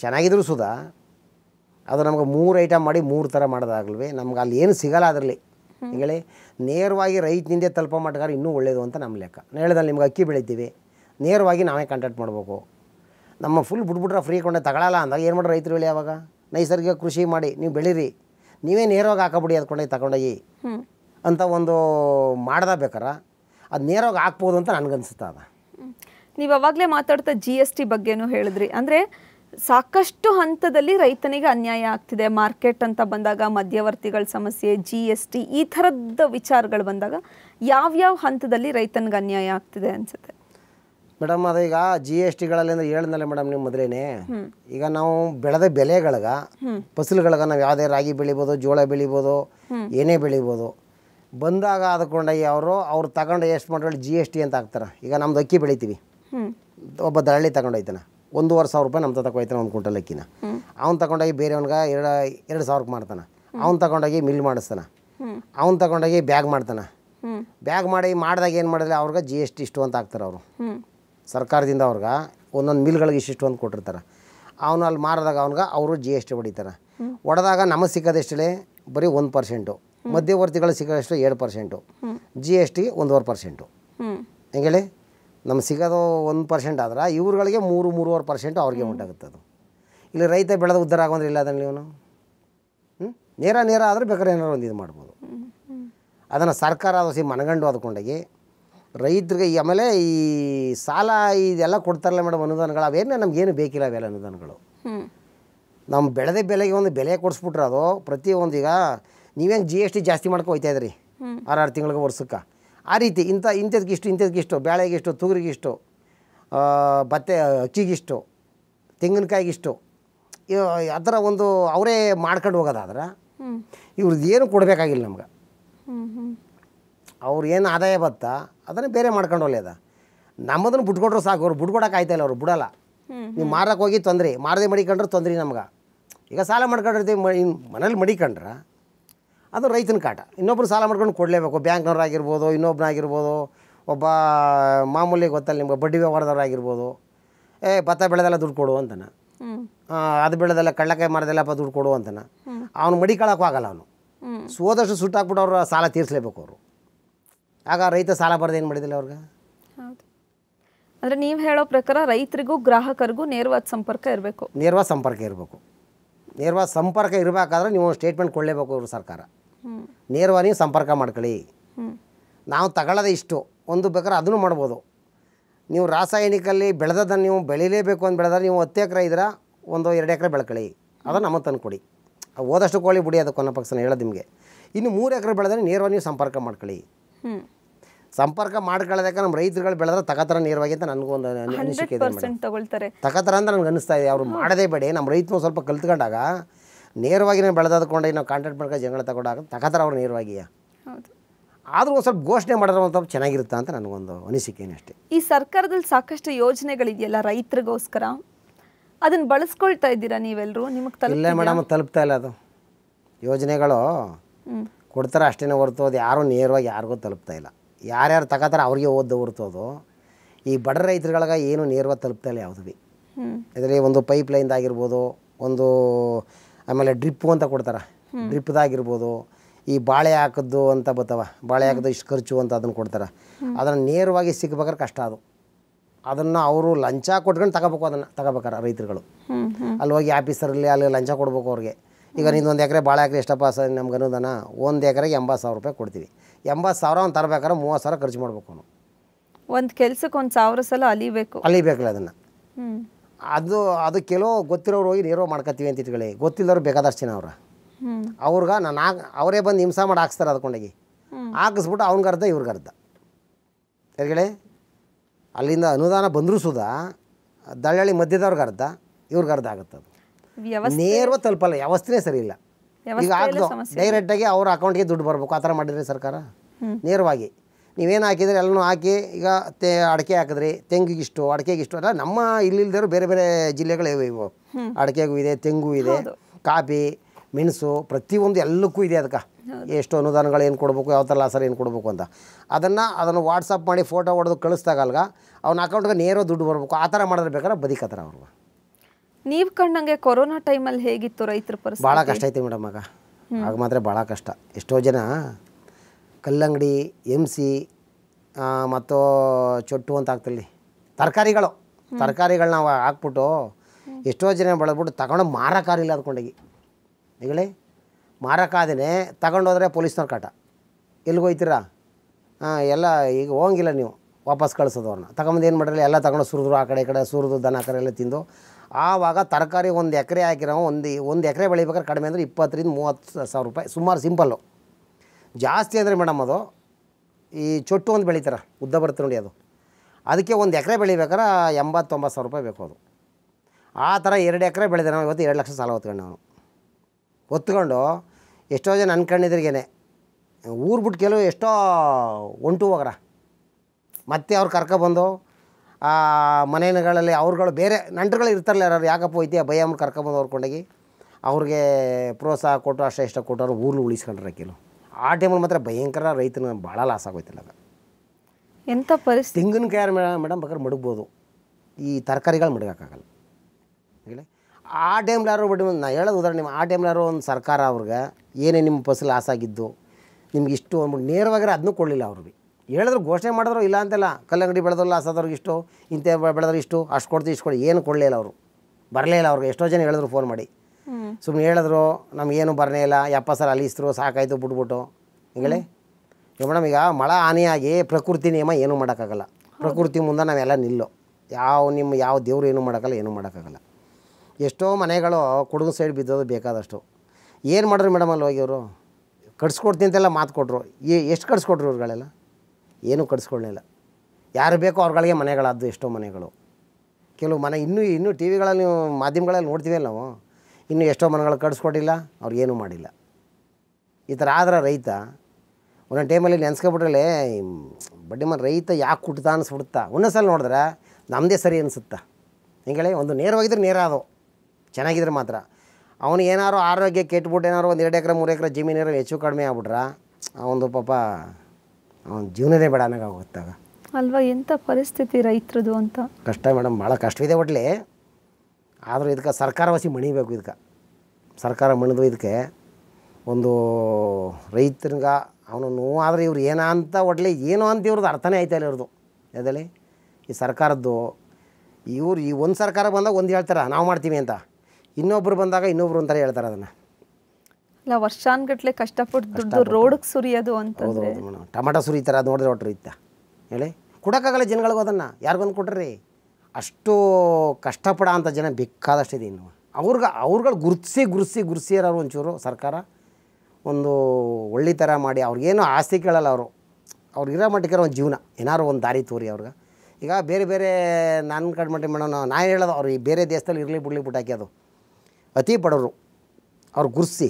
[SPEAKER 2] ಚೆನ್ನಾಗಿದ್ರು ಸುಧಾ ಅದು ನಮ್ಗೆ ಮೂರು ಐಟಮ್ ಮಾಡಿ ಮೂರು ಥರ ಮಾಡೋದಾಗಲ್ವಿ ನಮ್ಗೆ ಅಲ್ಲಿ ಏನು ಸಿಗಲ್ಲ ಅದರಲ್ಲಿ ಹೇಳಿ ನೇರವಾಗಿ ರೈತನಿಂದ ತಲುಪ ಮಾಡಿದಾಗ ಇನ್ನೂ ಒಳ್ಳೆಯದು ಅಂತ ನಮ್ಮ ಲೆಕ್ಕ ಹೇಳಿದಲ್ಲಿ ನಿಮ್ಗೆ ಅಕ್ಕಿ ಬೆಳಿತೀವಿ ನೇರವಾಗಿ ನಾವೇ ಕಾಂಟ್ಯಾಕ್ಟ್ ಮಾಡಬೇಕು ನಮ್ಮ ಫುಲ್ ಬಿಟ್ಬಿಟ್ರೆ ಫ್ರೀ ಕೊಂಡೆ ತಗೊಳ್ಳಲ್ಲ ಅಂದಾಗ ಏನು ಮಾಡಿ ರೈತರು ಹೇಳಿ ಯಾವಾಗ ನೈಸರ್ಗಿಕ ಕೃಷಿ ಮಾಡಿ ನೀವು ಬೆಳೀರಿ ನೀವೇ ನೇರವಾಗಿ ಹಾಕಬಿಡಿ ಅದು ಕೊಂಡೋಗಿ ತಗೊಂಡೋಗಿ ಅಂತ ಒಂದು ಮಾಡ್ದ ಬೇಕಾರೆ ಅದು ನೇರವಾಗಿ ಹಾಕ್ಬೋದು ಅಂತ ನನಗನ್ಸುತ್ತೆ ಅದ
[SPEAKER 1] ನೀವು ಅವಾಗಲೇ ಮಾತಾಡ್ತಾ ಜಿ ಎಸ್ ಟಿ ಬಗ್ಗೆನೂ ಹೇಳಿದ್ರಿ ಅಂದರೆ ಸಾಕಷ್ಟು ಹಂತದಲ್ಲಿ ರೈತನಿಗೆ ಅನ್ಯಾಯ ಆಗ್ತಿದೆ ಮಾರ್ಕೆಟ್ ಅಂತ ಬಂದಾಗ ಮಧ್ಯವರ್ತಿಗಳ ಸಮಸ್ಯೆ ಜಿ ಎಸ್ ಟಿ ಈ ಥರದ ವಿಚಾರಗಳು ಬಂದಾಗ ಯಾವ್ಯಾವ ಹಂತದಲ್ಲಿ ರೈತನಿಗೆ ಅನ್ಯಾಯ ಆಗ್ತಿದೆ ಅನಿಸುತ್ತೆ
[SPEAKER 2] ಮೇಡಮ್ ಅದೀಗ ಜಿ ಎಸ್ ಟಿಗಳಲ್ಲಿ ಅಂದ್ರೆ ಹೇಳಿದ್ನಲ್ಲ ಮೇಡಮ್ ನಿಮ್ಮ ಮೊದಲೇನೆ ಈಗ ನಾವು ಬೆಳೆದ ಬೆಲೆಗಳಗ ಫಸಲುಗಳಗ ನಾವು ಯಾವುದೇ ರಾಗಿ ಬೆಳಿಬೋದು ಜೋಳ ಬೆಳಿಬೋದು ಏನೇ ಬೆಳಿಬೋದು ಬಂದಾಗ ಅದಕ್ಕೊಂಡೋಗಿ ಅವರು ಅವ್ರು ತಗೊಂಡು ಎಷ್ಟು ಮಾಡ್ಕೊಳ್ಳಿ ಜಿ ಎಸ್ ಟಿ ಅಂತ ಹಾಕ್ತಾರೆ ಈಗ ನಮ್ದು ಅಕ್ಕಿ ಬೆಳಿತೀವಿ ಒಬ್ಬ ದಳ್ಳಿ ತಗೊಂಡೋಯ್ತಾನೆ ಒಂದೂವರೆ ಸಾವಿರ ರೂಪಾಯಿ ನಮ್ಮ ಹೋಯ್ತಾನ ಒಂದು ಕುಂಟಲ್ ಅಕ್ಕಿನ ಅವ್ನು ತಗೊಂಡೋಗಿ ಬೇರೆಯವ್ನಿಗೆ ಎರಡು ಎರಡು ಸಾವಿರಕ್ಕೆ ಮಾಡ್ತಾನೆ ಅವ್ನು ತಗೊಂಡೋಗಿ ಮಿಲ್ ಮಾಡಿಸ್ತಾನೆ ಅವ್ನು ತಗೊಂಡೋಗಿ ಬ್ಯಾಗ್ ಮಾಡ್ತಾನೆ ಬ್ಯಾಗ್ ಮಾಡಿ ಮಾಡಿದಾಗ ಏನು ಮಾಡಿದ್ರೆ ಅವ್ರಿಗೆ ಜಿ ಎಸ್ ಟಿ ಇಷ್ಟು ಅಂತ ಹಾಕ್ತಾರೆ ಅವರು ಸರ್ಕಾರದಿಂದ ಅವ್ರಿಗೆ ಒಂದೊಂದು ಮಿಲ್ಗಳಿಗೆ ಇಷ್ಟಿಷ್ಟು ಒಂದು ಕೊಟ್ಟಿರ್ತಾರೆ ಅವನು ಅಲ್ಲಿ ಮಾರಿದಾಗ ಅವ್ನಿಗೆ ಅವರು ಜಿ ಎಸ್ ಟಿ ಹೊಡಿತಾರೆ ಹೊಡೆದಾಗ ನಮಗೆ ಸಿಕ್ಕದಷ್ಟೇ ಬರೀ ಒಂದು ಪರ್ಸೆಂಟು ಮಧ್ಯವರ್ತಿಗಳು ಸಿಗೋದಷ್ಟು ಏಳು ಪರ್ಸೆಂಟು ಜಿ ಎಸ್ ಟಿ ಒಂದೂವರೆ ಪರ್ಸೆಂಟು ಹೆಂಗೇಳಿ ನಮ್ಗೆ ಸಿಗೋದು ಒಂದು ಪರ್ಸೆಂಟ್ ಆದ್ರೆ ಇವ್ರುಗಳಿಗೆ ಮೂರು ಮೂರುವರೆ ಪರ್ಸೆಂಟ್ ಅವ್ರಿಗೆ ಉಂಟಾಗುತ್ತೆ ಅದು ಇಲ್ಲಿ ರೈತ ಬೆಳೆದ ಉದ್ದಾರ ಆಗೋಂದ್ರೆ ಇಲ್ಲ ಅದನ್ನು ನೀವು ಹ್ಞೂ ನೇರ ನೇರ ಆದರೆ ಬೇಕಾದ್ರೆ ಏನಾರು ಒಂದು ಇದು ಮಾಡ್ಬೋದು ಅದನ್ನು ಸರ್ಕಾರ ಅದು ಸಿ ಮನಗಂಡು ಅದಕ್ಕೊಂಡೋಗಿ ರೈತರಿಗೆ ಆಮೇಲೆ ಈ ಸಾಲ ಇದೆಲ್ಲ ಕೊಡ್ತಾರಲ್ಲ ಮೇಡಮ್ ಅನುದಾನಗಳು ಅವೇನೇ ನಮಗೇನು ಬೇಕಿಲ್ಲ ಅವೆಲ್ಲ ಅನುದಾನಗಳು ನಮ್ಮ ಬೆಳೆದ ಬೆಲೆಗೆ ಒಂದು ಬೆಲೆ ಕೊಡಿಸ್ಬಿಟ್ರೆ ಅದು ಪ್ರತಿಯೊಂದು ಈಗ ನೀವೇನು ಜಿ ಎಸ್ ಟಿ ಜಾಸ್ತಿ ಮಾಡ್ಕೊ ಹೋಯ್ತಾ ಇದ್ರಿ ಆರು ತಿಂಗಳಿಗೆ ವರ್ಷಕ್ಕೆ ಆ ರೀತಿ ಇಂಥ ಇಂಥದ್ಕಿಷ್ಟು ಇಂಥದ್ಕಿಷ್ಟು ಬೇಳೆಗಿಷ್ಟು ತೂಗ್ರಿಗಿಷ್ಟು ಭತ್ತೆ ಅಕ್ಕಿಗಿಷ್ಟು ತೆಂಗಿನಕಾಯಿಗಿಷ್ಟು ಆ ಥರ ಒಂದು ಅವರೇ ಮಾಡ್ಕೊಂಡು ಹೋಗೋದಾದ್ರೆ ಇವ್ರದ್ದು ಏನು ಕೊಡಬೇಕಾಗಿಲ್ಲ ನಮ್ಗೆ ಅವ್ರು ಏನು ಆದಾಯ ಬತ್ತಾ ಅದನ್ನು ಬೇರೆ ಮಾಡ್ಕೊಂಡು ಒಳ್ಳೆಯದ ನಮ್ಮದನ್ನು ಬಿಟ್ಕೊಟ್ರೆ ಸಾಕು ಅವ್ರು ಬಿಟ್ಕೊಡಕ್ಕೆ ಆಯ್ತಾಯಿಲ್ಲ ಅವ್ರು ಬಿಡೋಲ್ಲ ನೀವು ಮಾರಕ್ಕೆ ಹೋಗಿ ತೊಂದರೆ ಮಾರದೆ ಮಡಿಕೊಂಡ್ರೆ ತೊಂದರೆ ನಮ್ಗೆ ಈಗ ಸಾಲ ಮಾಡ್ಕೊಂಡಿರ್ತೀವಿ ಮನೇಲಿ ಮಡಿಕೊಂಡ್ರೆ ಅದು ರೈತನ ಕಾಟ ಇನ್ನೊಬ್ಬರು ಸಾಲ ಮಾಡ್ಕೊಂಡು ಕೊಡಲೇಬೇಕು ಬ್ಯಾಂಕ್ನವ್ರಾಗಿರ್ಬೋದು ಇನ್ನೊಬ್ಬನಾಗಿರ್ಬೋದು ಒಬ್ಬ ಮಾಮೂಲಿ ಗೊತ್ತಲ್ಲ ನಿಮ್ಗೆ ಬಡ್ಡಿ ವ್ಯವಹಾರದವ್ರಾಗಿರ್ಬೋದು ಏ ಭತ್ತ ಬೆಳೆದೆಲ್ಲ ದುಡ್ಡು ಕೊಡು ಅಂತಾನೆ ಅದು ಬೆಳೆದೆಲ್ಲ ಕಳ್ಳಕಾಯಿ ಮಾರದೆಲ್ಲಪ್ಪ ದುಡ್ಡು ಕೊಡು ಅಂತಾನೆ ಅವನು ಮಡಿಕೊಳ್ಳೋಕ್ಕೂ ಆಗಲ್ಲ ಅವನು ಸೋದಷ್ಟು ಸುಟ್ಟಾಕ್ಬಿಟ್ಟು ಅವರು ಸಾಲ ತೀರಿಸಲೇಬೇಕು ಅವರು ಆಗ ರೈತ ಸಾಲ ಬರೋದು ಏನು ಮಾಡಿದಿಲ್ಲ ಅವ್ರಿಗೆ
[SPEAKER 1] ಅಂದರೆ ನೀವು ಹೇಳೋ ಪ್ರಕಾರ ರೈತರಿಗೂ ಗ್ರಾಹಕರಿಗೂ ನೇರವಾದ ಸಂಪರ್ಕ ಇರಬೇಕು
[SPEAKER 2] ನೇರವಾದ ಸಂಪರ್ಕ ಇರಬೇಕು ನೇರವಾದ ಸಂಪರ್ಕ ಇರಬೇಕಾದ್ರೆ ನೀವು ಸ್ಟೇಟ್ಮೆಂಟ್ ಕೊಡಲೇಬೇಕು ಅವರು ಸರ್ಕಾರ ನೇರವಾಗಿ ಸಂಪರ್ಕ ಮಾಡ್ಕೊಳ್ಳಿ ನಾವು ತಗೊಳ್ಳೋದೇ ಇಷ್ಟು ಒಂದು ಬೇಕಾದ್ರೆ ಅದನ್ನು ಮಾಡ್ಬೋದು ನೀವು ರಾಸಾಯನಿಕಲ್ಲಿ ಬೆಳೆದದನ್ನು ನೀವು ಬೆಳಿಲೇಬೇಕು ಅಂತ ಬೆಳೆದ್ರೆ ನೀವು ಹತ್ತು ಎಕರೆ ಇದ್ರೆ ಒಂದು ಎರಡು ಎಕರೆ ಬೆಳ್ಕೊಳ್ಳಿ ಅದನ್ನು ನಮ್ಮ ತಂದು ಕೊಡಿ ಹೋದಷ್ಟು ಕೋಳಿ ಬಿಡಿ ಕೊನ್ನ ಪಕ್ಷನ ಹೇಳೋದು ನಿಮಗೆ ಇನ್ನು ಮೂರು ಎಕರೆ ಬೆಳೆದ್ರೆ ನೇರವಾಗಿ ನೀವು ಸಂಪರ್ಕ ಮಾಡ್ಕೊಳ್ಳಿ ಸಂಪರ್ಕ ಮಾಡ್ಕೊಳ್ಳೋದಕ್ಕೆ ನಮ್ಮ ರೈತರುಗಳು ಬೆಳೆದ್ರೆ ತಗತರ ನೇರವಾಗಿ ಅಂತ ನನಗೊಂದು ಅನಿಸಿಕೆ
[SPEAKER 1] ಇದೆ
[SPEAKER 2] ತಗತರ ಅಂತ ನನಗೆ ಅನಿಸ್ತಾ ಇದೆ ಅವ್ರು ಮಾಡದೇ ಬೇಡಿ ನಮ್ಮ ರೈತನು ಸ್ವಲ್ಪ ಕಲ್ತ್ಕೊಂಡಾಗ ನೇರವಾಗಿ ನಾವು ಬೆಳೆದಾದ್ಕೊಂಡು ನಾವು ಕಾಂಟ್ಯಾಕ್ಟ್ ಮಾಡ್ಕೊಂಡು ಜಗಳ ತಗೊಂಡಾಗ ತಗತರ ಅವ್ರು ನೇರವಾಗಿ ಆದರೂ ಒಂದು ಸ್ವಲ್ಪ ಘೋಷಣೆ ಮಾಡಿರೋ ಒಂದು ಸ್ವಲ್ಪ ಚೆನ್ನಾಗಿರುತ್ತೆ ಅಂತ ನನಗೊಂದು ಅನಿಸಿಕೆ ಅಷ್ಟೇ
[SPEAKER 1] ಈ ಸರ್ಕಾರದಲ್ಲಿ ಸಾಕಷ್ಟು ಯೋಜನೆಗಳಿದೆಯಲ್ಲ ರೈತರಿಗೋಸ್ಕರ ಅದನ್ನು ಬಳಸ್ಕೊಳ್ತಾ ಇದ್ದೀರಾ ನೀವೆಲ್ಲರೂ ನಿಮಗೆ ಇಲ್ಲ ಮೇಡಮ್
[SPEAKER 2] ತಲುಪ್ತಾ ಇಲ್ಲ ಅದು ಯೋಜನೆಗಳು ಕೊಡ್ತಾರೆ ಅಷ್ಟೇ ಹೊರತು ಅದು ಯಾರೂ ನೇರವಾಗಿ ಯಾರಿಗೂ ತಲುಪ್ತಾ ಇಲ್ಲ ಯಾರ್ಯಾರು ತಗೋತಾರೆ ಅವ್ರಿಗೆ ಓದ್ದು ಅದು ಈ ಬಡ ರೈತರುಗಳಿಗೆ ಏನು ನೇರವಾಗಿ ತಲುಪ್ತಲ್ಲ ಯಾವುದು ಭೀ ಇದರಲ್ಲಿ ಒಂದು ಪೈಪ್ ಆಗಿರ್ಬೋದು ಒಂದು ಆಮೇಲೆ ಡ್ರಿಪ್ಪು ಅಂತ ಕೊಡ್ತಾರೆ ಡ್ರಿಪ್ದಾಗಿರ್ಬೋದು ಈ ಬಾಳೆ ಹಾಕದ್ದು ಅಂತ ಬತ್ತವ ಬಾಳೆ ಹಾಕಿದ್ದು ಇಷ್ಟು ಖರ್ಚು ಅಂತ ಅದನ್ನು ಕೊಡ್ತಾರೆ ಅದನ್ನು ನೇರವಾಗಿ ಸಿಗ್ಬೇಕಾದ್ರೆ ಕಷ್ಟ ಅದು ಅದನ್ನು ಅವರು ಲಂಚ ಕೊಟ್ಕೊಂಡು ತಗೋಬೇಕು ಅದನ್ನು ತಗೋಬೇಕಾರೆ ರೈತರುಗಳು ಅಲ್ಲಿ ಹೋಗಿ ಆಫೀಸರಲ್ಲಿ ಅಲ್ಲಿ ಲಂಚ ಕೊಡ್ಬೇಕು ಅವ್ರಿಗೆ ಈಗ ನಿಂದು ಒಂದು ಎಕರೆ ಬಾಳೆ ಎಕರೆ ಎಷ್ಟಪ್ಪ ಸರ್ ನಮ್ಗೆ ಅನುದಾನ ಒಂದು ಎಕರೆಗೆ ಎಂಬತ್ತು ಸಾವಿರ ರೂಪಾಯಿ ಕೊಡ್ತೀವಿ ಎಂಬತ್ತು ಸಾವಿರ ಅವ್ನು ತರಬೇಕಾದ್ರೆ ಮೂವತ್ತು ಸಾವಿರ ಖರ್ಚು ಮಾಡ್ಬೇಕು ಅವನು
[SPEAKER 1] ಒಂದು ಕೆಲಸಕ್ಕೆ ಒಂದು ಸಾವಿರ ಸಲ ಅಲಿಬೇಕು
[SPEAKER 2] ಅಲಿಬೇಕಲ್ಲ ಅದನ್ನು ಅದು ಅದು ಕೆಲವು ಗೊತ್ತಿರೋರು ಹೋಗಿ ನೇರೋ ಮಾಡ್ಕೊತೀವಿ ಅಂತ ಇಟ್ಕೊಳ್ಳಿ ಗೊತ್ತಿಲ್ಲದವ್ರು ಬೇಕಾದಷ್ಟು ಜನ ಅವ್ರ ಅವ್ರಿಗೆ ನಾನು ಆಗ ಅವರೇ ಬಂದು ಹಿಂಸಾ ಮಾಡಿ ಹಾಕ್ಸ್ತಾರೆ ಅದಕ್ಕೊಂಡೋಗಿ ಹಾಕಿಸ್ಬಿಟ್ಟು ಅವ್ನಿಗರ್ಧ ಅರ್ಧ ಹೇಳಿ ಅಲ್ಲಿಂದ ಅನುದಾನ ಬಂದರೂ ಸುದಾ ದಳ್ಳಾಳಿ ಮಧ್ಯದವ್ರಿಗೆ ಅರ್ಧ ಇವ್ರಿಗೆ ಅರ್ಧ ಆಗುತ್ತೆ
[SPEAKER 1] ಅದು ನೇರವಾಗಿ
[SPEAKER 2] ತಲುಪಲ್ಲ ವ್ಯವಸ್ಥೆನೇ ಸರಿ ಇಲ್ಲ
[SPEAKER 1] ಈಗ ಆಗ್ದು ಡೈರೆಕ್ಟಾಗಿ
[SPEAKER 2] ಅವ್ರ ಅಕೌಂಟ್ಗೆ ದುಡ್ಡು ಬರಬೇಕು ಆ ಥರ ಮಾಡಿದ್ರೆ ಸರ್ಕಾರ ನೇರವಾಗಿ ನೀವೇನು ಹಾಕಿದ್ರೆ ಎಲ್ಲನೂ ಹಾಕಿ ಈಗ ತೇ ಅಡಿಕೆ ಹಾಕಿದ್ರಿ ತೆಂಗಿಗಿಷ್ಟು ಅಡಿಕೆಗಿಷ್ಟು ಅಲ್ಲ ನಮ್ಮ ಇಲ್ಲಿಲ್ದಿರೋ ಬೇರೆ ಬೇರೆ ಜಿಲ್ಲೆಗಳಿವೆ ಇವು ಅಡಿಕೆಗೂ ಇದೆ ತೆಂಗು ಇದೆ ಕಾಫಿ ಮೆಣಸು ಪ್ರತಿಯೊಂದು ಎಲ್ಲಕ್ಕೂ ಇದೆ ಅದಕ್ಕೆ ಎಷ್ಟು ಅನುದಾನಗಳು ಏನು ಕೊಡಬೇಕು ಯಾವ ಥರ ಲಾಸರ್ ಏನು ಕೊಡಬೇಕು ಅಂತ ಅದನ್ನು ಅದನ್ನು ವಾಟ್ಸಪ್ ಮಾಡಿ ಫೋಟೋ ಹೊಡೆದು ಕಳಿಸ್ದಾಗಲ್ಗ ಅವನ ಅಕೌಂಟ್ಗೆ ನೇರ ದುಡ್ಡು ಬರಬೇಕು ಆ ಥರ ಮಾಡಿದ್ರೆ ಬೇಕಾದ್ರೆ ಬದಿಕತ್ತಾರ ಅವ್ರಿಗೆ
[SPEAKER 1] ನೀವು ಕಂಡಂಗೆ ಕೊರೋನಾ ಟೈಮಲ್ಲಿ ಹೇಗಿತ್ತು ರೈತರ ಪರಿಸ್ಥಿತಿ ಭಾಳ ಕಷ್ಟ ಐತಿ ಮೇಡಮ್ ಆಗ ಆಗ
[SPEAKER 2] ಮಾತ್ರ ಭಾಳ ಕಷ್ಟ ಎಷ್ಟೋ ಜನ ಕಲ್ಲಂಗಡಿ ಸಿ ಮತ್ತು ಚೊಟ್ಟು ಅಂತ ಆಗ್ತಿರಲಿ ತರಕಾರಿಗಳು ತರಕಾರಿಗಳನ್ನ ನಾವು ಹಾಕ್ಬಿಟ್ಟು ಎಷ್ಟೋ ಜನ ಬೆಳೆದ್ಬಿಟ್ಟು ತಗೊಂಡು ಮಾರಕ್ಕಾರಿಲ್ಲ ಅಂದ್ಕೊಂಡೋಗಿ ಈಗಲೇ ತಗೊಂಡು ತಗೊಂಡೋದ್ರೆ ಪೊಲೀಸ್ನವ್ರು ಕಾಟ ಎಲ್ಲಿಗೋಯ್ತೀರಾ ಹಾಂ ಎಲ್ಲ ಈಗ ಹೋಗಂಗಿಲ್ಲ ನೀವು ವಾಪಸ್ ಕಳಿಸೋದು ಅವ್ರನ್ನ ತಗೊಂಬಂದು ಏನು ಮಾಡ್ರಿ ಎಲ್ಲ ತಗೊಂಡು ಸುರಿದ್ರು ಆ ಕಡೆ ಈ ಕಡೆ ಸುರಿದು ದನ ಕರೆ ಎಲ್ಲ ತಿಂದು ಆವಾಗ ತರಕಾರಿ ಒಂದು ಎಕರೆ ಹಾಕಿರೋ ಒಂದು ಒಂದು ಎಕರೆ ಬೆಳಿಬೇಕಾದ್ರೆ ಕಡಿಮೆ ಅಂದರೆ ಇಪ್ಪತ್ತರಿಂದ ಮೂವತ್ತು ಸಾವಿರ ರೂಪಾಯಿ ಸುಮಾರು ಸಿಂಪಲ್ಲು ಜಾಸ್ತಿ ಅಂದರೆ ಮೇಡಮ್ ಅದು ಈ ಚೊಟ್ಟು ಒಂದು ಬೆಳಿತಾರ ಉದ್ದ ಬರುತ್ತೆ ನೋಡಿ ಅದು ಅದಕ್ಕೆ ಒಂದು ಎಕರೆ ಬೆಳಿಬೇಕಾರೆ ಎಂಬತ್ತೊಂಬತ್ತು ಸಾವಿರ ರೂಪಾಯಿ ಬೇಕು ಅದು ಆ ಥರ ಎರಡು ಎಕರೆ ಬೆಳೆದ ನಾವು ಇವತ್ತು ಎರಡು ಲಕ್ಷ ಸಾಲ ಹೊತ್ಕೊಂಡು ನಾನು ಹೊತ್ಕೊಂಡು ಎಷ್ಟೋ ಜನ ಅನ್ಕೊಂಡಿದ್ರಿಗೇನೆ ಊರು ಬಿಟ್ಟು ಕೆಲವು ಎಷ್ಟೋ ಒಂಟು ಹೋಗ್ರ ಮತ್ತೆ ಅವ್ರು ಕರ್ಕೊಬಂದು ಆ ಮನೆಗಳಲ್ಲಿ ಅವ್ರುಗಳು ಬೇರೆ ನಂಟರುಗಳು ಇರ್ತಾರಲ್ಲ ಯಾರು ಯಾಕಪ್ಪ ಹೋಯ್ತೀಯ ಭಯ ಅಂಬರು ಕರ್ಕೊಂಬಂದು ಅವ್ರ್ಕೊಂಡೋಗಿ ಅವ್ರಿಗೆ ಪ್ರೋತ್ಸಾಹ ಕೊಟ್ಟು ಅಷ್ಟೇ ಇಷ್ಟ ಕೊಟ್ಟವ್ರು ಊರು ಉಳಿಸ್ಕೊಂಡ್ರೆ ಕೆಲವು ಆ ಟೈಮಲ್ಲಿ ಮಾತ್ರ ಭಯಂಕರ ರೈತನ ಭಾಳ ಲಾಸ್ ಆಗೋಯ್ತಿಲ್ಲ ಎಂಥ ಪರಿಸ್ಥಿತಿ ಕ್ಯಾರ ಮೇಡಮ್ ಬೇಕಾದ್ರೆ ಮಡಗ್ಬೋದು ಈ ತರಕಾರಿಗಳು ಮಡಗಕ್ಕಾಗಲ್ಲ ಹೇಳಿ ಆ ಟೈಮ್ಲಾರು ಬಿಟ್ಟು ನಾನು ಹೇಳೋದು ಉದಾಹರಣೆ ನಿಮ್ಮ ಆ ಟೈಮ್ಲಾರು ಒಂದು ಸರ್ಕಾರ ಅವ್ರಿಗೆ ಏನೇ ನಿಮ್ಮ ಫಸಲು ಲಾಸ್ ಆಗಿದ್ದು ನಿಮ್ಗೆ ಇಷ್ಟು ಅಂದ್ಬಿಟ್ಟು ನೇರವಾಗಿ ಅದನ್ನೂ ಕೊಡಲಿಲ್ಲ ಅವ್ರಿಗೆ ಹೇಳಿದ್ರು ಘೋಷಣೆ ಮಾಡಿದ್ರು ಇಲ್ಲ ಅಂತೆಲ್ಲ ಕಲ್ಲಂಗಡಿ ಬೆಳೆದ್ರಲ್ಲ ಹಸದವ್ರಿಗೆ ಇಷ್ಟು ಇಂತೆ ಬೆಳೆದ್ರೆ ಇಷ್ಟು ಅಷ್ಟು ಕೊಡ್ತೀವಿ ಇಷ್ಟು ಕೊಡಿ ಏನು ಇಲ್ಲ ಅವರು ಬರಲೇ ಇಲ್ಲ ಅವ್ರಿಗೆ ಎಷ್ಟೋ ಜನ ಹೇಳಿದ್ರು ಫೋನ್ ಮಾಡಿ ಸುಮ್ಮನೆ ಹೇಳಿದ್ರು ನಮಗೇನು ಬರನೇ ಇಲ್ಲ ಯಪ್ಪ ಸರ್ ಅಲಿಸ್ತರು ಸಾಕಾಯಿತು ಬಿಟ್ಬಿಟ್ಟು ಹೇಳಿ ಮೇಡಮ್ ಈಗ ಮಳೆ ಹಾನಿಯಾಗಿ ಪ್ರಕೃತಿ ನಿಯಮ ಏನೂ ಮಾಡೋಕ್ಕಾಗಲ್ಲ ಪ್ರಕೃತಿ ಮುಂದೆ ನಾವೆಲ್ಲ ನಿಲ್ಲು ಯಾವ ನಿಮ್ಮ ಯಾವ ದೇವರು ಏನೂ ಮಾಡೋಕ್ಕಲ್ಲ ಏನೂ ಮಾಡೋಕ್ಕಾಗಲ್ಲ ಎಷ್ಟೋ ಮನೆಗಳು ಕುಡುಗು ಸೈಡ್ ಬಿದ್ದೋದು ಬೇಕಾದಷ್ಟು ಏನು ಮಾಡಿದ್ರು ಮೇಡಮ್ ಅಲ್ಲಿ ಹೋಗಿ ಅವರು ಕಟ್ಸ್ಕೊಡ್ತೀನಿ ಅಂತೆಲ್ಲ ಮಾತು ಕೊಟ್ಟರು ಎಷ್ಟು ಕಟ್ಸ್ಕೊಟ್ರು ಇವ್ರುಗಳೆಲ್ಲ ಏನೂ ಕಟ್ಸ್ಕೊಳ್ಳಿಲ್ಲ ಯಾರು ಬೇಕೋ ಅವ್ರಗಳಿಗೆ ಮನೆಗಳಾದ್ದು ಎಷ್ಟೋ ಮನೆಗಳು ಕೆಲವು ಮನೆ ಇನ್ನೂ ಇನ್ನೂ ಟಿ ವಿಗಳಲ್ಲಿ ಮಾಧ್ಯಮಗಳಲ್ಲಿ ನೋಡ್ತೀವಲ್ಲ ನಾವು ಇನ್ನೂ ಎಷ್ಟೋ ಮನೆಗಳು ಕಟ್ಸ್ಕೊಟ್ಟಿಲ್ಲ ಏನೂ ಮಾಡಿಲ್ಲ ಈ ಥರ ಆದ್ರೆ ರೈತ ಒಂದೊಂದು ಟೈಮಲ್ಲಿ ನೆನ್ಸ್ಕೊಬಿಟ್ರಲ್ಲೇ ಬಡ್ಡಿ ಮನೆ ರೈತ ಯಾಕೆ ಕುಟ್ತಾ ಒಂದೊಂದು ಒಂದೊಂದ್ಸಲ ನೋಡಿದ್ರೆ ನಮ್ಮದೇ ಸರಿ ಅನಿಸುತ್ತಾ ಹೇಳಿ ಒಂದು ನೇರವಾಗಿದ್ರೆ ನೇರ ಅದು ಚೆನ್ನಾಗಿದ್ರೆ ಮಾತ್ರ ಅವನು ಏನಾರು ಆರೋಗ್ಯ ಕೆಟ್ಬಿಟ್ಟು ಏನಾರು ಒಂದು ಎರಡು ಎಕರೆ ಮೂರು ಎಕರೆ ಜಮೀನಿರೋ ಹೆಚ್ಚು ಕಡಿಮೆ ಆಗ್ಬಿಟ್ರೆ ಅವನು ಪಾಪ ಅವನ ಜೀವನದೇ ಬೇಡ ಗೊತ್ತಾಗ
[SPEAKER 1] ಅಲ್ವಾ ಎಂಥ ಪರಿಸ್ಥಿತಿ ರೈತರದು ಅಂತ
[SPEAKER 2] ಕಷ್ಟ ಮೇಡಮ್ ಭಾಳ ಕಷ್ಟವಿದೆ ಒಟ್ಲಿ ಆದರೂ ಇದಕ್ಕೆ ಸರ್ಕಾರ ವಸಿ ಮಣಿಬೇಕು ಇದಕ್ಕೆ ಸರ್ಕಾರ ಮಣಿದು ಇದಕ್ಕೆ ಒಂದು ರೈತನಿಗೆ ಅವನು ನೋವು ಆದರೆ ಇವ್ರು ಏನ ಅಂತ ಒಡ್ಲಿ ಏನೋ ಅಂತ ಇವ್ರದ್ದು ಅರ್ಥನೇ ಆಯ್ತಲ್ಲ ಇವ್ರದ್ದು ಯಾವುದಲ್ಲಿ ಈ ಸರ್ಕಾರದ್ದು ಇವ್ರು ಈ ಒಂದು ಸರ್ಕಾರ ಬಂದಾಗ ಒಂದು ಹೇಳ್ತಾರೆ ನಾವು ಮಾಡ್ತೀವಿ ಅಂತ ಇನ್ನೊಬ್ಬರು ಬಂದಾಗ ಇನ್ನೊಬ್ರು ಅಂತಾರೆ ಹೇಳ್ತಾರೆ ಅದನ್ನು
[SPEAKER 1] ಇಲ್ಲ ವರ್ಷಾನ್ಗಟ್ಲೆ ಕಷ್ಟಪಟ್ಟು ದುಡ್ಡು ರೋಡಕ್ಕೆ ಸುರಿಯೋದು ಅಂತ ಹೌದು ಹೌದು
[SPEAKER 2] ಮೇಡಮ್ ಸುರಿತಾರೆ ಅದು ನೋಡಿದ್ರೆ ಹೊಟ್ಟರು ಇತ್ತ ಹೇಳಿ ಕೊಡೋಕ್ಕಾಗಲ್ಲ ಜನಗಳಿಗೆ ಅದನ್ನು ಯಾರಿಗೊಂದು ಕೊಟ್ರಿ ಅಷ್ಟು ಕಷ್ಟಪಡೋ ಅಂತ ಜನ ಬೇಕಾದಷ್ಟಿದೆ ಇನ್ನು ಅವ್ರಿಗೆ ಅವ್ರುಗಳು ಗುರುತಿಸಿ ಗುರುತಿಸಿ ಗುರುತಿಸಿ ಇರೋರು ಒಂಚೂರು ಸರ್ಕಾರ ಒಂದು ಒಳ್ಳೆ ಥರ ಮಾಡಿ ಅವ್ರಿಗೇನು ಆಸ್ತಿ ಕೇಳಲ್ಲ ಅವರು ಇರೋ ಮಟ್ಟಿಗೆ ಒಂದು ಜೀವನ ಏನಾದ್ರು ಒಂದು ದಾರಿ ತೋರಿ ಅವ್ರಿಗೆ ಈಗ ಬೇರೆ ಬೇರೆ ನಾನು ಕಡೆ ಮಟ್ಟಿ ಮೇಡಮ್ ನಾನು ಹೇಳೋದು ಅವ್ರು ಈ ಬೇರೆ ದೇಶದಲ್ಲಿ ಇರಲಿ ಬಿಡಲಿ ಬಿಟ್ಟಾಕಿ ಅದು ಅತಿ ಬಡವರು ಅವ್ರು ಗುರ್ಸಿ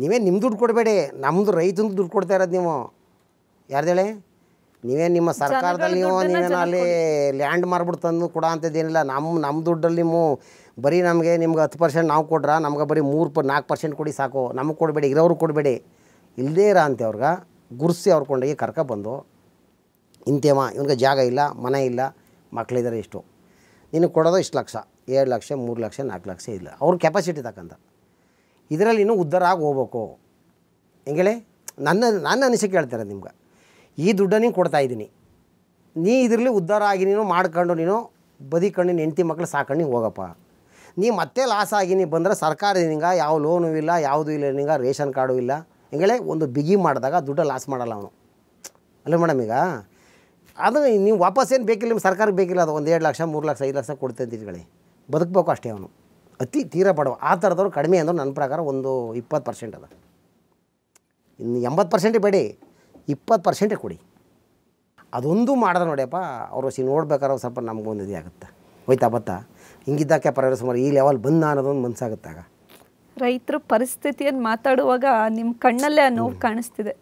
[SPEAKER 2] ನೀವೇ ನಿಮ್ಮ ದುಡ್ಡು ಕೊಡಬೇಡಿ ನಮ್ಮದು ರೈತಂದು ದುಡ್ಡು ಕೊಡ್ತಾ ಇರೋದು ನೀವು ಯಾರ್ದೇಳಿ ನೀವೇ ನಿಮ್ಮ ಸರ್ಕಾರದಲ್ಲಿ ನೀವು ನೀವೇನೋ ಅಲ್ಲಿ ಲ್ಯಾಂಡ್ ಮಾರ್ಬಿಟ್ಟು ತಂದು ಕೊಡೋ ಏನಿಲ್ಲ ನಮ್ಮ ನಮ್ಮ ದುಡ್ಡಲ್ಲಿ ನೀವು ಬರೀ ನಮಗೆ ನಿಮ್ಗೆ ಹತ್ತು ಪರ್ಸೆಂಟ್ ನಾವು ಕೊಡ್ರ ನಮ್ಗೆ ಬರೀ ಮೂರು ಪ ನಾಲ್ಕು ಪರ್ಸೆಂಟ್ ಕೊಡಿ ಸಾಕು ನಮಗೆ ಕೊಡಬೇಡಿ ಇರೋರು ಕೊಡಬೇಡಿ ಇಲ್ಲದೇ ಇರ ಅಂತೆ ಅವ್ರಿಗೆ ಗುರ್ಸಿ ಅವ್ರು ಕೊಂಡೋಗಿ ಬಂದು ಇಂತೇವ ಇವ್ನಿಗೆ ಜಾಗ ಇಲ್ಲ ಮನೆ ಇಲ್ಲ ಮಕ್ಕಳಿದ್ದಾರೆ ಇಷ್ಟು ನಿನಗೆ ಕೊಡೋದು ಇಷ್ಟು ಲಕ್ಷ ಏಳು ಲಕ್ಷ ಮೂರು ಲಕ್ಷ ನಾಲ್ಕು ಲಕ್ಷ ಇಲ್ಲ ಅವ್ರ ಕೆಪಾಸಿಟಿ ತಕ್ಕಂತ ಇದರಲ್ಲಿ ಇನ್ನೂ ಉದ್ಧಾರ ಆಗಿ ಹೋಗ್ಬೇಕು ಹೆಂಗೇಳಿ ನನ್ನ ನನ್ನ ಅನಿಸಿಕೆ ಹೇಳ್ತಾರೆ ನಿಮ್ಗೆ ಈ ದುಡ್ಡು ನೀನು ಇದ್ದೀನಿ ನೀ ಇದರಲ್ಲಿ ಉದ್ಧಾರ ಆಗಿ ನೀನು ಮಾಡ್ಕೊಂಡು ನೀನು ಬದಿಕೊಂಡು ನೀನು ಹೆಂಡ್ತಿ ಮಕ್ಕಳು ಸಾಕೊಂಡು ನೀವು ಹೋಗಪ್ಪ ನೀ ಮತ್ತೆ ಲಾಸ್ ಆಗಿ ನೀ ಬಂದರೆ ಸರ್ಕಾರ ನಿಂಗೆ ಯಾವ ಲೋನು ಇಲ್ಲ ಯಾವುದೂ ಇಲ್ಲ ನಿಂಗೆ ರೇಷನ್ ಕಾರ್ಡು ಇಲ್ಲ ಹೆಂಗೆ ಒಂದು ಬಿಗಿ ಮಾಡಿದಾಗ ದುಡ್ಡು ಲಾಸ್ ಮಾಡಲ್ಲ ಅವನು ಅಲ್ಲ ಮೇಡಮ್ ಈಗ ಅದು ನೀವು ವಾಪಸ್ ಏನು ಬೇಕಿಲ್ಲ ನಿಮ್ಮ ಸರ್ಕಾರಕ್ಕೆ ಬೇಕಿಲ್ಲ ಅದು ಒಂದು ಎರಡು ಲಕ್ಷ ಮೂರು ಲಕ್ಷ ಐದು ಲಕ್ಷ ಕೊಡ್ತಂತಿದ್ಗಳಿ ಬದುಕಬೇಕು ಅಷ್ಟೇ ಅವನು ಅತಿ ತೀರ ಬಡವ ಆ ಥರದವ್ರು ಕಡಿಮೆ ಅಂದ್ರೆ ನನ್ನ ಪ್ರಕಾರ ಒಂದು ಇಪ್ಪತ್ತು ಪರ್ಸೆಂಟ್ ಅದ ಇನ್ನು ಎಂಬತ್ತು ಪರ್ಸೆಂಟೇ ಬೇಡಿ ಇಪ್ಪತ್ತು ಪರ್ಸೆಂಟೇ ಕೊಡಿ ಅದೊಂದು ಮಾಡಿದ್ರೆ ನೋಡ್ಯಪ್ಪ ಅವ್ರು ಸಿ ನೋಡ್ಬೇಕಾದ್ರೆ ಸ್ವಲ್ಪ ನಮ್ಗೊಂದು ಇದೇ ಆಗುತ್ತೆ ಹೋಯ್ತಾ ಬತ್ತಾ ಹಿಂಗಿದ್ದಕ್ಕೆ ಪರವಾಗಿಲ್ಲ ಸುಮಾರು ಈ ಲೆವೆಲ್ ಬಂದ ಅನ್ನೋದೊಂದು ಮನಸ್ಸಾಗುತ್ತಾಗ
[SPEAKER 1] ರೈತರ ಪರಿಸ್ಥಿತಿಯನ್ನು ಮಾತಾಡುವಾಗ ನಿಮ್ಮ ಕಣ್ಣಲ್ಲೇ ಆ ನೋವು ಕಾಣಿಸ್ತಿದೆ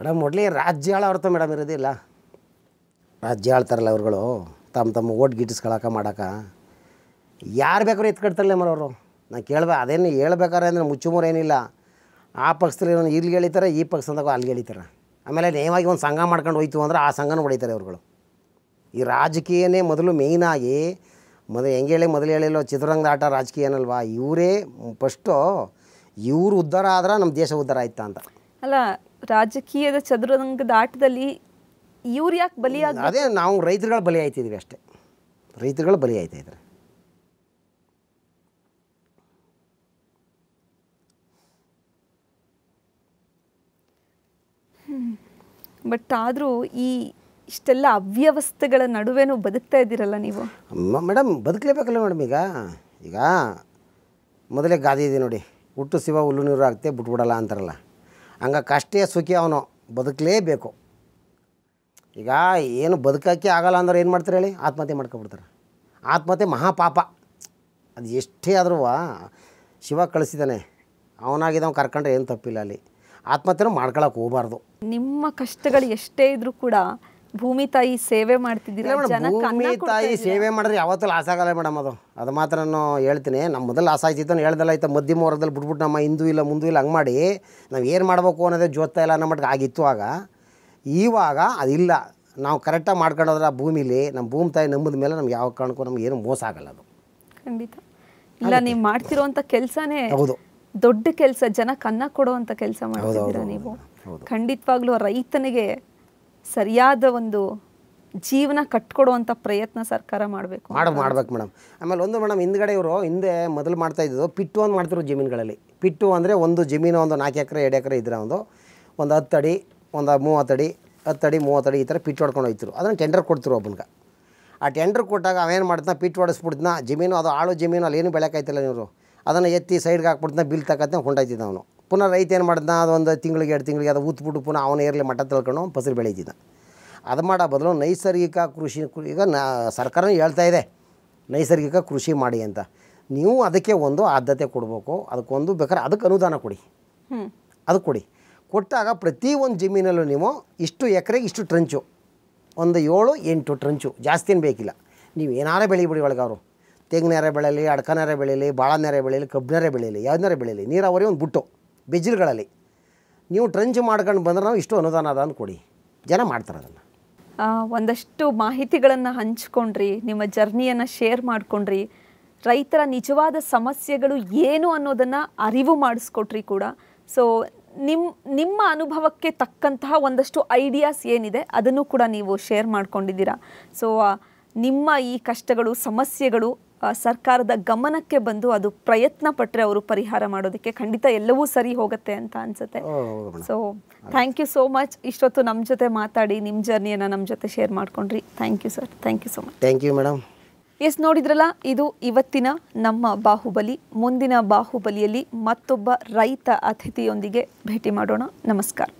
[SPEAKER 2] ಮೇಡಮ್ ಮೊದಲೇ ರಾಜ್ಯಾಳ ಅವ್ರತ ಮೇಡಮ್ ಇರೋದಿಲ್ಲ ರಾಜ್ಯ ಆಳ್ತಾರಲ್ಲ ಅವ್ರುಗಳು ತಮ್ಮ ತಮ್ಮ ಓಟ್ ಗಿಟ್ಟಿಸ್ಕೊಳಕ ಮಾಡೋಕೆ ಯಾರು ಬೇಕಾದ್ರೂ ಎತ್ಕಡ್ತಾರಲ್ಲ ಮರ ಅವರು ನಾನು ಕೇಳ್ಬೇ ಅದೇನು ಹೇಳ್ಬೇಕಾರೆ ಅಂದರೆ ಮುಚ್ಚುಮೂರು ಏನಿಲ್ಲ ಆ ಪಕ್ಷದಲ್ಲಿ ಇವನು ಇಲ್ಲಿ ಎಳಿತಾರೆ ಈ ಪಕ್ಷದಾಗ ಅಲ್ಲಿಗೆ ಎಳಿತಾರೆ ಆಮೇಲೆ ನೇವಾಗಿ ಒಂದು ಸಂಘ ಮಾಡ್ಕೊಂಡು ಹೋಯ್ತು ಅಂದರೆ ಆ ಸಂಘನೂ ಹೊಡಿತಾರೆ ಅವ್ರುಗಳು ಈ ರಾಜಕೀಯನೇ ಮೊದಲು ಮೇಯ್ನಾಗಿ ಮೊದಲು ಹೆಂಗೆ ಹೇಳಿ ಮೊದಲು ಹೇಳಿಲ್ಲೋ ಚಿತ್ರರಂಗದ ಆಟ ರಾಜಕೀಯ ಏನಲ್ವಾ ಇವರೇ ಫಸ್ಟು ಇವರು ಉದ್ಧಾರ ಆದ್ರೆ ನಮ್ಮ ದೇಶ ಉದ್ಧಾರ ಆಯ್ತಾ ಅಂತ
[SPEAKER 1] ಅಲ್ಲ ರಾಜಕೀಯದ ಚದುರಂಗದ ಆಟದಲ್ಲಿ ಇವ್ರು ಯಾಕೆ ಬಲಿಯಾಗ ಅದೇ
[SPEAKER 2] ನಾವು ರೈತರುಗಳು ಬಲಿ ಆಯ್ತಿದ್ವಿ ಅಷ್ಟೇ ರೈತರುಗಳು ಬಲಿ ಆಯ್ತಾ
[SPEAKER 1] ಬಟ್ ಆದರೂ ಈ ಇಷ್ಟೆಲ್ಲ ಅವ್ಯವಸ್ಥೆಗಳ ನಡುವೆನೂ ಬದುಕ್ತಾ ಇದ್ದೀರಲ್ಲ ನೀವು
[SPEAKER 2] ಮೇಡಮ್ ಬದುಕಲೇಬೇಕಲ್ಲ ಮೇಡಮ್ ಈಗ ಈಗ ಮೊದಲೇ ಗಾದೆ ಇದೆ ನೋಡಿ ಹುಟ್ಟು ಶಿವ ಹುಲ್ಲು ನೀರು ಆಗ್ತೇ ಬಿಟ್ಬಿಡಲ್ಲ ಅಂತಾರಲ್ಲ ಹಂಗ ಕಷ್ಟೇ ಸುಖಿ ಅವನು ಬದುಕಲೇಬೇಕು ಈಗ ಏನು ಬದುಕೋಕ್ಕೆ ಆಗಲ್ಲ ಅಂದ್ರೆ ಏನು ಮಾಡ್ತಾರೆ ಹೇಳಿ ಆತ್ಮಹತ್ಯೆ ಮಾಡ್ಕೊಬಿಡ್ತಾರೆ ಆತ್ಮಹತ್ಯೆ ಮಹಾಪಾಪ ಅದು ಎಷ್ಟೇ ಆದರೂ ಶಿವ ಕಳಿಸಿದ್ದಾನೆ ಅವನಾಗಿದ್ದವ್ ಕರ್ಕೊಂಡ್ರೆ ಏನು ತಪ್ಪಿಲ್ಲ ಅಲ್ಲಿ ಆತ್ಮಹತ್ಯೆನೂ ಮಾಡ್ಕೊಳಕ್ಕೆ ಹೋಗಬಾರ್ದು
[SPEAKER 1] ನಿಮ್ಮ ಕಷ್ಟಗಳು ಎಷ್ಟೇ ಇದ್ದರೂ ಕೂಡ ಭೂಮಿ ತಾಯಿ ಸೇವೆ ಭೂಮಿ ತಾಯಿ ಸೇವೆ ಮಾಡಿದ್ರೆ
[SPEAKER 2] ಯಾವತ್ತೂ ಲಾಸ್ ಆಗಲ್ಲ ಮೇಡಮ್ ಅದು ಅದು ಮಾತ್ರ ನಾನು ಹೇಳ್ತೀನಿ ನಮ್ಮ ಮೊದಲು ಲಾಸ್ ಆಯ್ತಿತ್ತು ಹೇಳ್ದಲ್ಲ ಆಯ್ತು ಮಧ್ಯಮ ವರ್ಗದಲ್ಲಿ ಬಿಟ್ಬಿಟ್ಟು ನಮ್ಮ ಹಿಂದೂ ಇಲ್ಲ ಮುಂದೂ ಇಲ್ಲ ಹಂಗೆ ಮಾಡಿ ನಾವು ಏನು ಮಾಡಬೇಕು ಅನ್ನೋದೇ ಜೋತಾ ಇಲ್ಲ ಅನ್ನೋ ಮಟ್ಟಿಗೆ ಆಗಿತ್ತು ಆಗ ಇವಾಗ ಅದಿಲ್ಲ ನಾವು ಕರೆಕ್ಟಾಗಿ ಮಾಡ್ಕೊಂಡೋದ್ರೆ ಆ ಭೂಮಿಲಿ ನಮ್ಮ ಭೂಮಿ ತಾಯಿ ನಂಬಿದ ಮೇಲೆ ನಮ್ಗೆ ಯಾವ ಕಾರಣಕ್ಕೂ ನಮ್ಗೆ ಏನು ಮೋಸ ಆಗಲ್ಲ ಅದು
[SPEAKER 1] ಖಂಡಿತ ಇಲ್ಲ ನೀವು ಮಾಡ್ತಿರೋಂಥ ಕೆಲಸನೇ ಹೌದು ದೊಡ್ಡ ಕೆಲಸ ಜನ ಕನ್ನ ಕೊಡುವಂಥ ಕೆಲಸ ಮಾಡ್ತಿದ್ದೀರಾ ನೀವು ಖಂಡಿತವಾಗ್ಲೂ ರೈತನಿಗೆ ಸರಿಯಾದ ಒಂದು ಜೀವನ ಕಟ್ಕೊಡುವಂಥ ಪ್ರಯತ್ನ ಸರ್ಕಾರ ಮಾಡಬೇಕು ಮಾಡಿ ಮಾಡ್ಬೇಕು
[SPEAKER 2] ಮೇಡಮ್ ಆಮೇಲೆ ಒಂದು ಮೇಡಮ್ ಹಿಂದ್ಗಡೆ ಇವರು ಹಿಂದೆ ಮೊದಲು ಮಾಡ್ತಾ ಇದ್ದು ಪಿಟ್ಟು ಅಂತ ಮಾಡ್ತಿರೋ ಜಮೀನುಗಳಲ್ಲಿ ಪಿಟ್ಟು ಅಂದರೆ ಒಂದು ಜಮೀನು ಒಂದು ನಾಲ್ಕು ಎಕರೆ ಎರಡು ಎಕರೆ ಇದ್ರೆ ಒಂದು ಒಂದು ಹತ್ತು ಅಡಿ ಒಂದು ಮೂವತ್ತು ಅಡಿ ಹತ್ತು ಅಡಿ ಮೂವತ್ತು ಅಡಿ ಈ ಥರ ಪಿಟ್ಟು ಹೊಡ್ಕೊಂಡು ಹೋಗ್ತಿರು ಅದನ್ನು ಟೆಂಡರ್ ಕೊಡ್ತಿರು ಒಬ್ಬನಿಗೆ ಆ ಟೆಂಡರ್ ಕೊಟ್ಟಾಗ ಅವೇನು ಮಾಡ್ತಾನೆ ಪಿಟ್ಟು ಹೊಡೆಸ್ಬಿಡ್ತಾನೆ ಜಮೀನು ಅದು ಆಳು ಜಮೀನು ಅಲ್ಲಿ ಏನು ಬೆಳೆಕಾಯ್ತಿಲ್ಲ ಇವರು ಅದನ್ನು ಎತ್ತಿ ಸೈಡ್ಗೆ ಹಾಕ್ಬಿಡ್ತಾನೆ ಬಿಲ್ ತಗತ್ತೆ ಹೊಂಡಾಯ್ತಿದ್ದ ಅವನು ಪುನಃ ರೈತ ಏನು ಮಾಡಿದ್ನ ಅದೊಂದು ತಿಂಗಳಿಗೆ ಎರಡು ತಿಂಗಳಿಗೆ ಅದು ಊತ್ಬಿಟ್ಟು ಪುನಃ ಅವನ ಏರ್ಲಿ ಮಠ ತಳ್ಕೊಂಡು ಅವ್ನು ಫಸಲು ಬೆಳೀತಿದ್ದ ಅದು ಮಾಡೋ ಬದಲು ನೈಸರ್ಗಿಕ ಕೃಷಿ ಈಗ ನ ಸರ್ಕಾರನೂ ಹೇಳ್ತಾ ಇದೆ ನೈಸರ್ಗಿಕ ಕೃಷಿ ಮಾಡಿ ಅಂತ ನೀವು ಅದಕ್ಕೆ ಒಂದು ಆದ್ಯತೆ ಕೊಡಬೇಕು ಅದಕ್ಕೊಂದು ಬೇಕಾದ್ರೆ ಅದಕ್ಕೆ ಅನುದಾನ ಕೊಡಿ ಅದಕ್ಕೆ ಕೊಡಿ ಕೊಟ್ಟಾಗ ಪ್ರತಿ ಒಂದು ಜಮೀನಲ್ಲೂ ನೀವು ಇಷ್ಟು ಎಕರೆಗೆ ಇಷ್ಟು ಟ್ರಂಚು ಒಂದು ಏಳು ಎಂಟು ಟ್ರಂಚು ಜಾಸ್ತಿನೂ ಬೇಕಿಲ್ಲ ನೀವು ಏನಾರೇ ಬೆಳಿಬಿಡಿ ಒಳಗೆ ಅವರು ತೆಂಗಿನಾರೆ ಬೆಳೀಲಿ ಅಡ್ಕನಾರೆ ಬೆಳೀಲಿ ನೆರೆ ಬೆಳೀಲಿ ಕಬ್ಬಿನಾರೆ ಬೆಳೀಲಿ ಯಾವ್ದನಾರೆ ಬೆಳೀಲಿ ನೀರಾವರಿ ಒಂದು ಬುಟ್ಟು ಬಿಜ್ಲುಗಳಲ್ಲಿ ನೀವು ಟ್ರಂಚ್ ಮಾಡ್ಕೊಂಡು ಬಂದರೆ ನಾವು ಇಷ್ಟು ಅನುದಾನ ಅದ ಕೊಡಿ ಜನ ಮಾಡ್ತಾರೆ ಅದನ್ನು
[SPEAKER 1] ಒಂದಷ್ಟು ಮಾಹಿತಿಗಳನ್ನು ಹಂಚ್ಕೊಂಡ್ರಿ ನಿಮ್ಮ ಜರ್ನಿಯನ್ನು ಶೇರ್ ಮಾಡಿಕೊಂಡ್ರಿ ರೈತರ ನಿಜವಾದ ಸಮಸ್ಯೆಗಳು ಏನು ಅನ್ನೋದನ್ನು ಅರಿವು ಮಾಡಿಸ್ಕೊಟ್ರಿ ಕೂಡ ಸೊ ನಿಮ್ಮ ನಿಮ್ಮ ಅನುಭವಕ್ಕೆ ತಕ್ಕಂತಹ ಒಂದಷ್ಟು ಐಡಿಯಾಸ್ ಏನಿದೆ ಅದನ್ನು ಕೂಡ ನೀವು ಶೇರ್ ಮಾಡ್ಕೊಂಡಿದ್ದೀರಾ ಸೊ ನಿಮ್ಮ ಈ ಕಷ್ಟಗಳು ಸಮಸ್ಯೆಗಳು ಸರ್ಕಾರದ ಗಮನಕ್ಕೆ ಬಂದು ಅದು ಪ್ರಯತ್ನ ಪಟ್ಟರೆ ಅವರು ಪರಿಹಾರ ಮಾಡೋದಕ್ಕೆ ಖಂಡಿತ ಎಲ್ಲವೂ ಸರಿ ಹೋಗುತ್ತೆ ಅಂತ ಅನ್ಸುತ್ತೆ so thank you so much ಇಷ್ಟೊತ್ತು ನಮ್ಮ ಜೊತೆ ಮಾತಾಡಿ ನಿಮ್ಮ ಜರ್ನಿಯನ್ನು ನಮ್ಮ ಜೊತೆ ಶೇರ್ ಮಾಡ್ಕೊಂಡ್ರಿ thank you sir thank you so much thank you madam yes ನೋಡಿದ್ರಲ್ಲ ಇದು ಇವತ್ತಿನ ನಮ್ಮ ಬಾಹುಬಲಿ ಮುಂದಿನ ಬಾಹುಬಲಿಯಲ್ಲಿ ಮತ್ತೊಬ್ಬ ರೈತ ಅತಿಥಿಯೊಂದಿಗೆ ಭೇಟಿ ಮಾಡೋಣ ನಮಸ್ಕಾರ